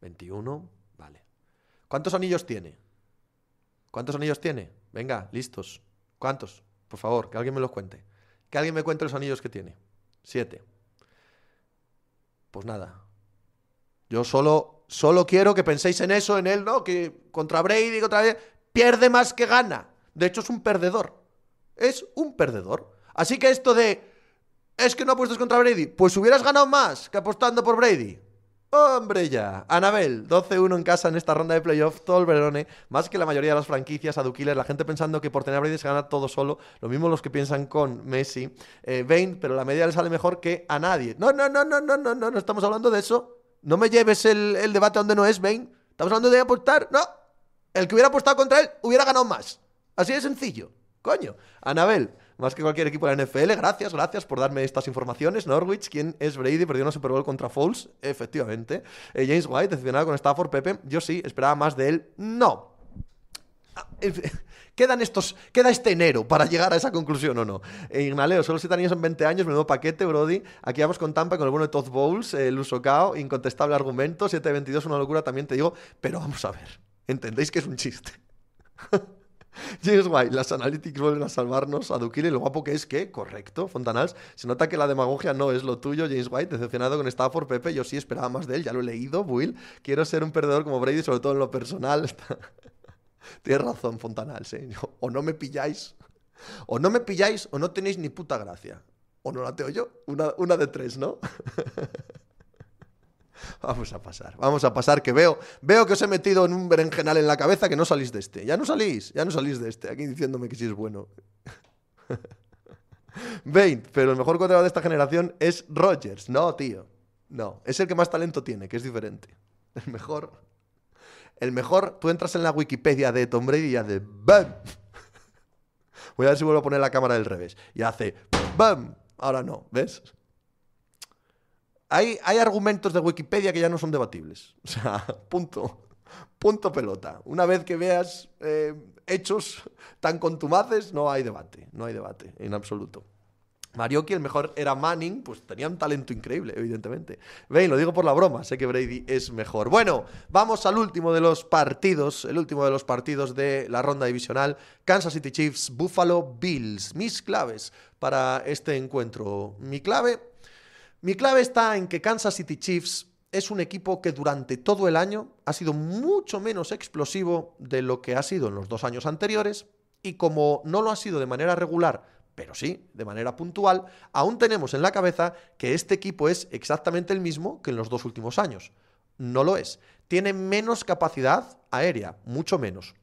21, vale. ¿Cuántos anillos tiene? ¿Cuántos anillos tiene? Venga, listos. ¿Cuántos? Por favor, que alguien me los cuente. Que alguien me cuente los anillos que tiene. Siete. Pues nada. Yo solo, solo quiero que penséis en eso, en él, ¿no? Que contra Brady, otra vez, pierde más que gana. De hecho, es un perdedor. Es un perdedor. Así que esto de, es que no apuestas contra Brady, pues hubieras ganado más que apostando por Brady. ¡Hombre ya! Anabel, 12-1 en casa en esta ronda de playoff, todo el Verone, más que la mayoría de las franquicias, a la gente pensando que por tener a Brady se gana todo solo, lo mismo los que piensan con Messi, eh, pero la media le sale mejor que a nadie. No, no, no, no, no, no, no, no estamos hablando de eso. No me lleves el, el debate donde no es, Bane. Estamos hablando de apostar. No, el que hubiera apostado contra él hubiera ganado más. Así de sencillo. Coño, Anabel más que cualquier equipo de la NFL. Gracias, gracias por darme estas informaciones. Norwich, ¿quién es Brady? Perdió una Super Bowl contra Foles, efectivamente. Eh, James White, decepcionado con Stafford, Pepe. Yo sí, esperaba más de él. No. Ah, eh, quedan estos, queda este enero para llegar a esa conclusión o no. Eh, Ignaleo, solo 7 años en 20 años, menudo paquete, Brody. Aquí vamos con Tampa, con el bueno de Todd Bowles, el uso incontestable argumento, 722 una locura también te digo, pero vamos a ver, entendéis que es un chiste. James White, las analytics vuelven a salvarnos a Duquile. Lo guapo que es que, correcto, Fontanals, se nota que la demagogia no es lo tuyo. James White, decepcionado con Stafford, Pepe, yo sí esperaba más de él, ya lo he leído, Will. Quiero ser un perdedor como Brady, sobre todo en lo personal. Tienes razón, Fontanals, ¿eh? O no me pilláis, o no me pilláis, o no tenéis ni puta gracia. O no la tengo yo, una de tres, ¿no? Vamos a pasar, vamos a pasar, que veo, veo que os he metido en un berenjenal en la cabeza que no salís de este. Ya no salís, ya no salís de este. Aquí diciéndome que sí es bueno. Veint, pero el mejor cuadrado de esta generación es Rogers. No, tío. No, es el que más talento tiene, que es diferente. El mejor. El mejor, tú entras en la Wikipedia de Tom Brady y hace ¡BAM! Voy a ver si vuelvo a poner la cámara del revés. Y hace ¡BAM! Ahora no, ¿ves? Hay, argumentos de Wikipedia que ya no son debatibles. O sea, punto. Punto pelota. Una vez que veas eh, hechos tan contumaces, no hay debate. No hay debate, en absoluto. Marioki, el mejor era Manning, pues tenía un talento increíble, evidentemente. Veis, lo digo por la broma, sé que Brady es mejor. Bueno, vamos al último de los partidos, el último de los partidos de la ronda divisional, Kansas City Chiefs, Buffalo Bills. Mis claves para este encuentro. Mi clave, mi clave está en que Kansas City Chiefs es un equipo que durante todo el año ha sido mucho menos explosivo de lo que ha sido en los dos años anteriores y como no lo ha sido de manera regular, pero sí de manera puntual, aún tenemos en la cabeza que este equipo es exactamente el mismo que en los dos últimos años. No lo es. Tiene menos capacidad aérea, mucho menos.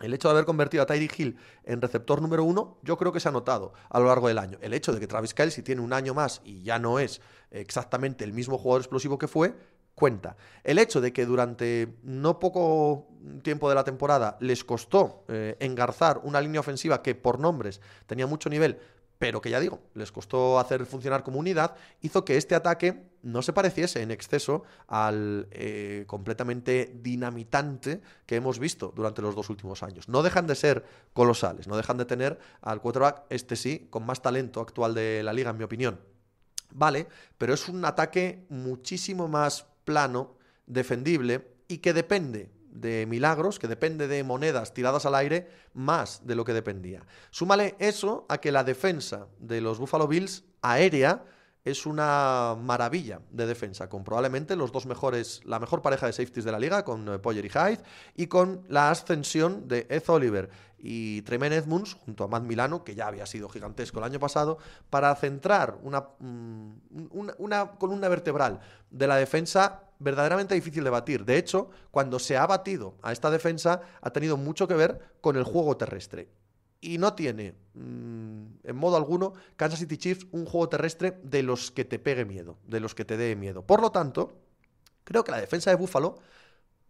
El hecho de haber convertido a Tyree Hill en receptor número uno, yo creo que se ha notado a lo largo del año. El hecho de que Travis Kelsey tiene un año más y ya no es exactamente el mismo jugador explosivo que fue, cuenta. El hecho de que durante no poco tiempo de la temporada les costó eh, engarzar una línea ofensiva que por nombres tenía mucho nivel, pero que ya digo, les costó hacer funcionar como unidad, hizo que este ataque no se pareciese en exceso al eh, completamente dinamitante que hemos visto durante los dos últimos años. No dejan de ser colosales, no dejan de tener al quarterback, este sí, con más talento actual de la liga, en mi opinión. Vale, pero es un ataque muchísimo más plano, defendible y que depende de milagros, que depende de monedas tiradas al aire, más de lo que dependía. Súmale eso a que la defensa de los Buffalo Bills aérea es una maravilla de defensa, con probablemente los dos mejores, la mejor pareja de safeties de la liga, con eh, Poyer y Hyde, y con la ascensión de Ed Oliver y Tremen Edmunds, junto a Matt Milano, que ya había sido gigantesco el año pasado, para centrar una, mm, una, una columna vertebral de la defensa verdaderamente difícil de batir. De hecho, cuando se ha batido a esta defensa, ha tenido mucho que ver con el juego terrestre. Y no tiene, mm, en modo alguno, Kansas City Chiefs un juego terrestre de los que te pegue miedo, de los que te dé miedo. Por lo tanto, creo que la defensa de Buffalo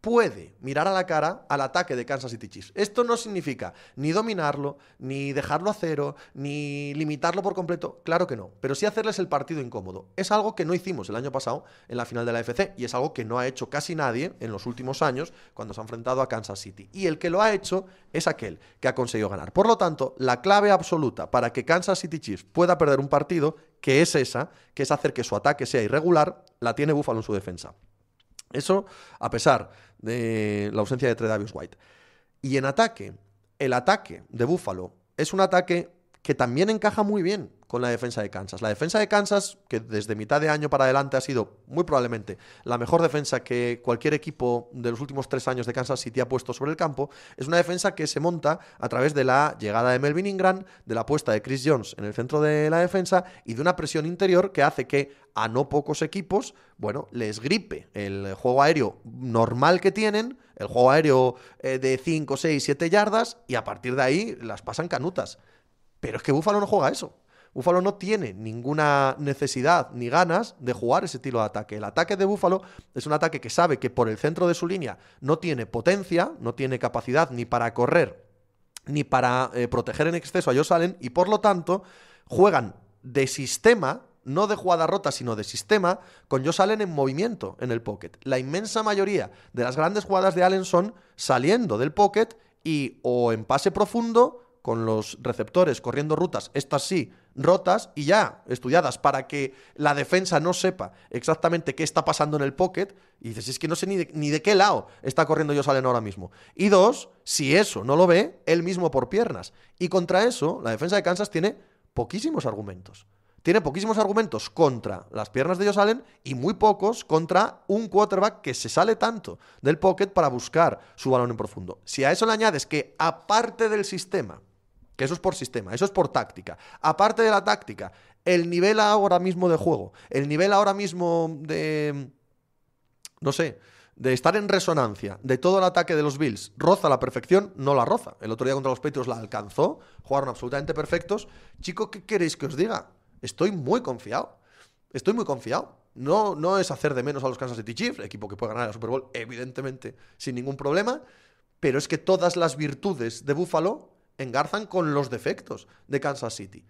puede mirar a la cara al ataque de Kansas City Chiefs. Esto no significa ni dominarlo, ni dejarlo a cero, ni limitarlo por completo, claro que no, pero sí hacerles el partido incómodo. Es algo que no hicimos el año pasado en la final de la FC y es algo que no ha hecho casi nadie en los últimos años cuando se ha enfrentado a Kansas City. Y el que lo ha hecho es aquel que ha conseguido ganar. Por lo tanto, la clave absoluta para que Kansas City Chiefs pueda perder un partido, que es esa, que es hacer que su ataque sea irregular, la tiene Buffalo en su defensa. Eso, a pesar de la ausencia de Davis White. Y en ataque, el ataque de Búfalo es un ataque que también encaja muy bien con la defensa de Kansas. La defensa de Kansas, que desde mitad de año para adelante ha sido muy probablemente la mejor defensa que cualquier equipo de los últimos tres años de Kansas City ha puesto sobre el campo, es una defensa que se monta a través de la llegada de Melvin Ingram, de la puesta de Chris Jones en el centro de la defensa y de una presión interior que hace que a no pocos equipos, bueno, les gripe el juego aéreo normal que tienen, el juego aéreo eh, de 5, 6, 7 yardas y a partir de ahí las pasan canutas. Pero es que Búfalo no juega eso. Búfalo no tiene ninguna necesidad ni ganas de jugar ese estilo de ataque. El ataque de Búfalo es un ataque que sabe que por el centro de su línea no tiene potencia, no tiene capacidad ni para correr, ni para eh, proteger en exceso a Joe Allen, y por lo tanto juegan de sistema, no de jugada rota, sino de sistema, con Joe Allen en movimiento en el pocket. La inmensa mayoría de las grandes jugadas de Allen son saliendo del pocket y o en pase profundo con los receptores corriendo rutas, estas sí, rotas y ya estudiadas para que la defensa no sepa exactamente qué está pasando en el pocket y dices, es que no sé ni de, qué lado está corriendo Josalen ahora mismo. Y dos, si eso no lo ve, él mismo por piernas. Y contra eso, la defensa de Kansas tiene poquísimos argumentos. Tiene poquísimos argumentos contra las piernas de ellos Allen y muy pocos contra un quarterback que se sale tanto del pocket para buscar su balón en profundo. Si a eso le añades que, aparte del sistema, que eso es por sistema, eso es por táctica. Aparte de la táctica, el nivel ahora mismo de juego, el nivel ahora mismo de. No sé, de estar en resonancia de todo el ataque de los Bills, roza la perfección, no la roza. El otro día contra los Patriots la alcanzó, jugaron absolutamente perfectos. Chico, ¿qué queréis que os diga? Estoy muy confiado. Estoy muy confiado. No, no es hacer de menos a los Kansas City Chiefs, equipo que puede ganar el Super Bowl, evidentemente, sin ningún problema. Pero es que todas las virtudes de Buffalo engarzan con los defectos de Kansas City.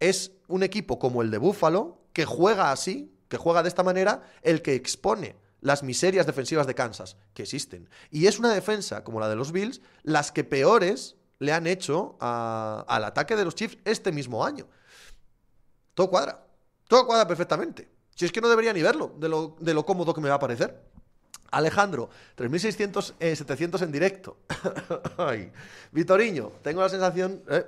Es un equipo como el de Buffalo que juega así, que juega de esta manera, el que expone las miserias defensivas de Kansas, que existen. Y es una defensa, como la de los Bills, las que peores le han hecho al ataque de los Chiefs este mismo año. Todo cuadra. Todo cuadra perfectamente. Si es que no debería ni verlo, de lo cómodo que me va a parecer. Alejandro, 3.600, 700 eh, en directo. Vitoriño, tengo la sensación... Eh,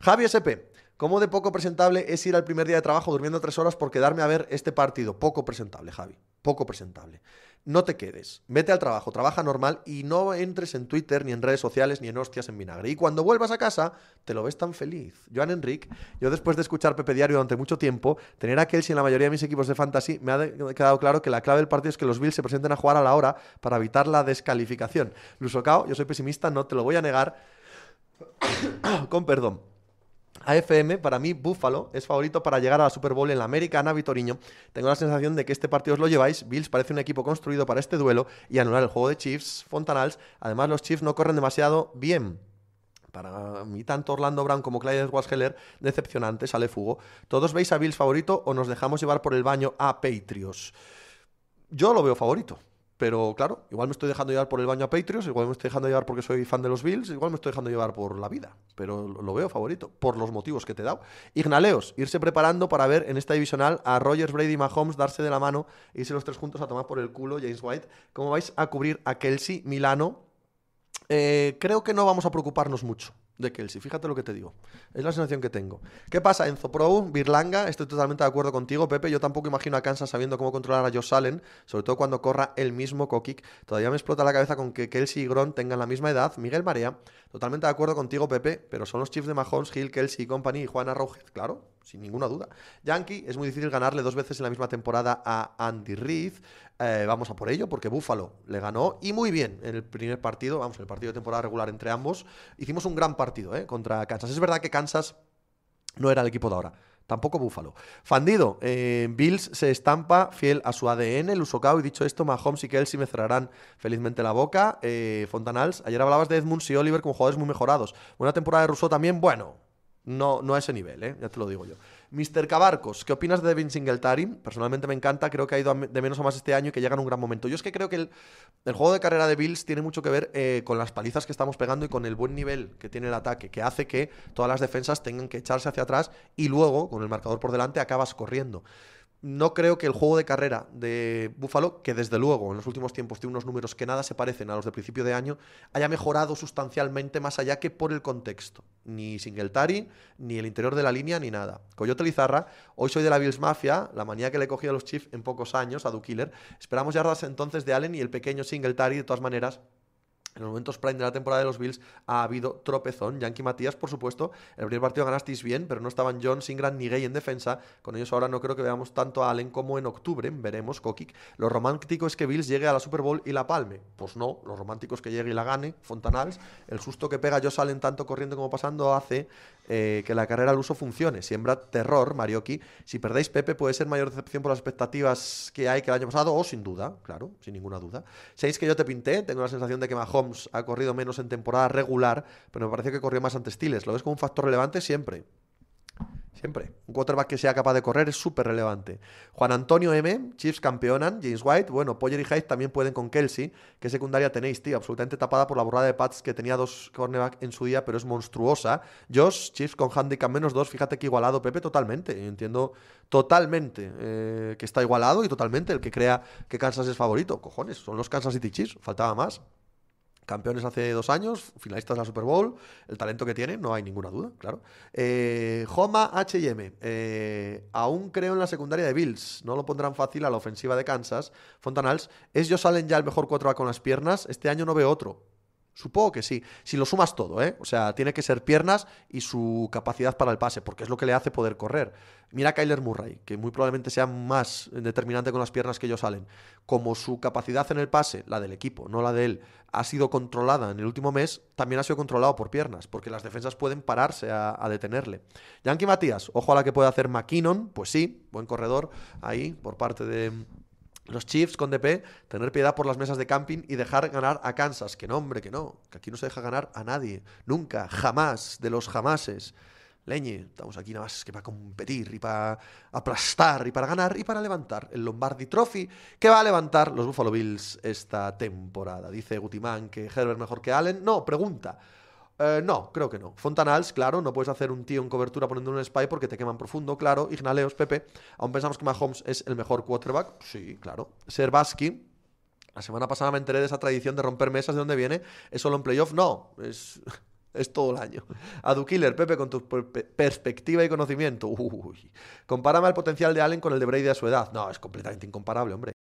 Javi SP, ¿cómo de poco presentable es ir al primer día de trabajo durmiendo tres horas por quedarme a ver este partido? Poco presentable, Javi, poco presentable no te quedes, vete al trabajo, trabaja normal y no entres en Twitter, ni en redes sociales, ni en hostias en vinagre. Y cuando vuelvas a casa, te lo ves tan feliz. Joan Enric, yo después de escuchar Pepe Diario durante mucho tiempo, tener a Kelsey en la mayoría de mis equipos de fantasy, me ha quedado claro que la clave del partido es que los Bills se presenten a jugar a la hora para evitar la descalificación. Lusocao, yo soy pesimista, no te lo voy a negar. Con perdón. AFM, para mí, Buffalo es favorito para llegar a la Super Bowl en la Americana Vitoriño. Tengo la sensación de que este partido os lo lleváis. Bills parece un equipo construido para este duelo y anular el juego de Chiefs, Fontanals. Además, los Chiefs no corren demasiado bien. Para mí, tanto Orlando Brown como Clyde Washeller, decepcionante, sale fugo. ¿Todos veis a Bills favorito o nos dejamos llevar por el baño a Patriots? Yo lo veo favorito. Pero claro, igual me estoy dejando llevar por el baño a Patriots, igual me estoy dejando llevar porque soy fan de los Bills, igual me estoy dejando llevar por la vida. Pero lo veo favorito, por los motivos que te he dado. Ignaleos, irse preparando para ver en esta divisional a Rogers, Brady y Mahomes darse de la mano irse los tres juntos a tomar por el culo James White. ¿Cómo vais a cubrir a Kelsey, Milano? Eh, creo que no vamos a preocuparnos mucho de Kelsey. Fíjate lo que te digo. Es la sensación que tengo. ¿Qué pasa, Enzo Pro, Birlanga? Estoy totalmente de acuerdo contigo, Pepe. Yo tampoco imagino a Kansas sabiendo cómo controlar a Josh Allen, sobre todo cuando corra el mismo Kokik. Todavía me explota la cabeza con que Kelsey y Gron tengan la misma edad. Miguel Marea, totalmente de acuerdo contigo, Pepe, pero son los Chiefs de Mahomes, Hill, Kelsey y company y Juana Rojas, claro sin ninguna duda. Yankee, es muy difícil ganarle dos veces en la misma temporada a Andy Reid. Eh, vamos a por ello, porque Buffalo le ganó y muy bien en el primer partido, vamos, en el partido de temporada regular entre ambos. Hicimos un gran partido ¿eh? contra Kansas. Es verdad que Kansas no era el equipo de ahora. Tampoco Búfalo. Fandido, eh, Bills se estampa fiel a su ADN, el Usocao, y dicho esto, Mahomes y Kelsey me cerrarán felizmente la boca. Eh, Fontanals, ayer hablabas de Edmunds y Oliver como jugadores muy mejorados. Buena temporada de Rousseau también, bueno, no, no a ese nivel, ¿eh? ya te lo digo yo. Mr. Cabarcos, ¿qué opinas de Devin Singletary? Personalmente me encanta, creo que ha ido de menos a más este año y que llega en un gran momento. Yo es que creo que el, juego de carrera de Bills tiene mucho que ver eh, con las palizas que estamos pegando y con el buen nivel que tiene el ataque, que hace que todas las defensas tengan que echarse hacia atrás y luego, con el marcador por delante, acabas corriendo no creo que el juego de carrera de Buffalo, que desde luego en los últimos tiempos tiene unos números que nada se parecen a los de principio de año, haya mejorado sustancialmente más allá que por el contexto. Ni Singletary, ni el interior de la línea, ni nada. Coyote Lizarra, hoy soy de la Bills Mafia, la manía que le cogí a los Chiefs en pocos años, a Duke Killer. Esperamos yardas entonces de Allen y el pequeño Singletary, de todas maneras, en los momentos prime de la temporada de los Bills ha habido tropezón. Yankee Matías, por supuesto, el primer partido ganasteis bien, pero no estaban John, Singran ni Gay en defensa. Con ellos ahora no creo que veamos tanto a Allen como en octubre. Veremos, Kokik. Lo romántico es que Bills llegue a la Super Bowl y la palme. Pues no, lo romántico es que llegue y la gane. Fontanals, el susto que pega yo salen tanto corriendo como pasando hace eh, que la carrera al uso funcione. Siembra terror, Marioki. Si perdéis Pepe, puede ser mayor decepción por las expectativas que hay que el año pasado, o sin duda, claro, sin ninguna duda. Seis que yo te pinté, tengo la sensación de que Mahomes ha corrido menos en temporada regular, pero me parece que corrió más ante Stiles. Lo ves como un factor relevante siempre. Siempre. Un quarterback que sea capaz de correr es súper relevante. Juan Antonio M., Chiefs campeonan, James White, bueno, Poller y Hyde también pueden con Kelsey. ¿Qué secundaria tenéis, tío? Absolutamente tapada por la borrada de Pats que tenía dos cornerbacks en su día, pero es monstruosa. Josh, Chiefs con handicap menos dos, fíjate que igualado, Pepe, totalmente. entiendo totalmente eh, que está igualado y totalmente el que crea que Kansas es favorito. Cojones, son los Kansas City Chiefs, faltaba más. Campeones hace dos años, finalistas de la Super Bowl, el talento que tiene, no hay ninguna duda, claro. Homa eh, HM, eh, aún creo en la secundaria de Bills, no lo pondrán fácil a la ofensiva de Kansas. Fontanals, ellos salen ya el mejor 4A con las piernas? Este año no veo otro. Supongo que sí. Si lo sumas todo, ¿eh? O sea, tiene que ser piernas y su capacidad para el pase, porque es lo que le hace poder correr. Mira Kyler Murray, que muy probablemente sea más determinante con las piernas que ellos salen. Como su capacidad en el pase, la del equipo, no la de él, ha sido controlada en el último mes, también ha sido controlado por piernas, porque las defensas pueden pararse a, detenerle. Yankee Matías, ojo a la que puede hacer McKinnon, pues sí, buen corredor ahí por parte de los Chiefs con DP, tener piedad por las mesas de camping y dejar ganar a Kansas. Que no, hombre, que no. Que aquí no se deja ganar a nadie. Nunca, jamás, de los jamases. Leñe, estamos aquí nada más que para competir y para aplastar y para ganar y para levantar el Lombardi Trophy que va a levantar los Buffalo Bills esta temporada. Dice Gutimán que Herbert mejor que Allen. No, pregunta. Eh, no, creo que no. Fontanals, claro, no puedes hacer un tío en cobertura poniendo un spy porque te queman profundo, claro. Ignaleos, Pepe. Aún pensamos que Mahomes es el mejor quarterback. Sí, claro. Serbaski. La semana pasada me enteré de esa tradición de romper mesas de dónde viene. ¿Es solo en playoff? No, es, es todo el año. Adu Killer, Pepe, con tu perspectiva y conocimiento. Uy. Compárame el potencial de Allen con el de Brady a su edad. No, es completamente incomparable, hombre.